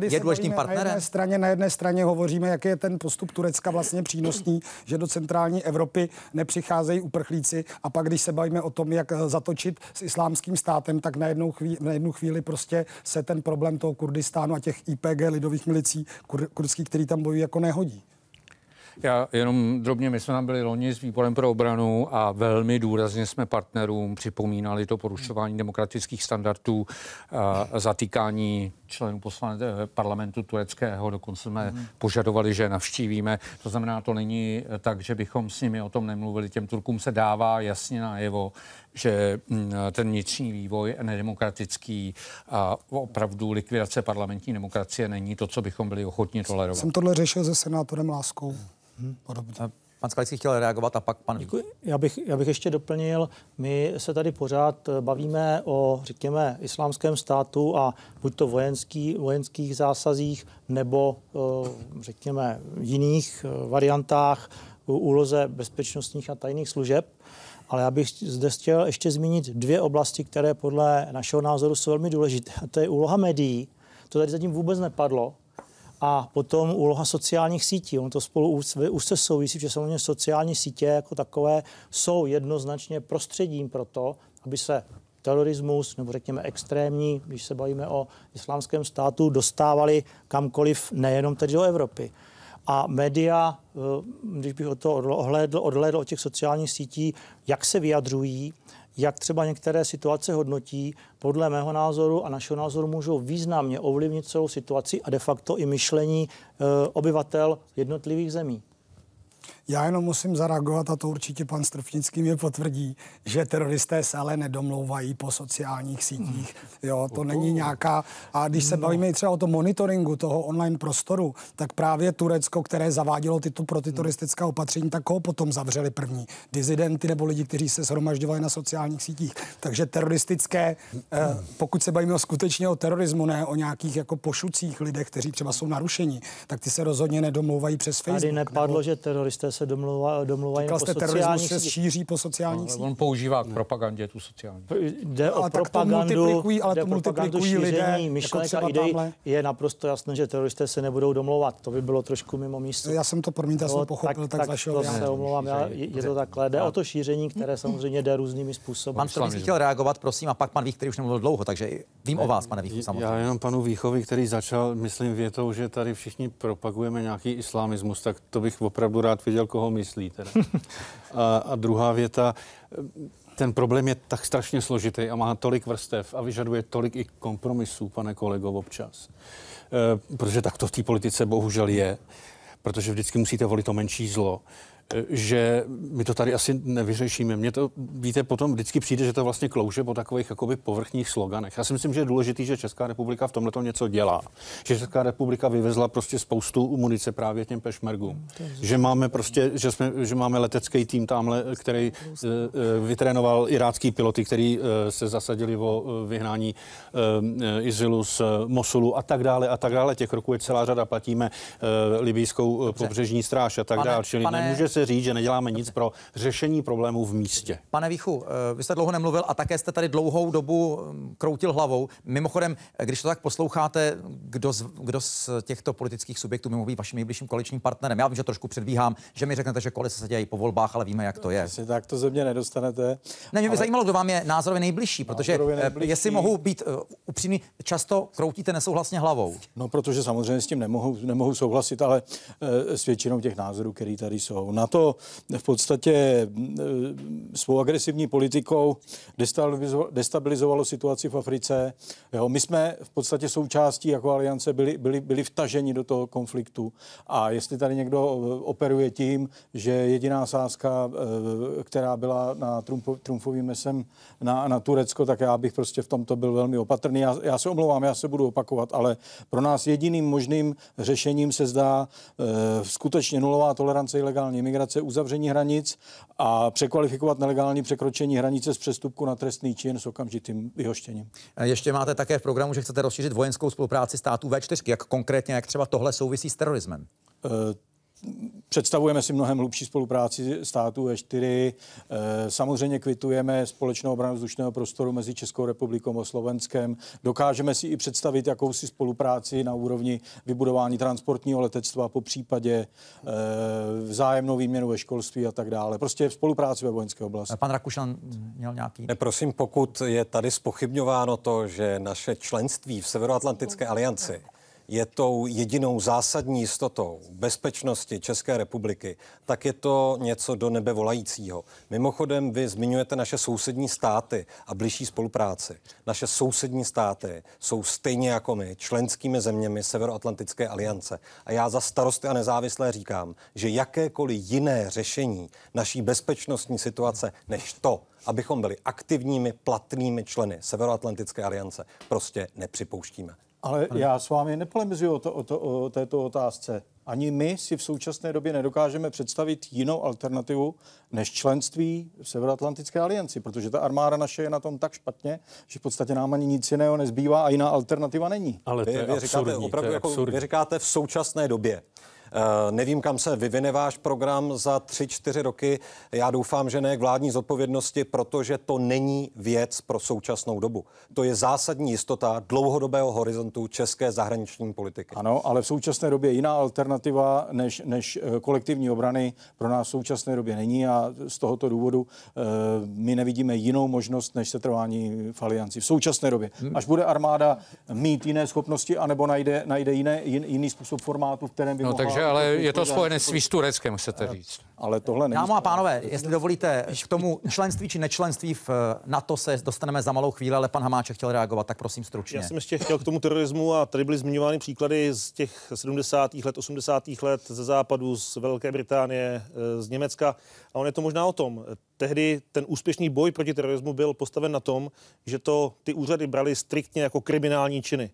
eh, je důležitým partnerem? Na jedné straně, na jedné straně opakovaně hovoříme, jak je ten postup Turecka vlastně přínosný, že do centrální Evropy nepřicházejí uprchlíci a pak, když se bavíme o tom, jak eh, zatočit s islámským státem, tak na jednu chvíli, na jednu chvíli prostě se ten problém toho Kurdistánu a těch IPG lidových milicí kur, kurdských, který tam bojují, jako nehodí. Já jenom drobně, my jsme tam byli loni s výborem pro obranu a velmi důrazně jsme partnerům připomínali to porušování demokratických standardů, eh, zatýkání členů poslanec, eh, parlamentu tureckého, dokonce jsme hmm. požadovali, že navštívíme. To znamená, to není eh, tak, že bychom s nimi o tom nemluvili. Těm Turkům se dává jasně najevo, že mm, ten vnitřní vývoj nedemokratický a opravdu likvidace parlamentní demokracie není to, co bychom byli ochotni tolerovat. Jsem tohle řešil se senátorem Láskou podobně. No pan Skalický chtěl reagovat a pak pan... Děkuji. Já bych, já bych ještě doplnil, my se tady pořád eh, bavíme o, řekněme, islámském státu a buď to vojenský, vojenských zásazích nebo, eh, řekněme, jiných eh, variantách úloze bezpečnostních a tajných služeb. Ale já bych zde chtěl ještě zmínit dvě oblasti, které podle našeho názoru jsou velmi důležité. A to je úloha médií. To tady zatím vůbec nepadlo. A potom úloha sociálních sítí. On to spolu se souvisí, že samozřejmě sociální sítě jako takové jsou jednoznačně prostředím pro to, aby se terorismus nebo řekněme extrémní, když se bavíme o islámském státu, dostávali kamkoliv, nejenom tedy do Evropy. A média, eh, když bych o to odhlédl, odhlédl o těch sociálních sítí, jak se vyjadřují, jak třeba některé situace hodnotí, podle mého názoru a našeho názoru můžou významně ovlivnit celou situaci a de facto i myšlení eh, obyvatel jednotlivých zemí. Já jenom musím zareagovat, a to určitě pan Strfnický mě potvrdí, že teroristé se ale nedomlouvají po sociálních sítích. Jo, to není nějaká... A když se no. bavíme i třeba o tom monitoringu toho online prostoru, tak právě Turecko, které zavádělo tyto protitoristická hmm. opatření, tak ho potom zavřeli první. Dizidenty nebo lidi, kteří se shromažďovali na sociálních sítích. Takže teroristické, eh, pokud se bavíme o skutečně o terorismu, ne o nějakých jako pošucích lidech, kteří třeba jsou narušení, tak ty se rozhodně nedomlouvají přes Facebook. Tady nepadlo, nebo... že terorist teroristé se domluva, domluvají Říkal po sociálních... se šíří po sociálních no, sítích. On používá k propagandě tu sociální. Jde o ale propagandu, to multiplikují, ale to multiplikují lidé. Myšlenka jako ideí je naprosto jasné, že teroristé se nebudou domlouvat. To by bylo trošku mimo místo. Já jsem to, promiňte, mě jsem no, pochopil tak, tak, tak to se omlouvám, já, je to takhle. Jde o no. to šíření, které samozřejmě jde různými způsoby. Pan Štromín chtěl reagovat, prosím, a pak pan Vích, který už nemluvil dlouho, takže vím o vás, pane Víchu, samozřejmě. Já jenom panu Víchovi, který začal, myslím, větou, že tady všichni propagujeme nějaký islámismus, tak to bych opravdu rád rád věděl, koho myslí. Teda. A, a druhá věta, ten problém je tak strašně složitý a má tolik vrstev a vyžaduje tolik i kompromisů, pane kolego, občas. E, protože tak to v té politice bohužel je, protože vždycky musíte volit to menší zlo že my to tady asi nevyřešíme. Mně to, víte, potom vždycky přijde, že to vlastně klouže po takových jakoby povrchních sloganech. Já si myslím, že je důležité, že Česká republika v tomhle něco dělá. Že Česká republika vyvezla prostě spoustu munice právě těm pešmergům. Hmm, že máme prostě, že, jsme, že máme letecký tým tamhle, který eh, eh, vytrénoval irácký piloty, který eh, se zasadili o vyhnání Izilu z Mosulu a tak dále a tak dále. Těch roků je celá řada. Platíme libijskou pobřežní stráž a tak dále. Čili pane, nemůže se chci říct, že neděláme nic pro řešení problémů v místě. Pane Výchu, eh, vy jste dlouho nemluvil a také jste tady dlouhou dobu hm, kroutil hlavou. Mimochodem, eh, když to tak posloucháte, kdo z, kdo z těchto politických subjektů mimo být vaším nejbližším koaličním partnerem? Já vím, že trošku předvíhám, že mi řeknete, že koalice se dějí po volbách, ale víme, jak to je. Asi tak to ze mě nedostanete. Ne, mě by ale... zajímalo, kdo vám je názorově nejbližší, protože názorově eh, nejbližší... jestli mohu být upřímný, často kroutíte nesouhlasně hlavou. No, protože samozřejmě s tím nemohu, nemohu souhlasit, ale e, s většinou těch názorů, které tady jsou. Na NATO v podstatě eh, svou agresivní politikou destabilizovalo situaci v Africe. Jo, my jsme v podstatě součástí jako aliance byli, byli, byli vtaženi do toho konfliktu. A jestli tady někdo eh, operuje tím, že jediná sázka, eh, která byla na Trumpo, Trumpovým mesem na, na Turecko, tak já bych prostě v tomto byl velmi opatrný. Já, já se omlouvám, já se budu opakovat, ale pro nás jediným možným řešením se zdá e, skutečně nulová tolerance ilegální imigrace migrace, uzavření hranic a překvalifikovat nelegální překročení hranice z přestupku na trestný čin s okamžitým vyhoštěním. Ještě máte také v programu, že chcete rozšířit vojenskou spolupráci států V4. Jak konkrétně, jak třeba tohle souvisí s terorismem? Eh, Představujeme si mnohem hlubší spolupráci států E4. Eh, samozřejmě kvitujeme společnou obranu vzdušného prostoru mezi Českou republikou a Slovenskem. Dokážeme si i představit jakousi spolupráci na úrovni vybudování transportního letectva, po případě eh, vzájemnou výměnu ve školství a tak dále. Prostě spolupráci ve vojenské oblasti. Eh, pan Rakušan měl nějaký? Ne, prosím, pokud je tady spochybňováno to, že naše členství v Severoatlantické alianci je tou jedinou zásadní jistotou bezpečnosti České republiky, tak je to něco do nebe volajícího. Mimochodem, vy zmiňujete naše sousední státy a blížší spolupráci. Naše sousední státy jsou stejně jako my členskými zeměmi Severoatlantické aliance. A já za starosty a nezávislé říkám, že jakékoliv jiné řešení naší bezpečnostní situace než to, abychom byli aktivními, platnými členy Severoatlantické aliance, prostě nepřipouštíme. Ale já s vámi nepolemizuju o, to, o, to, o této otázce. Ani my si v současné době nedokážeme představit jinou alternativu než členství v Severoatlantické alianci, protože ta armáda naše je na tom tak špatně, že v podstatě nám ani nic jiného nezbývá a jiná alternativa není. Ale to je vy, vy absurdní, říkáte, opravdu, to je jako, vy říkáte v současné době. Eh, nevím, kam se vyvine váš program za 3-4 roky. Já doufám, že ne k vládní zodpovědnosti, protože to není věc pro současnou dobu. To je zásadní jistota dlouhodobého horizontu české zahraniční politiky. Ano, ale v současné době jiná alternativa než, než eh, kolektivní obrany pro nás v současné době není a z tohoto důvodu eh, my nevidíme jinou možnost než setrvání v alianci v současné době. Hmm. Až bude armáda mít jiné schopnosti, anebo najde, najde jiné, jiný způsob formátu, v kterém by no, mohla... takže takže ale je to spojené s Tureckem, musíte eh, říct. Ale tohle není. Dámo a pánové, jestli dovolíte, k tomu členství či nečlenství v eh, NATO se dostaneme za malou chvíli, ale pan Hamáček chtěl reagovat, tak prosím stručně. Já jsem ještě chtěl k tomu terorismu a tady byly zmiňovány příklady z těch 70. let, 80. let ze západu, z Velké Británie, eh, z Německa. A on je to možná o tom. Tehdy ten úspěšný boj proti terorismu byl postaven na tom, že to ty úřady brali striktně jako kriminální činy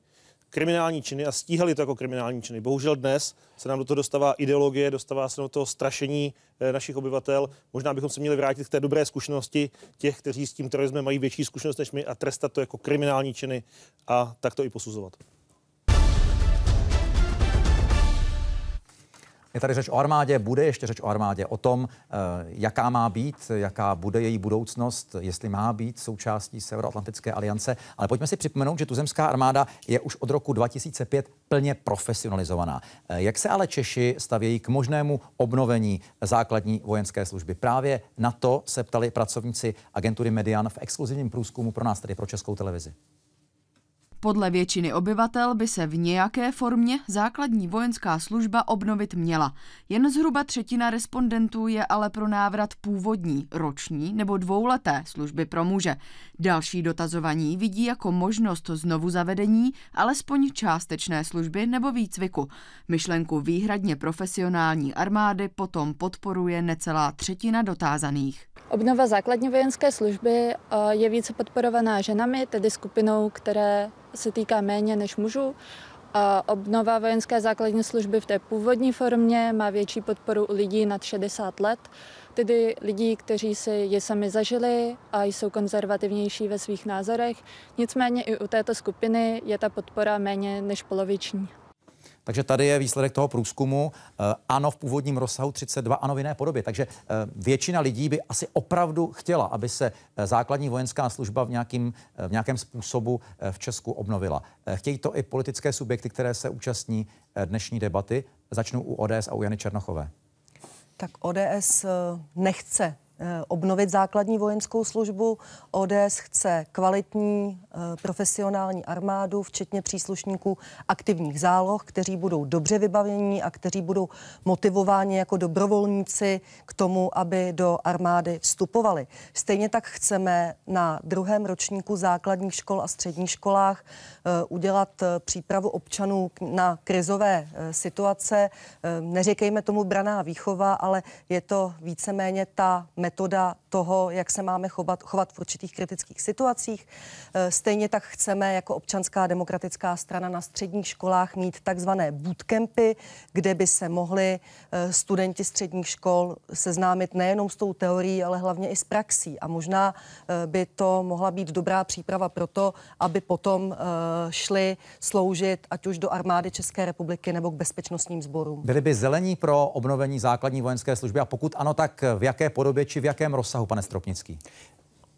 kriminální činy a stíhali to jako kriminální činy. Bohužel dnes se nám do toho dostává ideologie, dostává se do toho strašení eh, našich obyvatel. Možná bychom se měli vrátit k té dobré zkušenosti těch, kteří s tím terorismem mají větší zkušenost než my a trestat to jako kriminální činy a tak to i posuzovat. Je tady řeč o armádě, bude ještě řeč o armádě, o tom, eh, jaká má být, jaká bude její budoucnost, jestli má být součástí Severoatlantické aliance. Ale pojďme si připomenout, že tuzemská armáda je už od roku 2005 plně profesionalizovaná. Eh, jak se ale Češi stavějí k možnému obnovení základní vojenské služby? Právě na to se ptali pracovníci agentury Median v exkluzivním průzkumu pro nás, tady pro Českou televizi. Podle většiny obyvatel by se v nějaké formě základní vojenská služba obnovit měla. Jen zhruba třetina respondentů je ale pro návrat původní, roční nebo dvouleté služby pro muže. Další dotazovaní vidí jako možnost znovu zavedení alespoň částečné služby nebo výcviku. Myšlenku výhradně profesionální armády potom podporuje necelá třetina dotázaných. Obnova základní vojenské služby eh, je více podporovaná ženami, tedy skupinou, které se týká méně než mužů. Obnova vojenské základní služby v té původní formě má větší podporu u lidí nad 60 let, tedy lidí, kteří si je sami zažili a jsou konzervativnější ve svých názorech. Nicméně i u této skupiny je ta podpora méně než poloviční. Takže tady je výsledek toho průzkumu. Eh, ano v původním rozsahu 32, ano v jiné podobě. Takže eh, většina lidí by asi opravdu chtěla, aby se eh, základní vojenská služba v, nějakým, v nějakém způsobu v Česku obnovila. Chtějí to i politické subjekty, které se účastní dnešní debaty. Začnu u ODS a u Jany Černochové. Tak ODS nechce Eh, obnovit základní vojenskou službu. ODS chce kvalitní eh, profesionální armádu, včetně příslušníků aktivních záloh, kteří budou dobře vybavení a kteří budou motivováni jako dobrovolníci k tomu, aby do armády vstupovali. Stejně tak chceme na druhém ročníku základních škol a středních školách eh, udělat přípravu občanů na krizové situace. Neříkejme tomu braná výchova, ale je to víceméně ta metoda toho, jak se máme chovat, chovat v určitých kritických situacích. E, stejně tak chceme jako občanská demokratická strana na středních školách mít takzvané bootcampy, kde by se mohli e, studenti středních škol seznámit nejenom s tou teorií, ale hlavně i s praxí. A možná e, by to mohla být dobrá příprava pro to, aby potom šli sloužit ať už do armády České republiky nebo k bezpečnostním sborům. Byli by zelení pro obnovení základní vojenské služby a pokud ano, tak v jaké podobě či či v jakém rozsahu, pane Stropnický?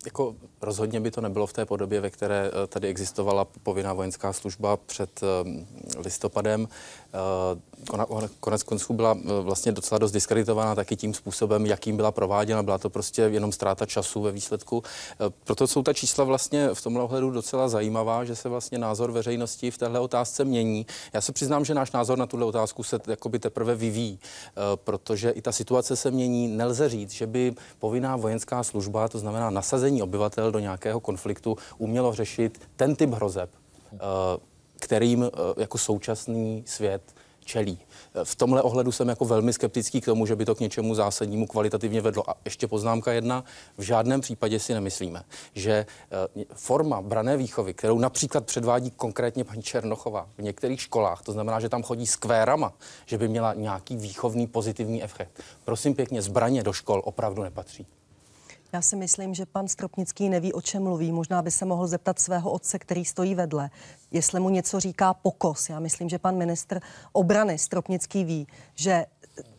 Jako rozhodně by to nebylo v té podobě, ve které eh, tady existovala povinná vojenská služba před eh, listopadem. Eh, konec konců byla eh, vlastně docela dost diskreditovaná taky tím způsobem, jakým byla prováděna. Byla to prostě jenom ztráta času ve výsledku. Eh, proto jsou ta čísla vlastně v tomhle ohledu docela zajímavá, že se vlastně názor veřejnosti v téhle otázce mění. Já se přiznám, že náš názor na tuhle otázku se jakoby teprve vyvíjí, protože i ta situace se mění. Nelze říct, že by povinná vojenská služba, to znamená nasazení obyvatel do nějakého konfliktu, umělo řešit ten typ hrozeb kterým eh, jako současný svět čelí. Eh, v tomhle ohledu jsem jako velmi skeptický k tomu, že by to k něčemu zásadnímu kvalitativně vedlo. A ještě poznámka jedna, v žádném případě si nemyslíme, že eh, forma brané výchovy, kterou například předvádí konkrétně paní Černochová v některých školách, to znamená, že tam chodí s kvérama, že by měla nějaký výchovný pozitivní efekt. Prosím pěkně, zbraně do škol opravdu nepatří. Já si myslím, že pan Stropnický neví, o čem mluví. Možná by se mohl zeptat svého otce, který stojí vedle, jestli mu něco říká pokos. Já myslím, že pan ministr obrany Stropnický ví, že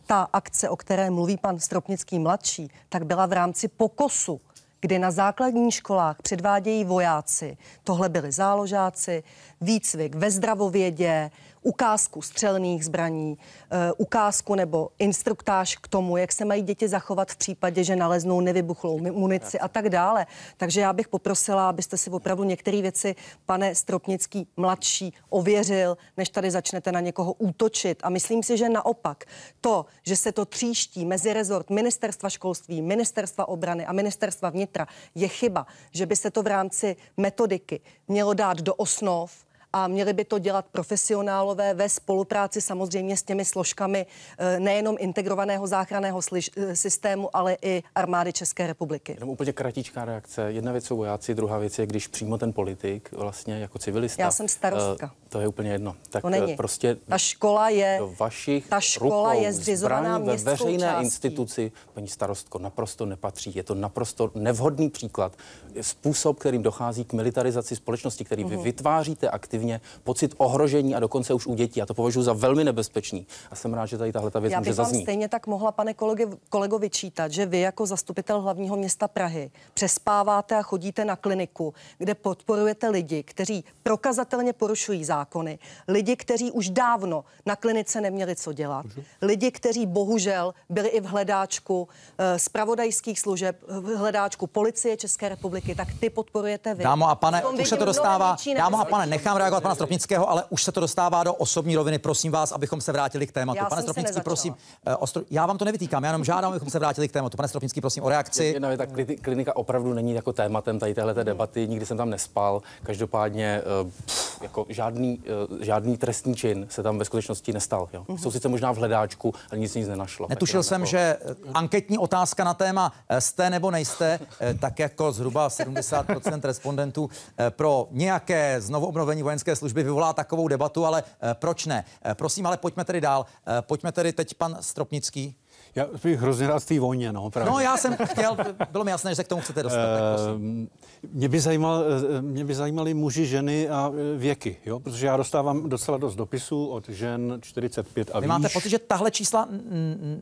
ta akce, o které mluví pan Stropnický mladší, tak byla v rámci pokosu kdy na základních školách předvádějí vojáci. Tohle byli záložáci, výcvik ve zdravovědě, ukázku střelných zbraní, eh, ukázku nebo instruktáž k tomu, jak se mají děti zachovat v případě, že naleznou nevybuchlou munici a tak dále. Takže já bych poprosila, abyste si opravdu některé věci, pane Stropnický mladší, ověřil, než tady začnete na někoho útočit. A myslím si, že naopak to, že se to tříští mezi rezort ministerstva školství, ministerstva obrany a ministerstva vnitra, je chyba, že by se to v rámci metodiky mělo dát do osnov, a měli by to dělat profesionálové ve spolupráci samozřejmě s těmi složkami eh, nejenom integrovaného záchranného eh, systému, ale i armády České republiky. Jenom úplně kratičká reakce. Jedna věc jsou vojáci, druhá věc je, když přímo ten politik vlastně jako civilista. Já jsem eh, starostka. Uh, to je úplně jedno. Tak to není. prostě ta škola je do vašich ta škola rukou, je zřizovaná ve veřejné částí. instituci, paní starostko, naprosto nepatří. Je to naprosto nevhodný příklad. Způsob, kterým dochází k militarizaci společnosti, který mm-hmm. vy mhm. vytváříte aktivně aktivně pocit ohrožení a dokonce už u dětí. A to považuji za velmi nebezpečný. A jsem rád, že tady tahle ta věc Já může zaznít. stejně tak mohla, pane kolegy, kolego, vyčítat, že vy jako zastupitel hlavního města Prahy přespáváte a chodíte na kliniku, kde podporujete lidi, kteří prokazatelně porušují zákony, lidi, kteří už dávno na klinice neměli co dělat, lidi, kteří bohužel byli i v hledáčku spravodajských eh, služeb, v hledáčku policie České republiky, tak ty podporujete vy. Dámo a pane, už se to dostává. Dámo a pane, nechám reagovat reagovat pana Stropnického, ale už se to dostává do osobní roviny. Prosím vás, abychom se vrátili k tématu. Já Pane Stropnický, prosím, eh, ostro... já vám to nevytýkám, já jenom žádám, abychom se vrátili k tématu. Pane Stropnický, prosím o reakci. Jedna věta, klinika opravdu není jako tématem tady téhle debaty, nikdy jsem tam nespal. Každopádně eh, pff, jako žádný, eh, žádný trestní čin se tam ve skutečnosti nestal. Jo? Mm-hmm. Jsou sice možná v hledáčku, ale nic nic nenašlo. Netušil jsem, jako... že anketní otázka na téma jste nebo nejste, tak jako zhruba 70% respondentů pro nějaké znovu obnovení vojenské vojenské služby vyvolá takovou debatu, ale eh, proč ne? Eh, prosím, ale pojďme tedy dál. Eh, pojďme tedy teď pan Stropnický. Já bych hrozně rád z té vojně, no. no právě. No já jsem chtěl, bylo mi jasné, že se k tomu chcete dostat. tak ehm, mě, by zajímal, eh, mě by zajímali muži, ženy a eh, věky, jo? protože já dostávám docela dost dopisů od žen 45 a Vy víš. máte pocit, že tahle čísla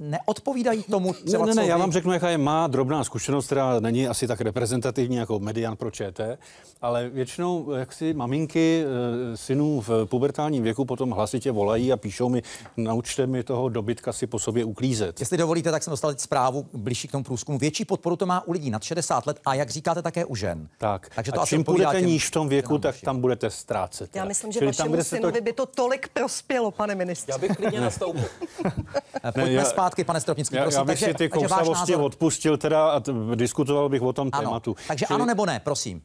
neodpovídají tomu třeba, Ne, ne, ne, já vám řeknu, jaká je má drobná zkušenost, která není asi tak reprezentativní jako median pro ČT, ale většinou jak si maminky eh, synů v pubertálním věku potom hlasitě volají a píšou mi, naučte mi toho dobytka si po sobě uklízet. Jestli dovolíte, tak jsem dostal teď zprávu blížší k tomu průzkumu. Větší podporu to má u lidí nad 60 let a jak říkáte, také u žen. Tak. Takže to a čím budete níž v tom věku, tak tam budete ztrácet. Já myslím, že Čili vašemu tam, synovi to... by to tolik prospělo, pane ministře. Já bych klidně nastoupil. Pojďme já, zpátky, pane Stropnický, já, prosím. Já bych takže, si ty kousavosti odpustil teda a diskutoval bych o tom ano, tématu. Takže Čili ano nebo ne, prosím.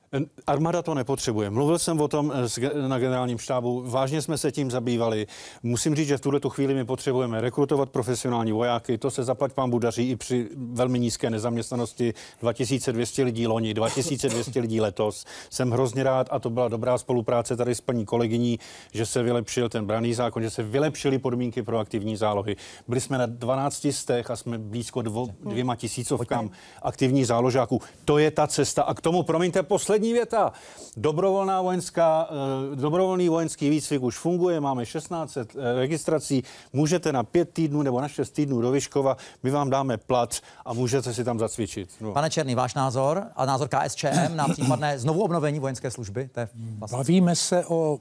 Armáda to nepotřebuje. Mluvil jsem o tom eh, na generálním štábu. Vážně jsme se tím zabývali. Musím říct, že v tuhle chvíli my potřebujeme rekrutovat profesionální vojáky. To se zaplať vám budaří i při velmi nízké nezaměstnanosti. 2200 lidí loni, 2200 lidí letos. Jsem hrozně rád a to byla dobrá spolupráce tady s paní kolegyní, že se vylepšil ten braný zákon, že se vylepšily podmínky pro aktivní zálohy. Byli jsme na 12 stech a jsme blízko dvo, dvěma tisícovkám aktivní záložáků. To je ta cesta. A k tomu, promiňte, poslední věta. Dobrovolná vojenská, eh, dobrovolný vojenský výcvik už funguje, máme 16 eh, registrací, můžete na pět týdnů nebo na šest týdnů do Vyškova my vám dáme plat a můžete si tam zacvičit. No. Pane Černý, váš názor a názor KSČM na případné znovu obnovení vojenské služby? To je hmm. vlastně... Bavíme se o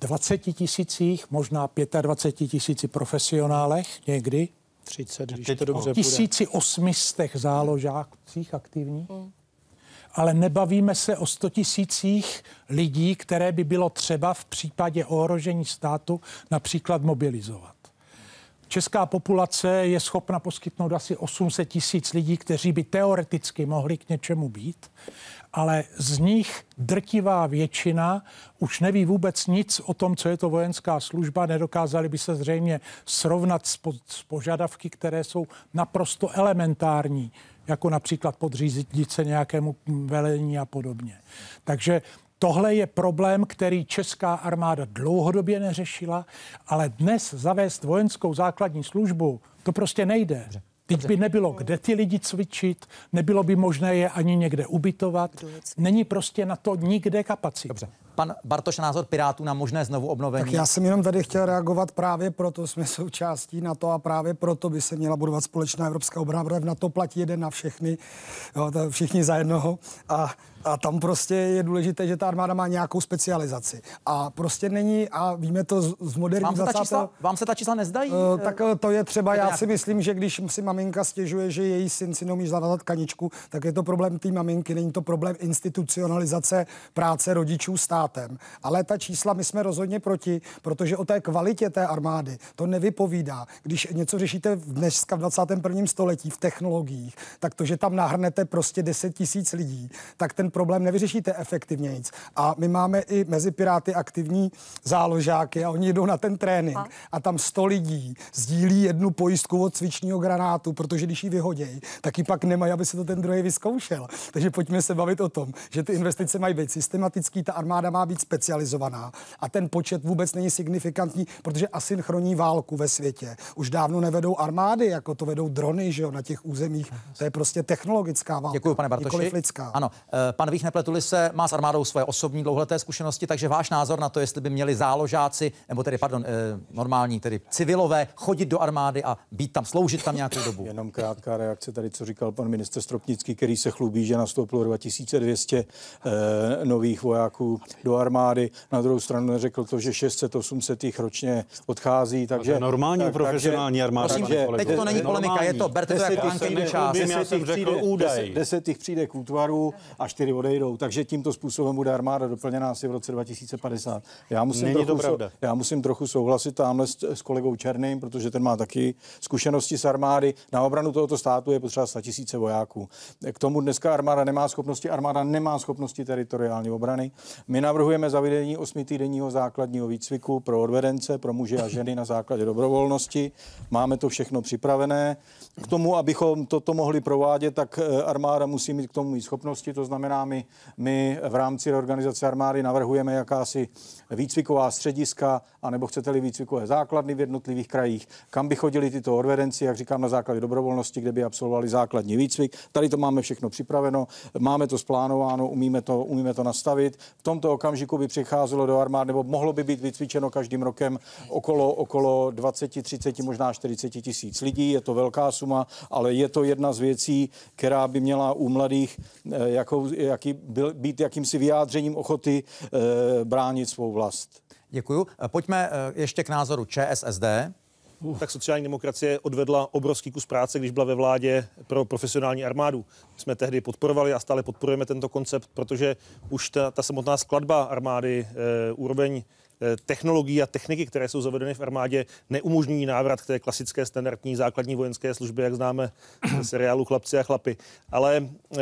20 tisících, možná 25 tisíci profesionálech někdy. 30, když to dobře bude. osmistech záložákcích aktivních. Hmm ale nebavíme se o 100 tisících lidí, které by bylo třeba v případě ohrožení státu například mobilizovat. Česká populace je schopna poskytnout asi 800 tisíc lidí, kteří by teoreticky mohli k něčemu být, ale z nich drtivá většina už neví vůbec nic o tom, co je to vojenská služba, nedokázali by se zřejmě srovnat s, po, s požadavky, které jsou naprosto elementární, jako například podřízit se nějakému velení a podobně. Takže Tohle je problém, který česká armáda dlouhodobě neřešila, ale dnes zavést vojenskou základní službu, to prostě nejde. Dobře. Teď by nebylo kde ty lidi cvičit, nebylo by možné je ani někde ubytovat. Není prostě na to nikde kapacit. Dobře. Pan Bartoš, názor Pirátů na možné znovu obnovení. Tak já jsem jenom tady chtěl reagovat právě proto, jsme součástí na to a právě proto by se měla budovat společná evropská obrana, protože na to platí jeden na všechny, jo, to všichni za jednoho. A a tam prostě je důležité, že ta armáda má nějakou specializaci. A prostě není, a víme to z, z moderní vám se, Čísla, vám se ta čísla nezdají? Uh, tak eh, to je třeba, já si myslím, že když si maminka stěžuje, že její syn si neumí zavazat kaničku, tak je to problém té maminky, není to problém institucionalizace práce rodičů státem. Ale ta čísla my jsme rozhodně proti, protože o té kvalitě té armády to nevypovídá. Když něco řešíte dneska v 21. století v technologiích, tak to, že tam nahrnete prostě 10 tisíc lidí, tak ten problém nevyřešíte efektivně nic. A my máme i mezi Piráty aktivní záložáky a oni jdou na ten trénink a, a tam 100 lidí sdílí jednu pojistku od cvičního granátu, protože když ji vyhodějí, tak ji pak nemají, aby se to ten druhý vyzkoušel. Takže pojďme se bavit o tom, že ty investice mají být systematický, ta armáda má být specializovaná a ten počet vůbec není signifikantní, protože asynchronní válku ve světě už dávno nevedou armády, jako to vedou drony, že jo, na těch územích. To je prostě technologická válka. Děkuji, pane Bartoši. Ano, eh, pan Pan Vích nepletuli se má s armádou svoje osobní dlouholeté zkušenosti, takže váš názor na to, jestli by měli záložáci, nebo tedy, pardon, eh, normální, tedy civilové, chodit do armády a být tam, sloužit tam nějakou dobu. Jenom krátká reakce tady, co říkal pan minister Stropnický, který se chlubí, že nastoupilo 2200 eh, nových vojáků do armády. Na druhou stranu neřekl to, že 600-800 jich ročně odchází. Takže to je normální tak, profesionální takže, armáda. Prosím, že, teď to není polemika, je to, berte to jako čas. Deset jich přijde k útvaru a čtyři odejdou. Takže tímto způsobem bude armáda doplněná asi v roce 2050. Já musím, Není trochu, to pravda. já musím trochu souhlasit tamhle s, s kolegou Černým, protože ten má taky zkušenosti z armády. Na obranu tohoto státu je potřeba 100 tisíce vojáků. K tomu dneska armáda nemá schopnosti, armáda nemá schopnosti teritoriální obrany. My navrhujeme zavedení 8 týdenního základního výcviku pro odvedence, pro muže a ženy na základě dobrovolnosti. Máme to všechno připravené. K tomu, abychom toto mohli provádět, tak eh, armáda musí mít k tomu i schopnosti, to znamená znamená, my, my v rámci reorganizace armády navrhujeme jakási výcviková střediska, anebo chcete-li výcvikové základny v jednotlivých krajích, kam by chodili tyto odvedenci, jak říkám, na základě dobrovolnosti, kde by absolvovali základní výcvik. Tady to máme všechno připraveno, máme to splánováno, umíme to, umíme to nastavit. V tomto okamžiku by přicházelo do armády, nebo mohlo by být vycvičeno každým rokem okolo, okolo 20, 30, možná 40 tisíc lidí. Je to velká suma, ale je to jedna z věcí, která by měla u mladých eh, jakou, jaký, byl, být jakýmsi vyjádřením ochoty e, bránit svou vlast. Děkuju. Eh, pojďme eh, ještě k názoru ČSSD. Uh. Tak sociální demokracie odvedla obrovský kus práce, když byla ve vládě pro profesionální armádu. Jsme tehdy podporovali a stále podporujeme tento koncept, protože už ta, ta samotná skladba armády, e, úroveň Eh, technologií a techniky, které jsou zavedeny v armádě, neumožňují návrat k té klasické standardní základní vojenské službě, jak známe z seriálu Chlapci a chlapy. Ale eh,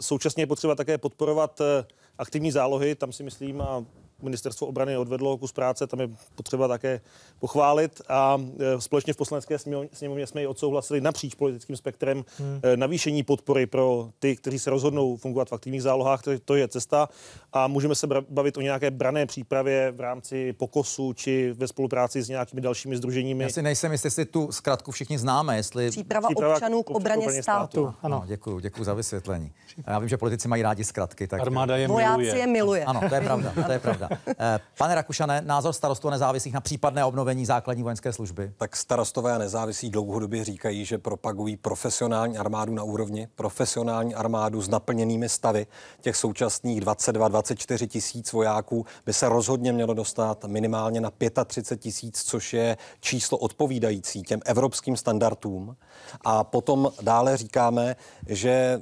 současně je potřeba také podporovat eh, aktivní zálohy, tam si myslím, a Ministerstvo obrany odvedlo kus práce, tam je potřeba také pochválit. A e, společně v poslanecké sněmovně jsme ji odsouhlasili napříč politickým spektrem hmm. E, navýšení podpory pro ty, kteří se rozhodnou fungovat v aktivních zálohách, to je cesta. A můžeme se bavit o nějaké brané přípravě v rámci pokosu či ve spolupráci s nějakými dalšími združeními. Já si nejsem jistý, jestli tu zkratku všichni známe. Jestli... Příprava, Příprava občanů k obraně, obraně státu. státu. No, ano, děkuji, děkuji za vysvětlení. Já vím, že politici mají rádi zkratky. Tak... Armáda je miluje. Vojáci je miluje. Ano, to je pravda, to je pravda pravda. Eh, pane Rakušane, názor starostů nezávislých na případné obnovení základní vojenské služby? Tak starostové a nezávislí dlouhodobě říkají, že propagují profesionální armádu na úrovni, profesionální armádu s naplněnými stavy. Těch současných 22-24 tisíc vojáků by se rozhodně mělo dostat minimálně na 35 tisíc, což je číslo odpovídající těm evropským standardům. A potom dále říkáme, že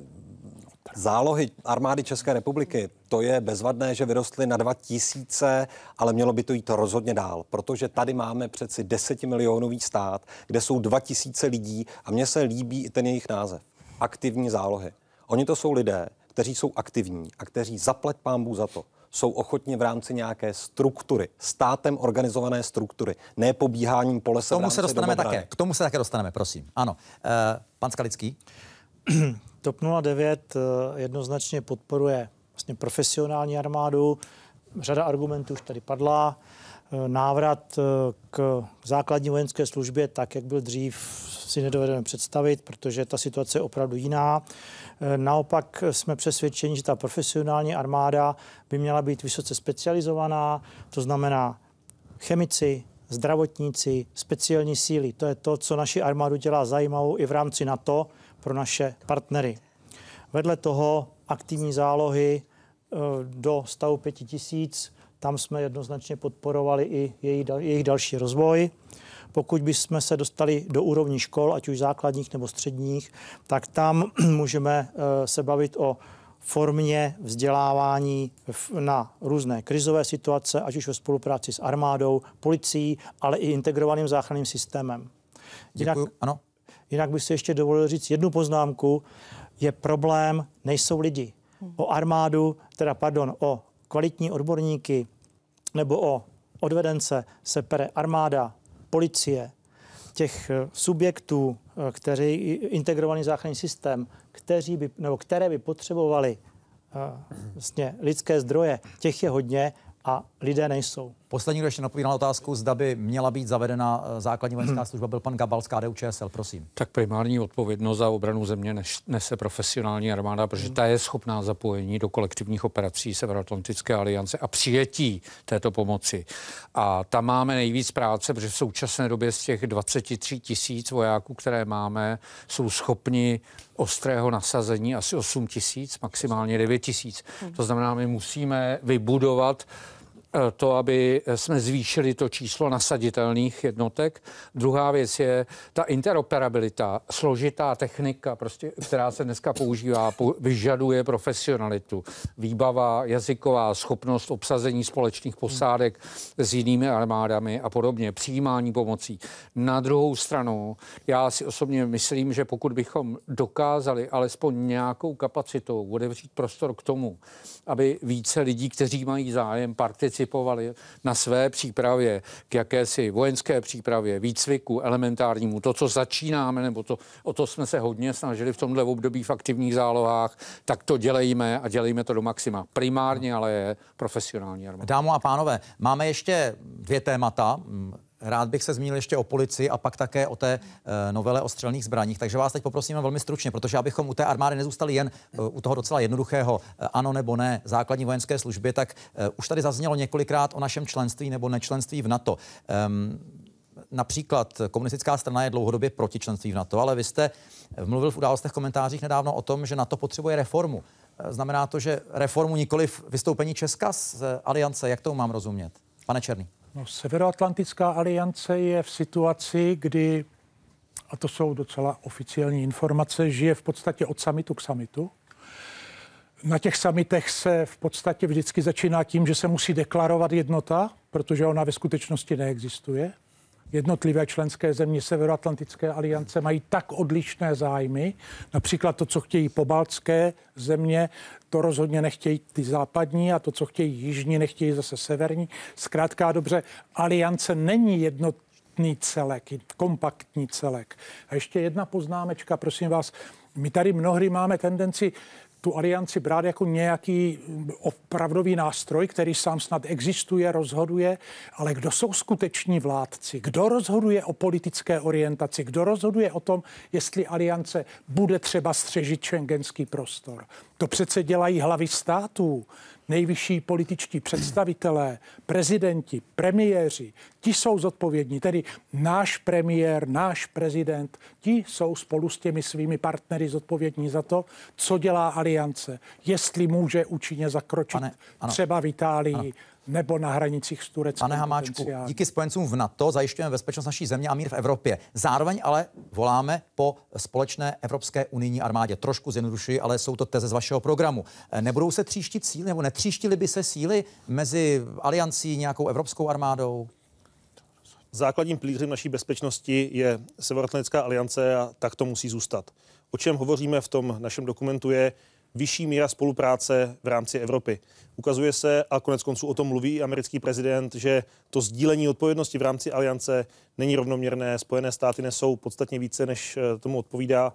zálohy armády České republiky to je bezvadné, že vyrostly na 2000, ale mělo by to jít rozhodně dál, protože tady máme přeci 10 milionový stát, kde jsou 2000 lidí a mně se líbí i ten jejich název. Aktivní zálohy. Oni to jsou lidé, kteří jsou aktivní a kteří zaplať pámbu za to, jsou ochotni v rámci nějaké struktury, státem organizované struktury, ne pobíháním po lese. K tomu se dostaneme domobrany. také. K tomu se také dostaneme, prosím. Ano. E, pan Skalický. TOP 09 eh, jednoznačně podporuje vlastně profesionální armádu. Řada argumentů už tady padla. E, návrat e, k základní vojenské službě, tak jak byl dřív, si nedovedeme představit, protože ta situace je opravdu jiná. E, naopak jsme přesvědčeni, že ta profesionální armáda by měla být vysoce specializovaná, to znamená chemici, zdravotníci, speciální síly. To je to, co naši armádu dělá zajímavou i v rámci NATO pro naše partnery. Vedle toho aktivní zálohy, Eh, do stavu 5000. Tam jsme jednoznačně podporovali i jejich další rozvoj. Pokud bychom se dostali do úrovní škol, ať už základních nebo středních, tak tam můžeme eh, se bavit o formě vzdělávání na různé krizové situace, ať už ve spolupráci s armádou, policií, ale i integrovaným záchranným systémem. Jinak, ano. jinak bych si ještě dovolil říct jednu poznámku. Je problém, nejsou lidi o armádu, teda pardon, o kvalitní odborníky nebo o odvedence se pere armáda, policie, těch eh, subjektů, eh, kteří integrovaný záchranný systém, kteří by, nebo které by potřebovali eh, vlastně lidské zdroje, těch je hodně a lidé nejsou. Poslední, kdo ještě na otázku, zda by měla být zavedena eh, základní vojenská hmm. služba, byl pan Gabal z KDU ČSL, prosím. Tak primární odpovědnost za obranu země nese profesionální armáda, protože hmm. ta je schopná zapojení do kolektivních operací Severoatlantické aliance a přijetí této pomoci. A tam máme nejvíc práce, protože v současné době z těch 23 tisíc vojáků, které máme, jsou schopni ostrého nasazení asi 8 tisíc, maximálně 9 tisíc. Hmm. To znamená, my musíme vybudovat Eh, to, aby eh, jsme zvýšili to číslo nasaditelných jednotek. Druhá věc je ta interoperabilita, složitá technika, prostě, která se dneska používá, vyžaduje profesionalitu. Výbava, jazyková schopnost obsazení společných posádek s jinými armádami a podobně, přijímání pomocí. Na druhou stranu, já si osobně myslím, že pokud bychom dokázali alespoň nějakou kapacitou odevřít prostor k tomu, aby více lidí, kteří mají zájem, participovali, participovali na své přípravě k jakési vojenské přípravě, výcviku elementárnímu, to, co začínáme, nebo to, o to jsme se hodně snažili v tomhle období v aktivních zálohách, tak to dělejme a dělejme to do maxima. Primárně ale je profesionální armáda. Dámo a pánové, máme ještě dvě témata Rád bych se zmínil ještě o policii a pak také o té eh, novele o střelných zbraních. Takže vás teď poprosíme velmi stručně, protože abychom u té armády nezůstali jen eh, u toho docela jednoduchého eh, ano nebo ne základní vojenské služby, tak už tady zaznělo několikrát o našem členství nebo nečlenství v NATO. Ehm, například komunistická strana je dlouhodobě proti členství v NATO, ale vy jste mluvil v událostech komentářích nedávno o tom, že NATO potřebuje reformu. Znamená to, že reformu nikoli v vystoupení Česka z aliance. Jak to mám rozumět? Pane Černý. No, Severoatlantická aliance je v situaci, kdy, a to jsou docela oficiální informace, žije v podstatě od samitu k samitu. Na těch samitech se v podstatě vždycky začíná tím, že se musí deklarovat jednota, protože ona ve skutečnosti neexistuje jednotlivé členské země Severoatlantické aliance mají tak odlišné zájmy, například to, co chtějí pobaltské země, to rozhodně nechtějí ty západní a to, co chtějí jižní, nechtějí zase severní. Zkrátka dobře, aliance není jednotný celek, kompaktní celek. A ještě jedna poznámečka, prosím vás, my tady mnohdy máme tendenci tu alianci brát jako nějaký opravdový nástroj, který sám snad existuje, rozhoduje, ale kdo jsou skuteční vládci, kdo rozhoduje o politické orientaci, kdo rozhoduje o tom, jestli aliance bude třeba střežit šengenský prostor. To přece dělají hlavy států, nejvyšší političtí představitelé, prezidenti, premiéři. Ti jsou zodpovědní, tedy náš premiér, náš prezident, ti jsou spolu s těmi svými partnery zodpovědní za to, co dělá aliance, jestli může účinně zakročit Pane, ano, třeba v Itálii, ano nebo na hranicích s Tureckem. Pane Hamáčku, potenciálně. díky spojencům v NATO zajišťujeme bezpečnost naší země a mír v Evropě. Zároveň ale voláme po společné Evropské unijní armádě. Trošku zjednodušuji, ale jsou to teze z vašeho programu. Eh, nebudou se tříštit síly, nebo netříštily by se síly mezi aliancí, nějakou evropskou armádou? Základním pilířem naší bezpečnosti je Severoatlantická aliance a tak to musí zůstat. O čem hovoříme v tom našem dokumentu je, vyšší míra spolupráce v rámci Evropy. Ukazuje se, a konec konců o tom mluví americký prezident, že to sdílení odpovědnosti v rámci aliance není rovnoměrné. Spojené státy nesou podstatně více, než eh, tomu odpovídá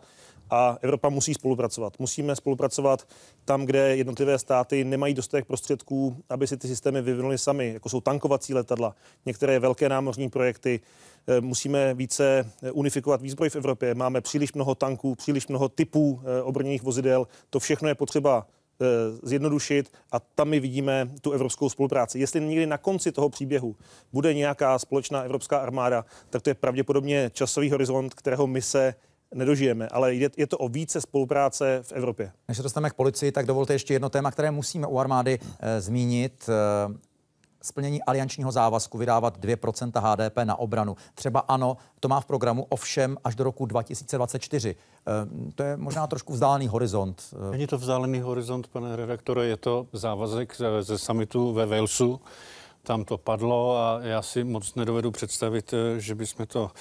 a Evropa musí spolupracovat. Musíme spolupracovat tam, kde jednotlivé státy nemají dostatek prostředků, aby si ty systémy vyvinuli sami, jako jsou tankovací letadla, některé velké námořní projekty. Eh, musíme více eh, unifikovat výzbroj v Evropě. Máme příliš mnoho tanků, příliš mnoho typů eh, obrněných vozidel. To všechno je potřeba zjednodušit a tam my vidíme tu evropskou spolupráci. Jestli někdy na konci toho příběhu bude nějaká společná evropská armáda, tak to je pravděpodobně časový horizont, kterého my se nedožijeme, ale je, je to o více spolupráce v Evropě. Než se dostaneme k policii, tak dovolte ještě jedno téma, které musíme u armády e, zmínit. E, splnění aliančního závazku vydávat 2% HDP na obranu. Třeba ano, to má v programu, ovšem až do roku 2024. E, eh, to je možná trošku vzdálený horizont. Není to vzdálený horizont, pane redaktore, je to závazek ze, ze summitu ve Walesu. Tam to padlo a já si moc nedovedu představit, že bychom to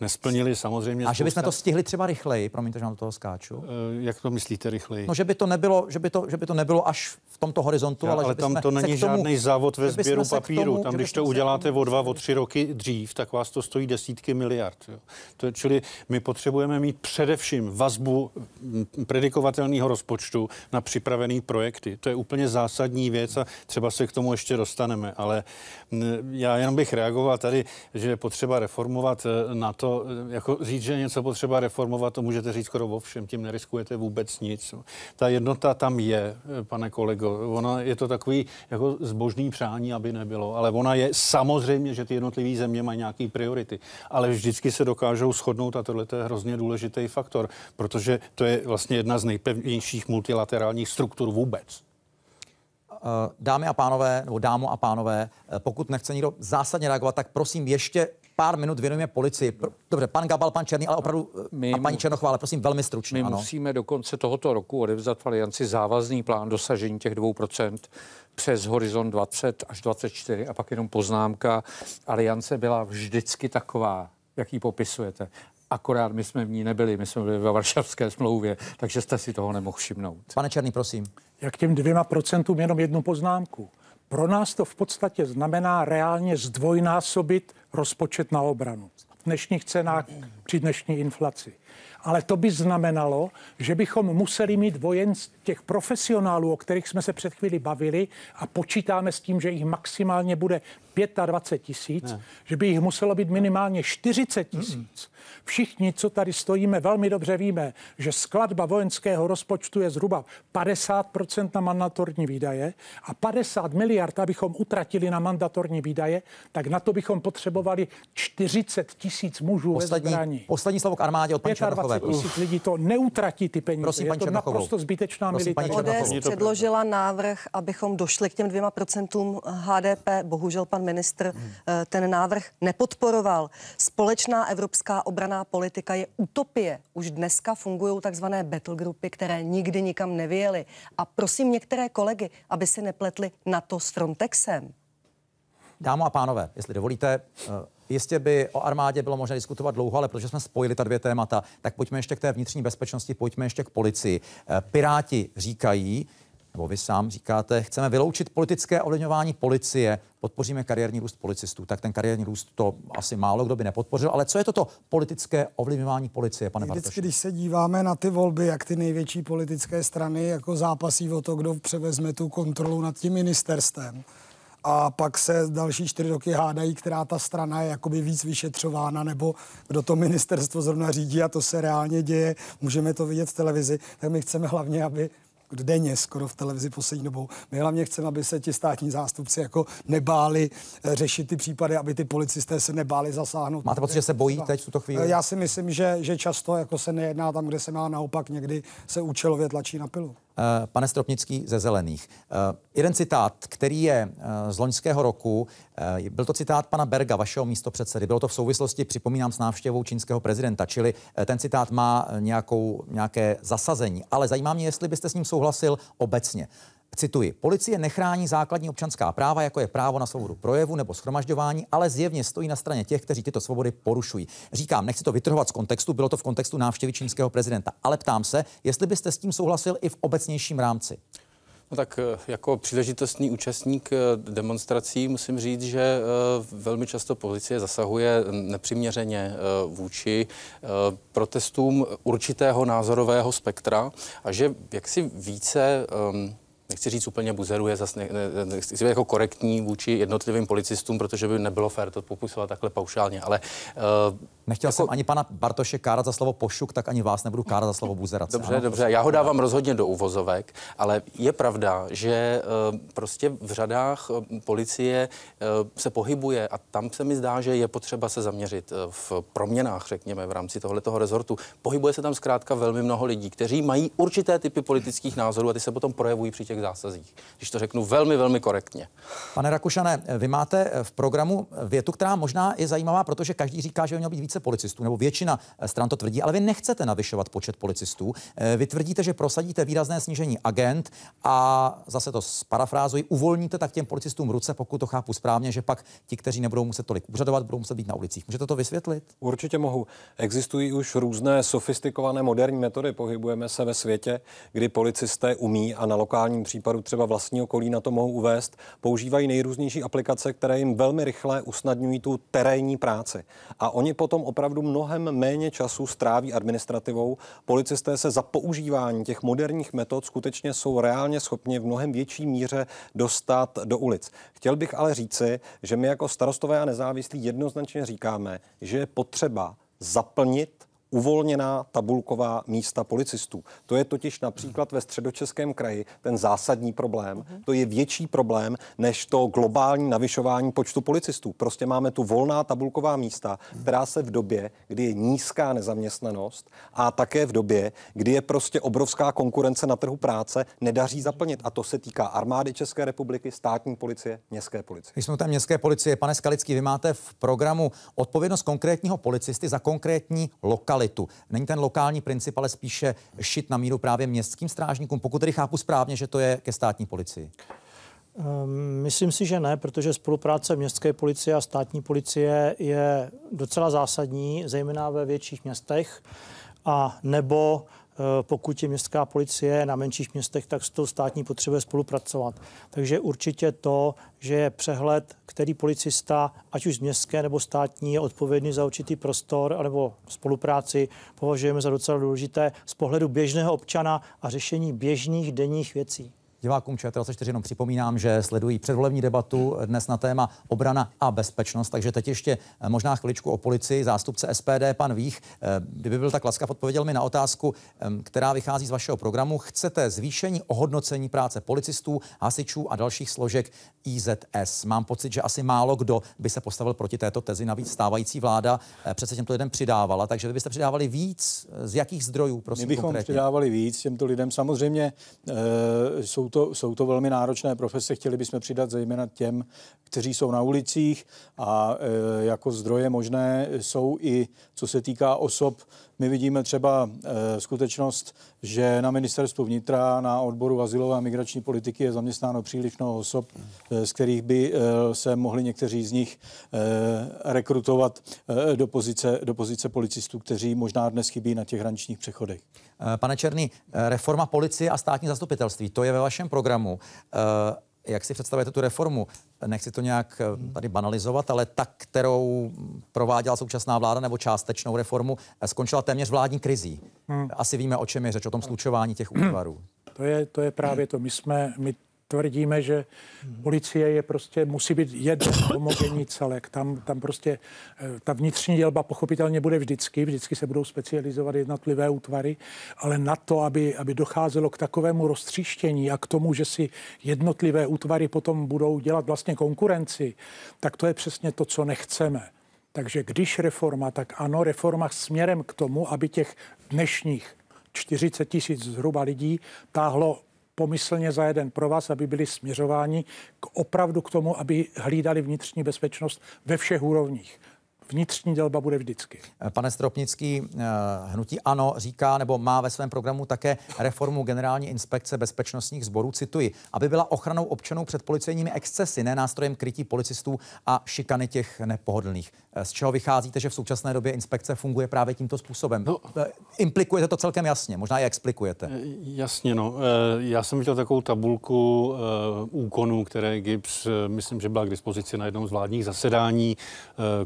nesplnili samozřejmě. A že bychom to stihli třeba rychleji, promiňte, že vám do toho skáču. Eh, jak to myslíte rychleji? No, že by to nebylo, že by to, že by to nebylo až v tomto horizontu, Já, ale, ale že tam to není žádný závod ve sběru papíru. Tomu, tam, když to uděláte o dva, o tři roky dřív, tak vás to stojí desítky miliard. Jo. To, čili my potřebujeme mít především vazbu predikovatelného rozpočtu na připravený projekty. To je úplně zásadní věc a třeba se k tomu ještě dostaneme, ale já jenom bych reagoval tady, že je potřeba reformovat e, na to, e, jako říct, že něco potřeba reformovat, to můžete říct skoro o všem, tím neriskujete vůbec nic. Ta jednota tam je, e, pane kolego. Ona je to takový jako zbožný přání, aby nebylo, ale ona je samozřejmě, že ty jednotlivé země mají nějaké priority, ale vždycky se dokážou shodnout a tohle je hrozně důležitý faktor, protože to je vlastně jedna z nejpevnějších multilaterálních struktur vůbec. Eh, dámy a pánové, nebo dámo a pánové, eh, pokud nechce nikdo zásadně reagovat, tak prosím ještě pár minut věnujeme policii. Dobře, pan Gabal, pan Černý, ale opravdu eh, my a paní Černochová, ale prosím velmi stručně. My ano. musíme do konce tohoto roku odevzat v Alianci závazný plán dosažení těch 2% přes horizont 20 až 24 a pak jenom poznámka. Aliance byla vždycky taková, jak ji popisujete. Akorát my jsme v ní nebyli, my jsme byli ve Varšavské smlouvě, takže jste si toho nemohl všimnout. Pane Černý, prosím jak těm dvěma procentům jenom jednu poznámku. Pro nás to v podstatě znamená reálně zdvojnásobit rozpočet na obranu v dnešních cenách při dnešní inflaci ale to by znamenalo, že bychom museli mít vojen těch profesionálů, o kterých jsme se před chvíli bavili a počítáme s tím, že jich maximálně bude 25 tisíc, že by jich muselo být minimálně 40 tisíc. Všichni, co tady stojíme, velmi dobře víme, že skladba vojenského rozpočtu je zhruba 50 na mandatorní výdaje a 50 miliard, abychom utratili na mandatorní výdaje, tak na to bychom potřebovali 40 tisíc mužů poslední, ve zbraní. Poslední slovo k armádě od paní Černochová, tisíc lidí to neutratí ty peníze. Prosím, je to Černochovou. naprosto zbytečná militace. ODS předložila návrh, abychom došli k těm dvěma procentům HDP. Bohužel pan ministr hmm. Eh, ten návrh nepodporoval. Společná evropská obraná politika je utopie. Už dneska fungují takzvané battlegroupy, které nikdy nikam nevěly. A prosím některé kolegy, aby si nepletli na to s Frontexem. Dámo a pánové, jestli dovolíte, eh, jistě by o armádě bylo možné diskutovat dlouho, ale protože jsme spojili ta dvě témata, tak pojďme ještě k té vnitřní bezpečnosti, pojďme ještě k policii. Eh, Piráti říkají, nebo vy sám říkáte, chceme vyloučit politické ovlivňování policie, podpoříme kariérní růst policistů. Tak ten kariérní růst to asi málo kdo by nepodpořil, ale co je toto politické ovlivňování policie, pane Vždycky, Bartoši? když se díváme na ty volby, jak ty největší politické strany jako zápasí o to, kdo převezme tu kontrolu nad tím ministerstvem, a pak se další čtyři roky hádají, která ta strana je jakoby víc vyšetřována nebo kdo to ministerstvo zrovna řídí a to se reálně děje, můžeme to vidět v televizi, tak my chceme hlavně, aby denně skoro v televizi poslední dobou. My hlavně chceme, aby se ti státní zástupci jako nebáli eh, řešit ty případy, aby ty policisté se nebáli zasáhnout. Máte pocit, že se bojí teď v tuto chvíli? Eh, já si myslím, že, že často jako se nejedná tam, kde se má, naopak někdy se účelově tlačí na pilu. Eh, pane Stropnický ze Zelených. Eh, jeden citát, který je eh, z loňského roku, byl to citát pana Berga, vašeho místopředsedy. Bylo to v souvislosti, připomínám, s návštěvou čínského prezidenta, čili ten citát má nějakou, nějaké zasazení. Ale zajímá mě, jestli byste s ním souhlasil obecně. Cituji, policie nechrání základní občanská práva, jako je právo na svobodu projevu nebo schromažďování, ale zjevně stojí na straně těch, kteří tyto svobody porušují. Říkám, nechci to vytrhovat z kontextu, bylo to v kontextu návštěvy čínského prezidenta, ale ptám se, jestli byste s tím souhlasil i v obecnějším rámci. No tak eh, jako příležitostný účastník eh, demonstrací musím říct, že eh, velmi často policie zasahuje nepřiměřeně vůči protestům určitého názorového spektra a že jaksi více ehm, nechci říct úplně buzeruje, zase ne, ne, nechci jako korektní vůči jednotlivým policistům, protože by nebylo fér to popisovat takhle paušálně, ale... Uh, Nechtěl jako... jsem ani pana Bartoše kárat za slovo pošuk, tak ani vás nebudu kárat za slovo buzerace. Dobře, ano? dobře, já ho dávám rozhodně do uvozovek, ale je pravda, že uh, prostě v řadách eh, policie uh, se pohybuje a tam se mi zdá, že je potřeba se zaměřit v proměnách, řekněme, v rámci tohoto rezortu. Pohybuje se tam zkrátka velmi mnoho lidí, kteří mají určité typy politických názorů a ty se potom projevují při těch těch zásazích, když to řeknu velmi, velmi korektně. Pane Rakušané, vy máte v programu větu, která možná je zajímavá, protože každý říká, že by mělo být více policistů, nebo většina stran to tvrdí, ale vy nechcete navyšovat počet policistů. Eh, vy tvrdíte, že prosadíte výrazné snížení agent a zase to sparafrázuji, uvolníte tak těm policistům ruce, pokud to chápu správně, že pak ti, kteří nebudou muset tolik úřadovat, budou muset být na ulicích. Můžete to vysvětlit? Určitě mohu. Existují už různé sofistikované moderní metody. Pohybujeme se ve světě, kdy policisté umí a na lokálním případu třeba vlastního na to mohou uvést, používají nejrůznější aplikace, které jim velmi rychle usnadňují tu terénní práci. A oni potom opravdu mnohem méně času stráví administrativou. Policisté se za používání těch moderních metod skutečně jsou reálně schopni v mnohem větší míře dostat do ulic. Chtěl bych ale říci, že my jako starostové a nezávislí jednoznačně říkáme, že je potřeba zaplnit uvolněná tabulková místa policistů. To je totiž například ve středočeském kraji ten zásadní problém. Mhm. To je větší problém než to globální navyšování počtu policistů. Prostě máme tu volná tabulková místa, která se v době, kdy je nízká nezaměstnanost a také v době, kdy je prostě obrovská konkurence na trhu práce, nedaří zaplnit. A to se týká armády České republiky, státní policie, městské policie. Když jsme tam městské policie, pane Skalický, vy máte v programu odpovědnost konkrétního policisty za konkrétní lokal lokalitu. Není ten lokální princip, ale spíše šit na míru právě městským strážníkům, pokud tedy chápu správně, že to je ke státní policii. Ehm, myslím si, že ne, protože spolupráce městské policie a státní policie je docela zásadní, zejména ve větších městech a nebo Eh, pokud je městská policie na menších městech, tak s tou státní potřebuje spolupracovat. Takže určitě to, že je přehled, který policista, ať už z městské nebo státní, je odpovědný za určitý prostor nebo spolupráci, považujeme za docela důležité z pohledu běžného občana a řešení běžných denních věcí. Divákům ČT24 jenom připomínám, že sledují předvolební debatu dnes na téma obrana a bezpečnost, takže teď ještě eh, možná chviličku o policii. Zástupce SPD, pan Vích, eh, kdyby byl tak laskav, odpověděl mi na otázku, která vychází z vašeho programu. Chcete zvýšení ohodnocení práce policistů, hasičů a dalších složek IZS. Mám pocit, že asi málo kdo by se postavil proti této tezi. Navíc stávající vláda eh, přece těmto lidem přidávala, takže vy byste přidávali víc. Z jakých zdrojů, prosím, My bychom konkrétně? přidávali víc těmto lidem. Samozřejmě e, jsou jsou to, jsou to velmi náročné profese, chtěli bychom přidat zejména těm, kteří jsou na ulicích a e, jako zdroje možné jsou i, co se týká osob my vidíme třeba e, skutečnost, že na ministerstvu vnitra, na odboru asilové a migrační politiky je zaměstnáno příliš mnoho osob, e, z kterých by e, se mohli někteří z nich e, rekrutovat e, do, pozice, do pozice policistů, kteří možná dnes chybí na těch hraničních přechodech. Pane Černý, reforma policie a státní zastupitelství, to je ve vašem programu. E, jak si představujete tu reformu? Nechci to nějak eh, tady banalizovat, ale tak, kterou prováděla současná vláda nebo částečnou reformu, eh, skončila téměř vládní krizí. Hmm. Asi víme, o čem je řeč, o tom slučování těch útvarů. To je, to je právě to. My jsme, my tvrdíme, že policie je prostě, musí být jeden homogenní celek. Tam, tam prostě eh, ta vnitřní dělba pochopitelně bude vždycky, vždycky se budou specializovat jednotlivé útvary, ale na to, aby, aby docházelo k takovému roztříštění a k tomu, že si jednotlivé útvary potom budou dělat vlastně konkurenci, tak to je přesně to, co nechceme. Takže když reforma, tak ano, reforma směrem k tomu, aby těch dnešních 40 tisíc zhruba lidí táhlo pomyslně za jeden pro vás, aby byli směřováni k opravdu k tomu, aby hlídali vnitřní bezpečnost ve všech úrovních vnitřní dělba bude vždycky. Eh, pane Stropnický, eh, hnutí ANO říká nebo má ve svém programu také reformu Generální inspekce bezpečnostních sborů, cituji, aby byla ochranou občanů před policejními excesy, ne nástrojem krytí policistů a šikany těch nepohodlných. Eh, z čeho vycházíte, že v současné době inspekce funguje právě tímto způsobem? No, Implikujete to celkem jasně, možná i explikujete. Jasně, no. Já jsem viděl takovou tabulku úkonů, které GIBS, myslím, že byla k dispozici na jednom z vládních zasedání,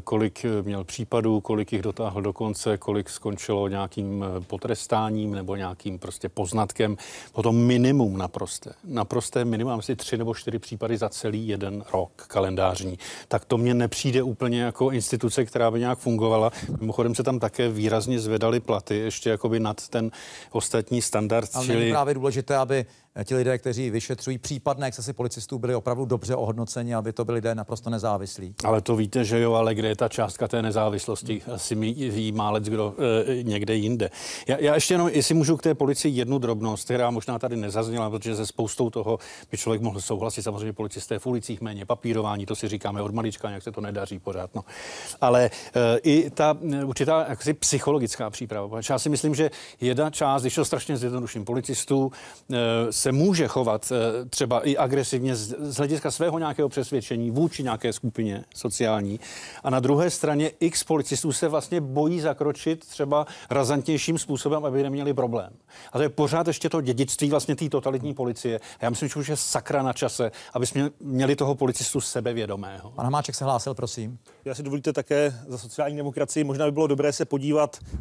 kolik měl případů, kolik jich dotáhl do konce, kolik skončilo nějakým eh, potrestáním nebo nějakým prostě poznatkem. Potom minimum naprosté. Naprosté minimum, asi tři nebo čtyři případy za celý jeden rok kalendářní. Tak to mně nepřijde úplně jako instituce, která by nějak fungovala. Mimochodem se tam také výrazně zvedaly platy, ještě jakoby nad ten ostatní standard. Ale čili... právě důležité, aby Eh, ti lidé, kteří vyšetřují případné excesy policistů, byli opravdu dobře ohodnoceni, aby to byli lidé naprosto nezávislí. Ale to víte, že jo, ale kde je ta částka té nezávislosti? Asi eh, mi ví málec kdo e, někde jinde. Já, já ještě jenom, jestli můžu k té policii jednu drobnost, která možná tady nezazněla, protože se spoustou toho by člověk mohl souhlasit. Samozřejmě policisté v ulicích méně papírování, to si říkáme od malička, nějak se to nedaří pořád. No. Ale e, i ta určitá jaksi psychologická příprava. Já si myslím, že jedna část, když to strašně zjednoduším, policistů e, se může chovat eh, třeba i agresivně z hlediska svého nějakého přesvědčení vůči nějaké skupině sociální. A na druhé straně x policistů se vlastně bojí zakročit třeba razantnějším způsobem, aby neměli problém. A to je pořád ještě to dědictví vlastně té totalitní policie. A já myslím, že už je sakra na čase, aby jsme měli toho policistu sebevědomého. Pan Hamáček se hlásil, prosím. Já si dovolíte také za sociální demokracii. Možná by bylo dobré se podívat, eh,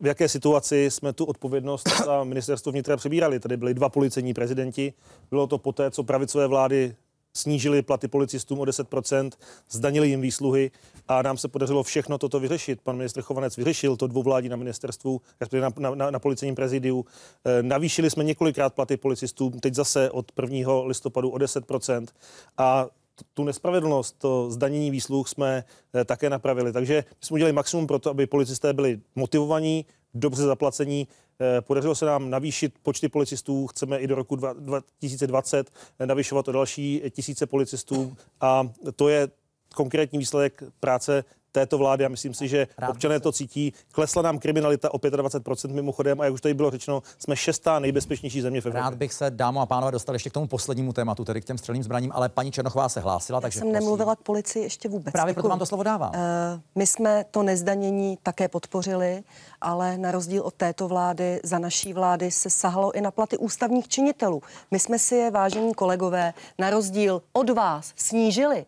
v jaké situaci jsme tu odpovědnost za ministerstvo vnitra přebírali. Tady byly dva policejní prezidenti. Bylo to poté, co pravicové vlády snížili platy policistům o 10%, zdanili jim výsluhy a nám se podařilo všechno toto vyřešit. Pan ministr Chovanec vyřešil to dvou vládí na ministerstvu, respektive na, na, na policejním prezidiu. E, navýšili jsme několikrát platy policistům, teď zase od 1. listopadu o 10%. A tu nespravedlnost, to zdanění výsluh jsme e, také napravili. Takže jsme udělali maximum pro to, aby policisté byli motivovaní, dobře zaplacení Eh, podařilo se nám navýšit počty policistů, chceme i do roku 2020 eh, navyšovat o další tisíce policistů a to je konkrétní výsledek práce této vlády a myslím si, že občané to cítí. Klesla nám kriminalita o 25% mimochodem a jak už tady bylo řečeno, jsme šestá nejbezpečnější země v Evropě. Rád bych se, dámo a pánové, dostal ještě k tomu poslednímu tématu, tedy k těm střelným zbraním, ale paní Černochová se hlásila. Takže jsem prosím. nemluvila k policii ještě vůbec. Právě proto vám to slovo dávám. Uh, my jsme to nezdanění také podpořili, ale na rozdíl od této vlády, za naší vlády se sahalo i na platy ústavních činitelů. My jsme si je, vážení kolegové, na rozdíl od vás snížili.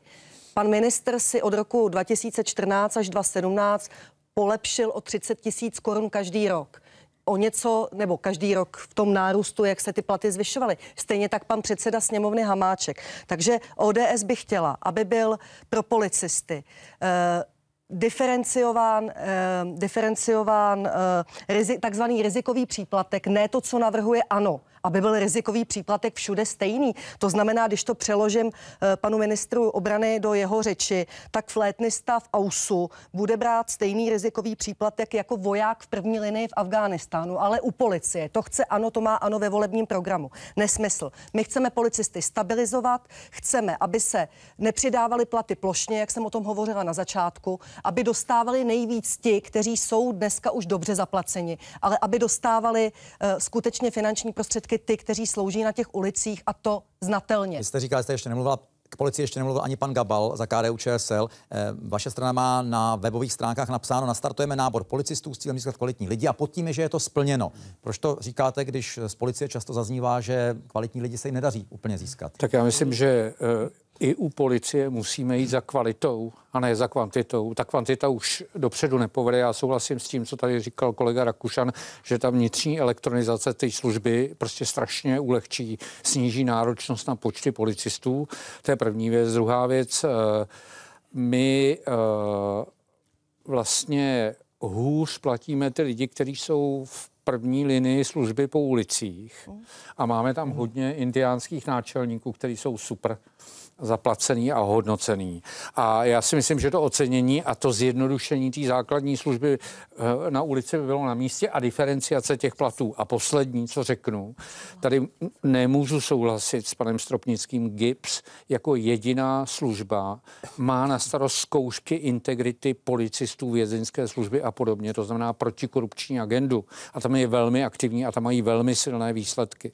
Pan minister si od roku 2014 až 2017 polepšil o 30 tisíc korun každý rok o něco, nebo každý rok v tom nárůstu, jak se ty platy zvyšovaly. Stejně tak pan předseda sněmovny Hamáček. Takže ODS by chtěla, aby byl pro policisty eh, diferenciován, eh, diferenciován eh, rizi, takzvaný rizikový příplatek, ne to, co navrhuje ANO aby byl rizikový příplatek všude stejný. To znamená, když to přeložím eh, panu ministru obrany do jeho řeči, tak flétnista v AUSu bude brát stejný rizikový příplatek jako voják v první linii v Afghánistánu, ale u policie. To chce ano, to má ano ve volebním programu. Nesmysl. My chceme policisty stabilizovat, chceme, aby se nepřidávali platy plošně, jak jsem o tom hovořila na začátku, aby dostávali nejvíc ti, kteří jsou dneska už dobře zaplaceni, ale aby dostávali uh, skutečně finanční prostředky taky ty, kteří slouží na těch ulicích a to znatelně. Vy jste říkal, jste ještě nemluvila k policii ještě nemluvil ani pan Gabal za KDU ČSL. Eh, vaše strana má na webových stránkách napsáno, nastartujeme nábor policistů s cílem získat kvalitní lidi a pod tím je, že je to splněno. Proč to říkáte, když z policie často zaznívá, že kvalitní lidi se jim nedaří úplně získat? Tak já myslím, že eh, i u policie musíme jít za kvalitou a ne za kvantitou. Ta kvantita už dopředu nepovede. Já souhlasím s tím, co tady říkal kolega Rakušan, že ta vnitřní elektronizace té služby prostě strašně ulehčí, sníží náročnost na počty policistů. To je první věc. Druhá věc, eh, my eh, vlastně hůř platíme ty lidi, kteří jsou v první linii služby po ulicích. A máme tam hodně indiánských náčelníků, kteří jsou super zaplacený a hodnocený. A já si myslím, že to ocenění a to zjednodušení té základní služby eh, na ulici by bylo na místě a diferenciace těch platů. A poslední, co řeknu, tady nemůžu souhlasit s panem Stropnickým, GIPS jako jediná služba má na starost zkoušky integrity policistů, vězeňské služby a podobně, to znamená protikorupční agendu. A tam je velmi aktivní a tam mají velmi silné výsledky.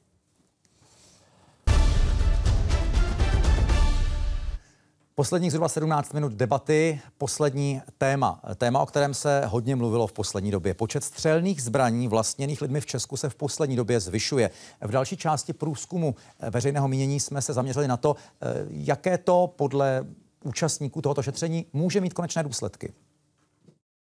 Posledních zhruba 17 minut debaty, poslední téma. Téma, o kterém se hodně mluvilo v poslední době. Počet střelných zbraní vlastněných lidmi v Česku se v poslední době zvyšuje. V další části průzkumu eh, veřejného mínění jsme se zaměřili na to, eh, jaké to podle účastníků tohoto šetření může mít konečné důsledky.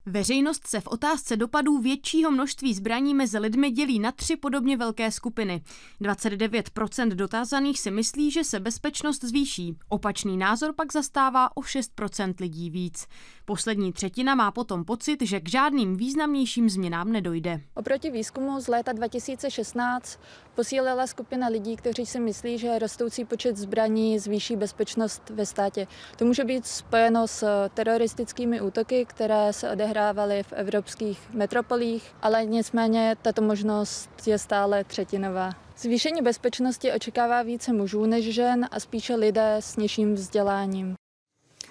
Veřejnost se v otázce dopadů většího množství zbraní mezi lidmi dělí na tři podobně velké skupiny. 29% dotázaných si myslí, že se bezpečnost zvýší, opačný názor pak zastává o 6% lidí víc. Poslední třetina má potom pocit, že k žádným významnějším změnám nedojde. Oproti výzkumu z léta 2016 posílila skupina lidí, kteří si myslí, že rostoucí počet zbraní zvýší bezpečnost ve státě. To může být spojeno s teroristickými útoky, které se odehrávaly v evropských metropolích, ale nicméně tato možnost je stále třetinová. Zvýšení bezpečnosti očekává více mužů než žen a spíše lidé s nižším vzděláním.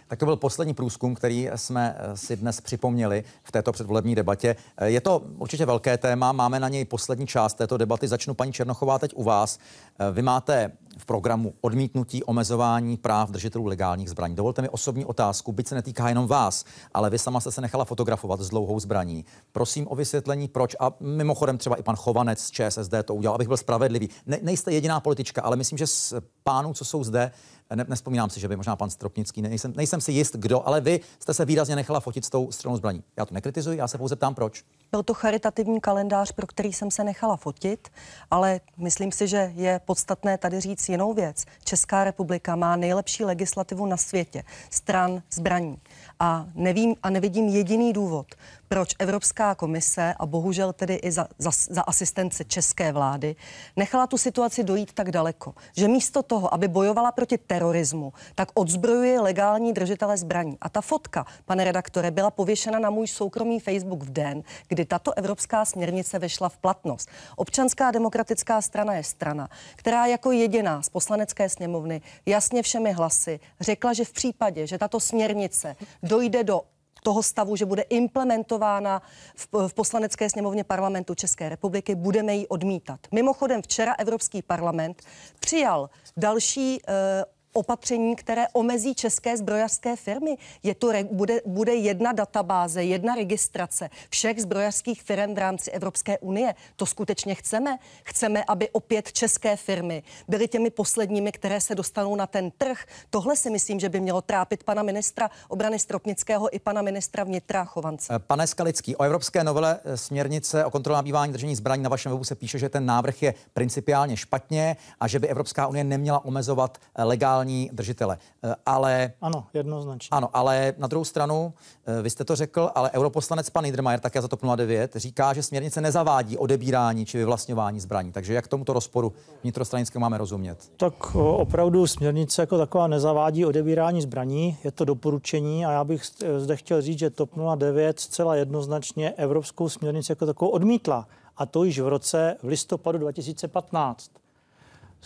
Tak to byl poslední průzkum, který jsme eh, si dnes připomněli v této předvolební debatě. Eh, je to určitě velké téma, máme na něj poslední část této debaty. Začnu paní Černochová teď u vás. Eh, vy máte v programu odmítnutí omezování práv držitelů legálních zbraní. Dovolte mi osobní otázku, byť se netýká jenom vás, ale vy sama jste se nechala fotografovat s dlouhou zbraní. Prosím o vysvětlení, proč. A mimochodem třeba i pan Chovanec z ČSSD to udělal, abych byl spravedlivý. Ne, nejste jediná politička, ale myslím, že z pánů, co jsou zde, ne, nespomínám si, že by možná pan Stropnický, nejsem, nejsem si jist, kdo, ale vy jste se výrazně nechala fotit s tou stranou zbraní. Já to nekritizuji, já se pouze ptám, proč. Byl to charitativní kalendář, pro který jsem se nechala fotit, ale myslím si, že je podstatné tady říct jinou věc. Česká republika má nejlepší legislativu na světě stran zbraní. A nevím a nevidím jediný důvod, proč Evropská komise a bohužel tedy i za, za, za asistence české vlády nechala tu situaci dojít tak daleko, že místo toho, aby bojovala proti terorismu, tak odzbrojuje legální držitele zbraní. A ta fotka, pane redaktore, byla pověšena na můj soukromý Facebook v den, kdy tato evropská směrnice vešla v platnost. Občanská demokratická strana je strana, která jako jediná z poslanecké sněmovny jasně všemi hlasy řekla, že v případě, že tato směrnice dojde do toho stavu, že bude implementována v, v poslanecké sněmovně parlamentu České republiky, budeme ji odmítat. Mimochodem včera Evropský parlament přijal další eh, opatření, které omezí české zbrojařské firmy. Je to, bude, bude jedna databáze, jedna registrace všech zbrojařských firm v rámci Evropské unie. To skutečně chceme. Chceme, aby opět české firmy byly těmi posledními, které se dostanou na ten trh. Tohle si myslím, že by mělo trápit pana ministra obrany Stropnického i pana ministra vnitra Chovance. Eh, pane Skalický, o evropské novele eh, směrnice o kontrole nabývání držení zbraní na vašem webu se píše, že ten návrh je principiálně špatně a že by Evropská unie neměla omezovat eh, legální potenciální držitele. Eh, ale, ano, jednoznačně. Ano, ale na druhou stranu, eh, vy jste to řekl, ale europoslanec pan Niedermayer, také za TOP 09, říká, že směrnice nezavádí odebírání či vyvlastňování zbraní. Takže jak tomuto rozporu vnitrostranického máme rozumět? Tak eh, opravdu směrnice jako taková nezavádí odebírání zbraní, je to doporučení a já bych zde chtěl říct, že TOP 09 zcela jednoznačně evropskou směrnici jako takovou odmítla a to již v roce v listopadu 2015.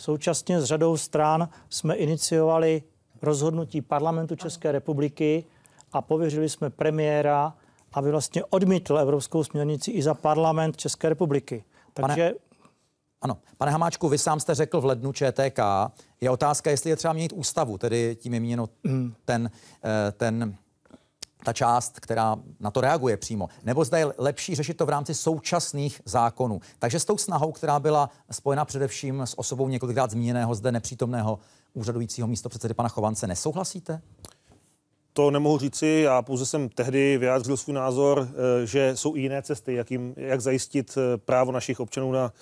Současně s řadou stran jsme iniciovali rozhodnutí parlamentu České republiky a pověřili jsme premiéra, aby vlastně odmítl evropskou směrnici i za parlament České republiky. Takže... Pane, ano, pane Hamáčku, vy sám jste řekl v lednu ČTK, je otázka, jestli je třeba měnit ústavu, tedy tím je měno hmm. ten, eh, ten ta část, která na to reaguje přímo, nebo zda je lepší řešit to v rámci současných zákonů. Takže s tou snahou, která byla spojena především s osobou několikrát zmíněného zde nepřítomného úřadujícího místo předsedy pana Chovance, nesouhlasíte? To nemohu říci, já pouze jsem tehdy vyjádřil svůj názor, eh, že jsou i jiné cesty, jak, jim, jak zajistit eh, právo našich občanů na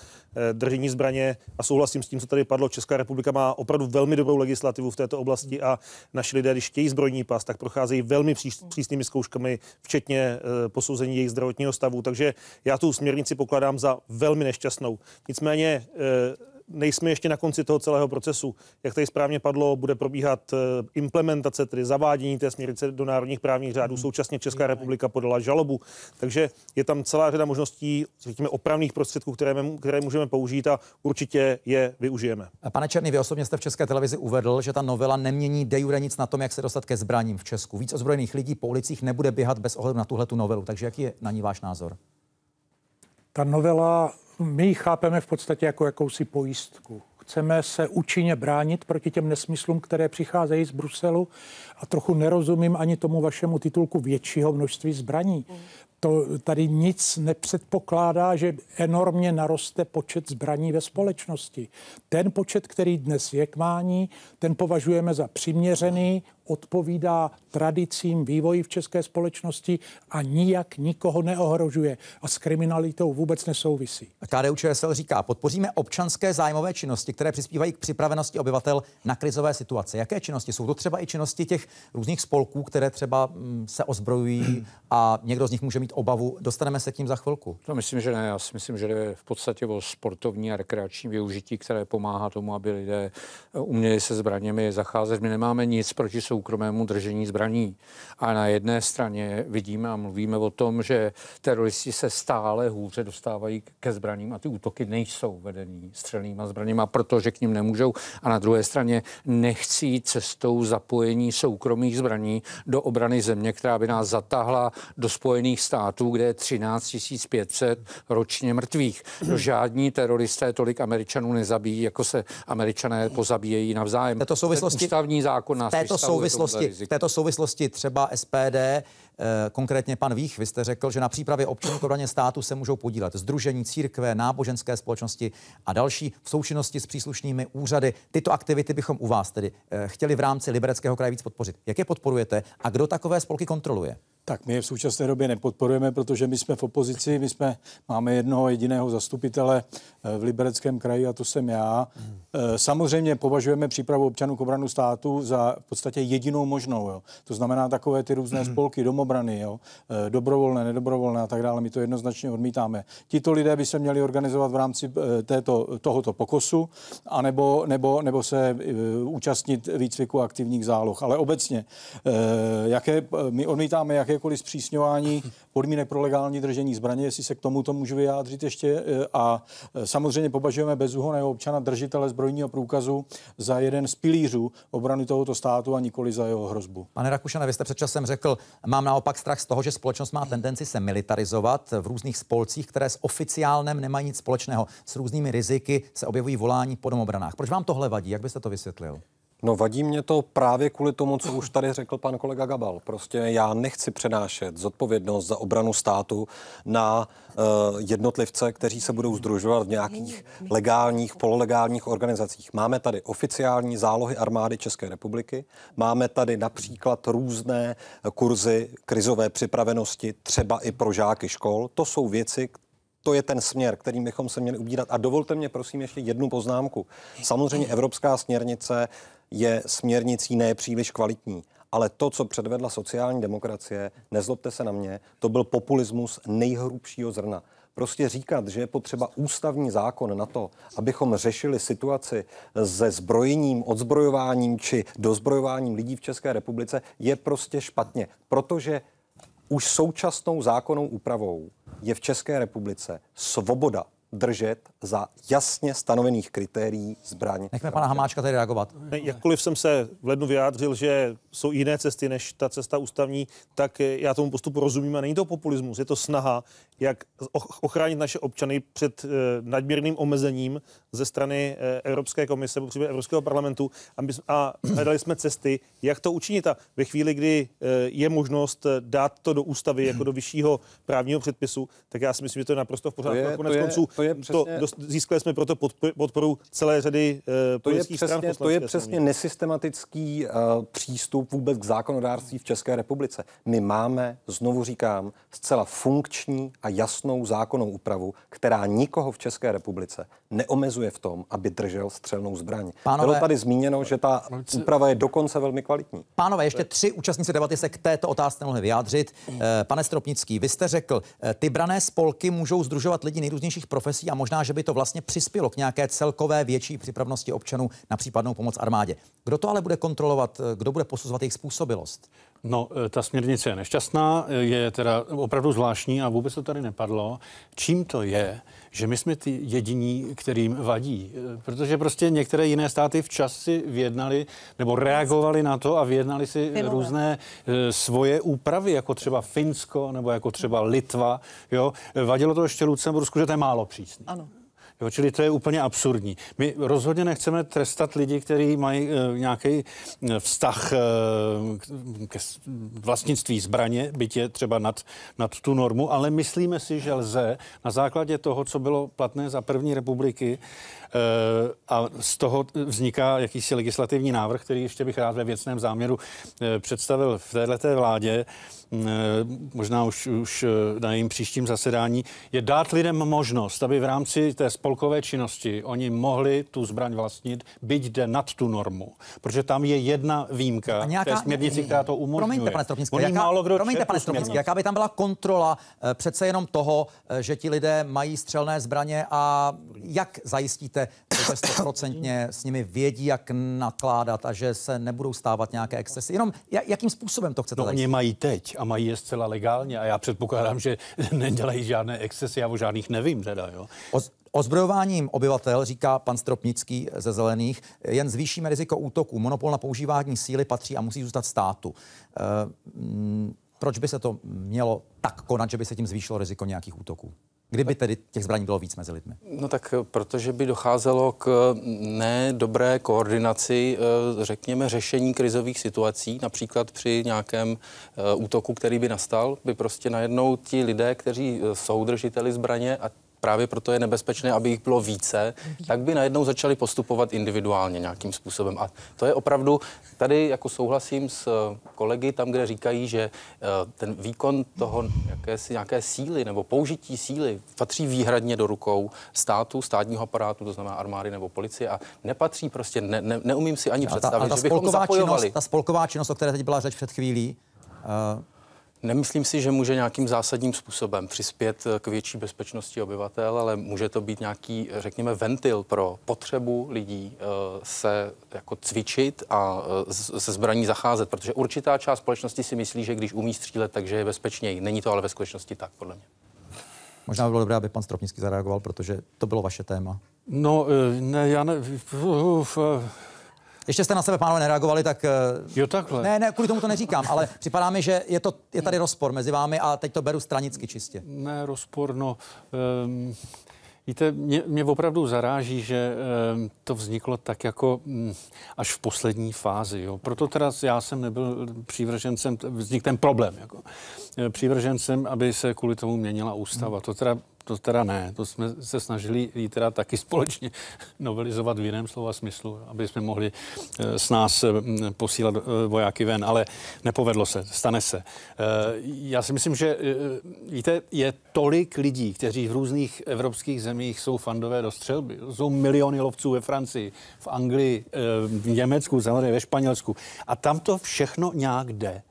eh, držení zbraně a souhlasím s tím, co tady padlo. Česká republika má opravdu velmi dobrou legislativu v této oblasti a naši lidé, když chtějí zbrojní pas, tak procházejí velmi přísnými zkouškami, včetně posouzení jejich zdravotního stavu. Takže já tu směrnici pokládám za velmi nešťastnou. Nicméně nejsme ještě na konci toho celého procesu. Jak tady správně padlo, bude probíhat eh, implementace, tedy zavádění té směrnice do národních právních řádů. Hmm. Současně Česká republika podala žalobu. Takže je tam celá řada možností, řekněme, opravných prostředků, které, které můžeme použít a určitě je využijeme. Pane Černý, vy osobně jste v České televizi uvedl, že ta novela nemění de jure nic na tom, jak se dostat ke zbraním v Česku. Víc ozbrojených lidí po ulicích nebude běhat bez ohledu na tuhle novelu. Takže jaký je na ní váš názor? Ta novela my ji chápeme v podstatě jako jakousi pojistku. Chceme se účinně bránit proti těm nesmyslům, které přicházejí z Bruselu a trochu nerozumím ani tomu vašemu titulku většího množství zbraní. To tady nic nepředpokládá, že enormně naroste počet zbraní ve společnosti. Ten počet, který dnes je k mání, ten považujeme za přiměřený, odpovídá tradicím, vývoji v české společnosti a nijak nikoho neohrožuje a s kriminalitou vůbec nesouvisí. KDU ČSL říká, podpoříme občanské zájmové činnosti, které přispívají k připravenosti obyvatel na krizové situace. Jaké činnosti? Jsou to třeba i činnosti těch různých spolků, které třeba mm, se ozbrojují a někdo z nich může mít obavu. Dostaneme se tím za chvilku. No, myslím, že ne. Já si myslím, že jde v podstatě o sportovní a rekreační využití, které pomáhá tomu, aby lidé e, uměli se zbraněmi zacházet. My nemáme nic proti sou soukromému držení zbraní. A na jedné straně vidíme a mluvíme o tom, že teroristi se stále hůře dostávají ke zbraním a ty útoky nejsou vedený střelnýma zbraněma, protože k ním nemůžou. A na druhé straně nechcí cestou zapojení soukromých zbraní do obrany země, která by nás zatáhla do Spojených států, kde je 13 500 ročně mrtvých. No, žádní teroristé tolik Američanů nezabijí, jako se Američané pozabíjejí navzájem. Této souvislosti, Ten ústavní zákon nás této souvislosti, v této souvislosti třeba SPD Eh, konkrétně pan Vích, vy jste řekl, že na přípravě občanů k obraně státu se můžou podílet združení církve, náboženské společnosti a další v součinnosti s příslušnými úřady. Tyto aktivity bychom u vás tedy eh, chtěli v rámci Libereckého kraje víc podpořit. Jak je podporujete a kdo takové spolky kontroluje? Tak my je v současné době nepodporujeme, protože my jsme v opozici, my jsme, máme jednoho jediného zastupitele eh, v Libereckém kraji a to jsem já. Hmm. Samozřejmě považujeme přípravu občanů k obranu státu za v podstatě jedinou možnou. Jo. To znamená takové ty různé hmm. spolky, domů obrany, jo? E, dobrovolné, nedobrovolné a tak dále, my to jednoznačně odmítáme. Tito lidé by se měli organizovat v rámci e, této, tohoto pokosu, anebo, nebo, nebo se e, účastnit výcviku aktivních záloh. Ale obecně, jaké, my odmítáme jakékoliv zpřísňování podmínek pro legální držení zbraně, jestli se k tomuto můžu vyjádřit ještě. A samozřejmě považujeme bezúhonného občana držitele zbrojního průkazu za jeden z pilířů obrany tohoto státu a nikoli za jeho hrozbu. Pane Rakušane, vy jste před časem řekl, mám na naopak strach z toho, že společnost má tendenci se militarizovat v různých spolcích, které s oficiálním nemají nic společného. S různými riziky se objevují volání po domobranách. Proč vám tohle vadí? Jak byste to vysvětlil? No vadí mě to právě kvůli tomu, co už tady řekl pan kolega Gabal. Prostě já nechci přenášet zodpovědnost za obranu státu na uh, jednotlivce, kteří se budou združovat v nějakých legálních, pololegálních organizacích. Máme tady oficiální zálohy armády České republiky, máme tady například různé kurzy krizové připravenosti, třeba i pro žáky škol. To jsou věci, to je ten směr, kterým bychom se měli ubírat. A dovolte mě, prosím, ještě jednu poznámku. Samozřejmě Evropská směrnice je směrnicí nepříliš kvalitní. Ale to, co předvedla sociální demokracie, nezlobte se na mě, to byl populismus nejhrubšího zrna. Prostě říkat, že je potřeba ústavní zákon na to, abychom řešili situaci se zbrojením, odzbrojováním či dozbrojováním lidí v České republice, je prostě špatně. Protože už současnou zákonnou úpravou je v České republice svoboda držet za jasně stanovených kritérií zbraně. Nechme pana Hamáčka tady reagovat. Ne, jakkoliv jsem se v lednu vyjádřil, že jsou jiné cesty než ta cesta ústavní, tak já tomu postupu rozumím a není to populismus, je to snaha, jak ochránit naše občany před eh, nadměrným omezením ze strany eh, Evropské komise, popřípadě Evropského parlamentu a hledali jsme cesty, jak to učinit. A ve chvíli, kdy eh, je možnost eh, dát to do ústavy jako do vyššího právního předpisu, tak já si myslím, že to je naprosto v pořádku. To je, konec to je, konců to je přesně, to dost, získali jsme proto podporu, podporu celé řady uh, to je přesně, stran. To je přesně sněmovně. nesystematický uh, přístup vůbec k zákonodárství v České republice. My máme, znovu říkám, zcela funkční a jasnou zákonnou úpravu, která nikoho v České republice neomezuje omezuje v tom, aby držel střelnou zbraň. Pánové, Bylo tady zmíněno, že ta úprava je dokonce velmi kvalitní. Pánové, ještě tři účastníci debaty se k této otázce mohli vyjádřit. Eh, pane Stropnický, vy jste řekl, eh, ty brané spolky můžou združovat lidi nejrůznějších profesí a možná, že by to vlastně přispělo k nějaké celkové větší připravnosti občanů na případnou pomoc armádě. Kdo to ale bude kontrolovat, eh, kdo bude posuzovat jejich způsobilost? No, eh, ta směrnice je nešťastná, eh, je teda opravdu zvláštní a vůbec to tady nepadlo. Čím to je, že my jsme ty jediní, kterým vadí? Eh, protože prostě některé jiné státy včas si vyjednali nebo reagovali na to a vyjednali si Finové. různé svoje úpravy, jako třeba Finsko nebo jako třeba Litva. Jo? Vadilo to ještě Lucembursku, že to je málo přísný. Ano. Jo, čili to je úplně absurdní. My rozhodně nechceme trestat lidi, kteří mají e, nějaký eh, vztah e, k, k vlastnictví zbraně, byť je třeba nad, nad tu normu, ale myslíme si, že lze na základě toho, co bylo platné za první republiky, e, a z toho vzniká jakýsi legislativní návrh, který ještě bych rád ve věcném záměru e, představil v této vládě, mm, možná už, už na jejím příštím zasedání, je dát lidem možnost, aby v rámci té společnosti spolkové činnosti oni mohli tu zbraň vlastnit, byť jde nad tu normu, protože tam je jedna výjimka a nějaká, té směrnici, která to umožňuje. Promiňte, pane Stropnický, jaká, málo kdo promiňte, pane Stropnický, jaká by tam byla kontrola eh, přece jenom toho, eh, že ti lidé mají střelné zbraně a jak zajistíte, že stoprocentně s nimi vědí, jak nakládat a že se nebudou stávat nějaké excesy? Jenom jakým způsobem to chcete no, zajistit? Oni mají teď a mají je zcela legálně a já předpokládám, že nedělají žádné excesy, já o žádných nevím teda, jo. Ozbrojováním obyvatel, říká pan Stropnický ze Zelených, jen zvýšíme riziko útoku. Monopol na používání síly patří a musí zůstat státu. Eh, proč by se to mělo tak konat, že by se tím zvýšilo riziko nějakých útoků? Kdyby tedy těch zbraní bylo víc mezi lidmi? No tak eh, protože by docházelo k eh, nedobré koordinaci, řekněme, řešení krizových situací, například při nějakém útoku, který by nastal, by prostě najednou ti lidé, kteří jsou držiteli zbraně a právě proto je nebezpečné, aby jich bylo více, tak by najednou začali postupovat individuálně nějakým způsobem. A to je opravdu, tady jako souhlasím s eh, kolegy tam, kde říkají, že eh, ten výkon toho jakési, nějaké síly nebo použití síly patří výhradně do rukou státu, státního aparátu, to znamená armády nebo policie a nepatří prostě, ne, ne, neumím si ani představit, a ta, a ta že bychom zapojovali. Činnost, ta spolková činnost, o které teď byla řeč před chvílí, uh Nemyslím si, že může nějakým zásadním způsobem přispět eh, k větší bezpečnosti obyvatel, ale může to být nějaký, eh, řekněme, ventil pro potřebu lidí eh, se jako cvičit a se zbraní zacházet, protože určitá část společnosti si myslí, že když umí střílet, takže je bezpečněji. Není to ale ve skutečnosti tak, podle mě. Možná by bylo dobré, aby pan Stropnický zareagoval, protože to bylo vaše téma. No, ne, já ne, ještě jste na sebe, pánové, nereagovali, tak... Eh, jo, takhle. Ne, ne, kvůli tomu to neříkám, ale připadá mi, že je, to, je tady rozpor mezi vámi a teď to beru stranicky čistě. Ne, rozpor, no... Um... Víte, mě, mě opravdu zaráží, že e, to vzniklo tak jako m, mm, až v poslední fázi. Jo. Proto teda já jsem nebyl přívržencem, vznik ten problém, jako, E, přívržencem, aby se kvůli tomu měnila ústava. To teda to teda ne. To jsme se snažili ji teda taky společně novelizovat v jiném slova smyslu, aby jsme mohli eh, s nás eh, posílat eh, vojáky ven, ale nepovedlo se, stane se. Já si myslím, že víte, je tolik lidí, kteří v různých evropských zemích jsou fandové do střelby. Jsou miliony lovců ve Francii, v Anglii, v Německu, samozřejmě ve Španělsku. A tam to všechno nějak jde.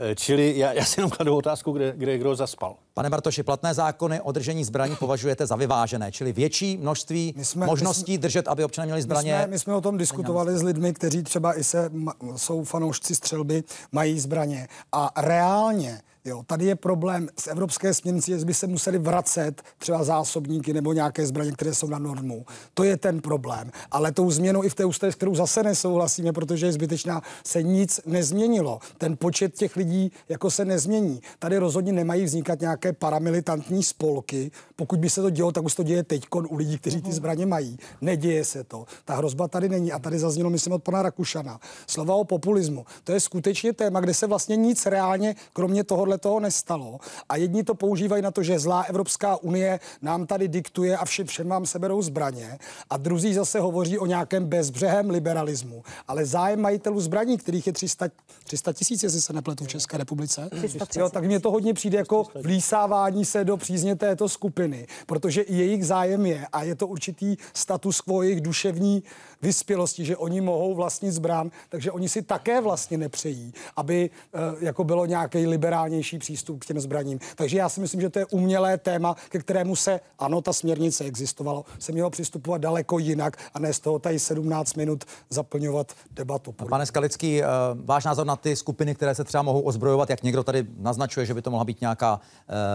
Eh, čili já, já si jenom kladu otázku, kde, kde kdo zaspal. Pane Bartoši, platné zákony o držení zbraní považujete za vyvážené, čili větší množství my jsme, možností my jsme, držet, aby občané měli zbraně. My jsme, my jsme o tom diskutovali s lidmi, kteří třeba i se jsou fanoušci střelby, mají zbraně. A reálně Jo, tady je problém s evropské směrnicí, jestli by se museli vracet třeba zásobníky nebo nějaké zbraně, které jsou na normu. To je ten problém. Ale tou změnou i v té ústavě, s kterou zase nesouhlasíme, protože je zbytečná, se nic nezměnilo. Ten počet těch lidí jako se nezmění. Tady rozhodně nemají vznikat nějaké paramilitantní spolky. Pokud by se to dělo, tak už to děje teď u lidí, kteří ty mhm. zbraně mají. Neděje se to. Ta hrozba tady není. A tady zaznělo, myslím, od pana Rakušana. Slova o populismu. To je skutečně téma, kde se vlastně nic reálně, kromě toho, toho nestalo. A jedni to používají na to, že zlá Evropská unie nám tady diktuje a všem, všem vám seberou zbraně. A druzí zase hovoří o nějakém bezbřehém liberalismu. Ale zájem majitelů zbraní, kterých je 300, 300 tisíc, jestli se nepletu v České republice, jo, tak mně to hodně přijde jako vlísávání se do přízně této skupiny, protože i jejich zájem je a je to určitý status quo jejich duševní vyspělosti, že oni mohou vlastnit zbran, takže oni si také vlastně nepřejí, aby eh, jako bylo nějaký liberální efektivnější přístup k těm zbraním. Takže já si myslím, že to je umělé téma, ke kterému se, ano, ta směrnice existovalo, se mělo přistupovat daleko jinak a ne z toho tady 17 minut zaplňovat debatu. A pane Skalický, eh, váš názor na ty skupiny, které se třeba mohou ozbrojovat, jak někdo tady naznačuje, že by to mohla být nějaká,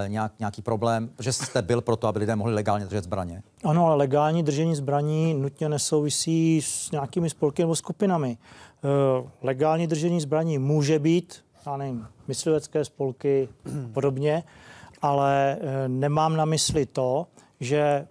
eh, nějak, nějaký problém, že jste byl proto, aby lidé mohli legálně držet zbraně? Ano, ale legální držení zbraní nutně nesouvisí s nějakými spolky nebo skupinami. Eh, legální držení zbraní může být já nevím, myslivecké spolky podobně, ale eh, nemám na mysli to, že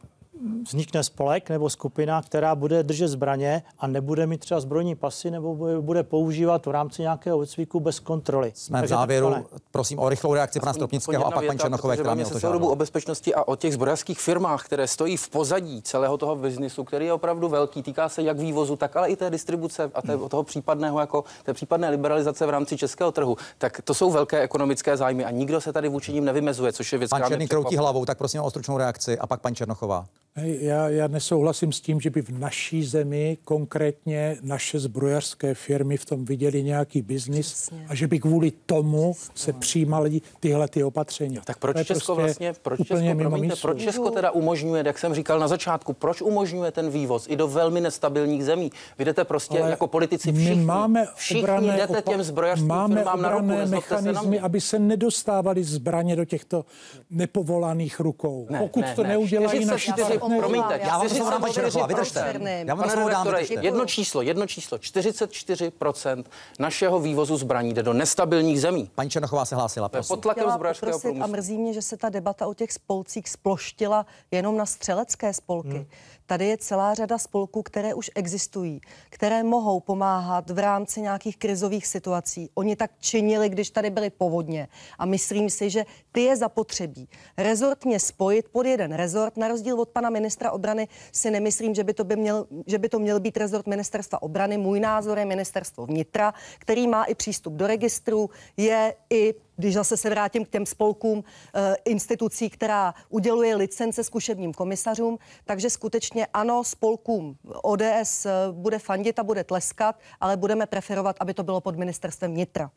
vznikne spolek nebo skupina, která bude držet zbraně a nebude mít třeba zbrojní pasy nebo bude používat v rámci nějakého odcviku bez kontroly. Jsme Takže v závěru, prosím o rychlou reakci pana Stropnického a pak paní Černochové, která mě se dobu o bezpečnosti a o těch zbrojařských firmách, které stojí v pozadí celého toho biznisu, který je opravdu velký, týká se jak vývozu, tak ale i té distribuce a té, hmm. toho případného jako té případné liberalizace v rámci českého trhu. Tak to jsou velké ekonomické zájmy a nikdo se tady vůči nim nevymezuje, což je věc, Pan Černý kroutí hlavou, tak prosím o stručnou reakci a pak pan Černochová. Já, já nesouhlasím s tím, že by v naší zemi konkrétně naše zbrojařské firmy v tom viděli nějaký biznis a že by kvůli tomu Přesně. se přijímaly tyhle ty opatření. Tak proč Česko prostě vlastně, proč Česko, promiňte, proč Česko teda umožňuje, jak jsem říkal na začátku, proč umožňuje ten vývoz i do velmi nestabilních zemí? Vy jdete prostě Ale jako politici všichni, my máme všichni jdete opa- těm zbrojařským máme firmám na ruku, mechanizmy, se aby se nedostávali zbraně do těchto nepovolaných rukou. Ne, Pokud ne, to ne, neudělají naši omlouvám. Promiňte, já vám to slovo dám, paní vydržte. Já vám to slovo dám, Jedno číslo, jedno číslo. 44% našeho vývozu zbraní jde do nestabilních zemí. Paní Černochová se hlásila, prosím. Pod tlakem zbrojařského průmyslu. A mrzí mě, že se ta debata o těch spolcích sploštila jenom na střelecké spolky. Hmm. Tady je celá řada spolků, které už existují, které mohou pomáhat v rámci nějakých krizových situací. Oni tak činili, když tady byly povodně. A myslím si, že ty je zapotřebí. Rezortně spojit pod jeden rezort, na rozdíl od pana ministra obrany, si nemyslím, že by to, by měl, že by to měl být rezort ministerstva obrany. Můj názor je ministerstvo vnitra, který má i přístup do registru, je i když zase se vrátím k těm spolkům e, institucí, která uděluje licence zkušebním komisařům, takže skutečně ano, spolkům ODS eh, bude fandit a bude tleskat, ale budeme preferovat, aby to bylo pod ministerstvem vnitra.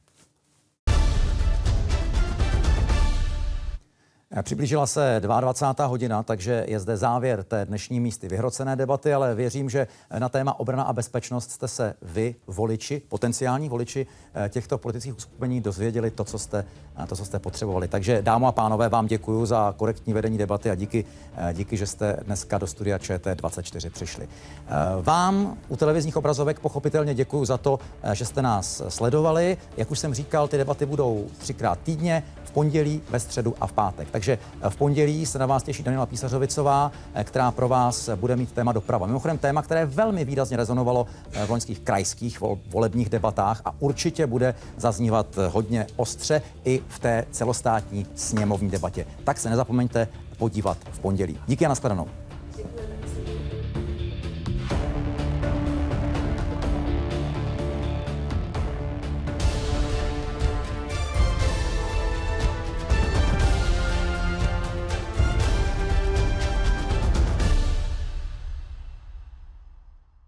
Eh, přiblížila se 22. hodina, takže je zde závěr té dnešní místy vyhrocené debaty, ale věřím, že eh, na téma obrana a bezpečnost jste se vy, voliči, potenciální voliči eh, těchto politických uskupení dozvěděli to, co jste, to, co jste potřebovali. Takže dámo a pánové, vám děkuji za korektní vedení debaty a díky, díky, že jste dneska do studia ČT24 přišli. Vám u televizních obrazovek pochopitelně děkuji za to, že jste nás sledovali. Jak už jsem říkal, ty debaty budou třikrát týdně, v pondělí, ve středu a v pátek. Takže takže v pondělí se na vás těší Daniela Písařovicová, eh, která pro vás bude mít téma doprava. Mimochodem téma, které velmi výrazně rezonovalo eh, v loňských krajských volebních debatách a určitě bude zaznívat eh, hodně ostře i v té celostátní sněmovní debatě. Tak se nezapomeňte podívat v pondělí. Díky a nashledanou.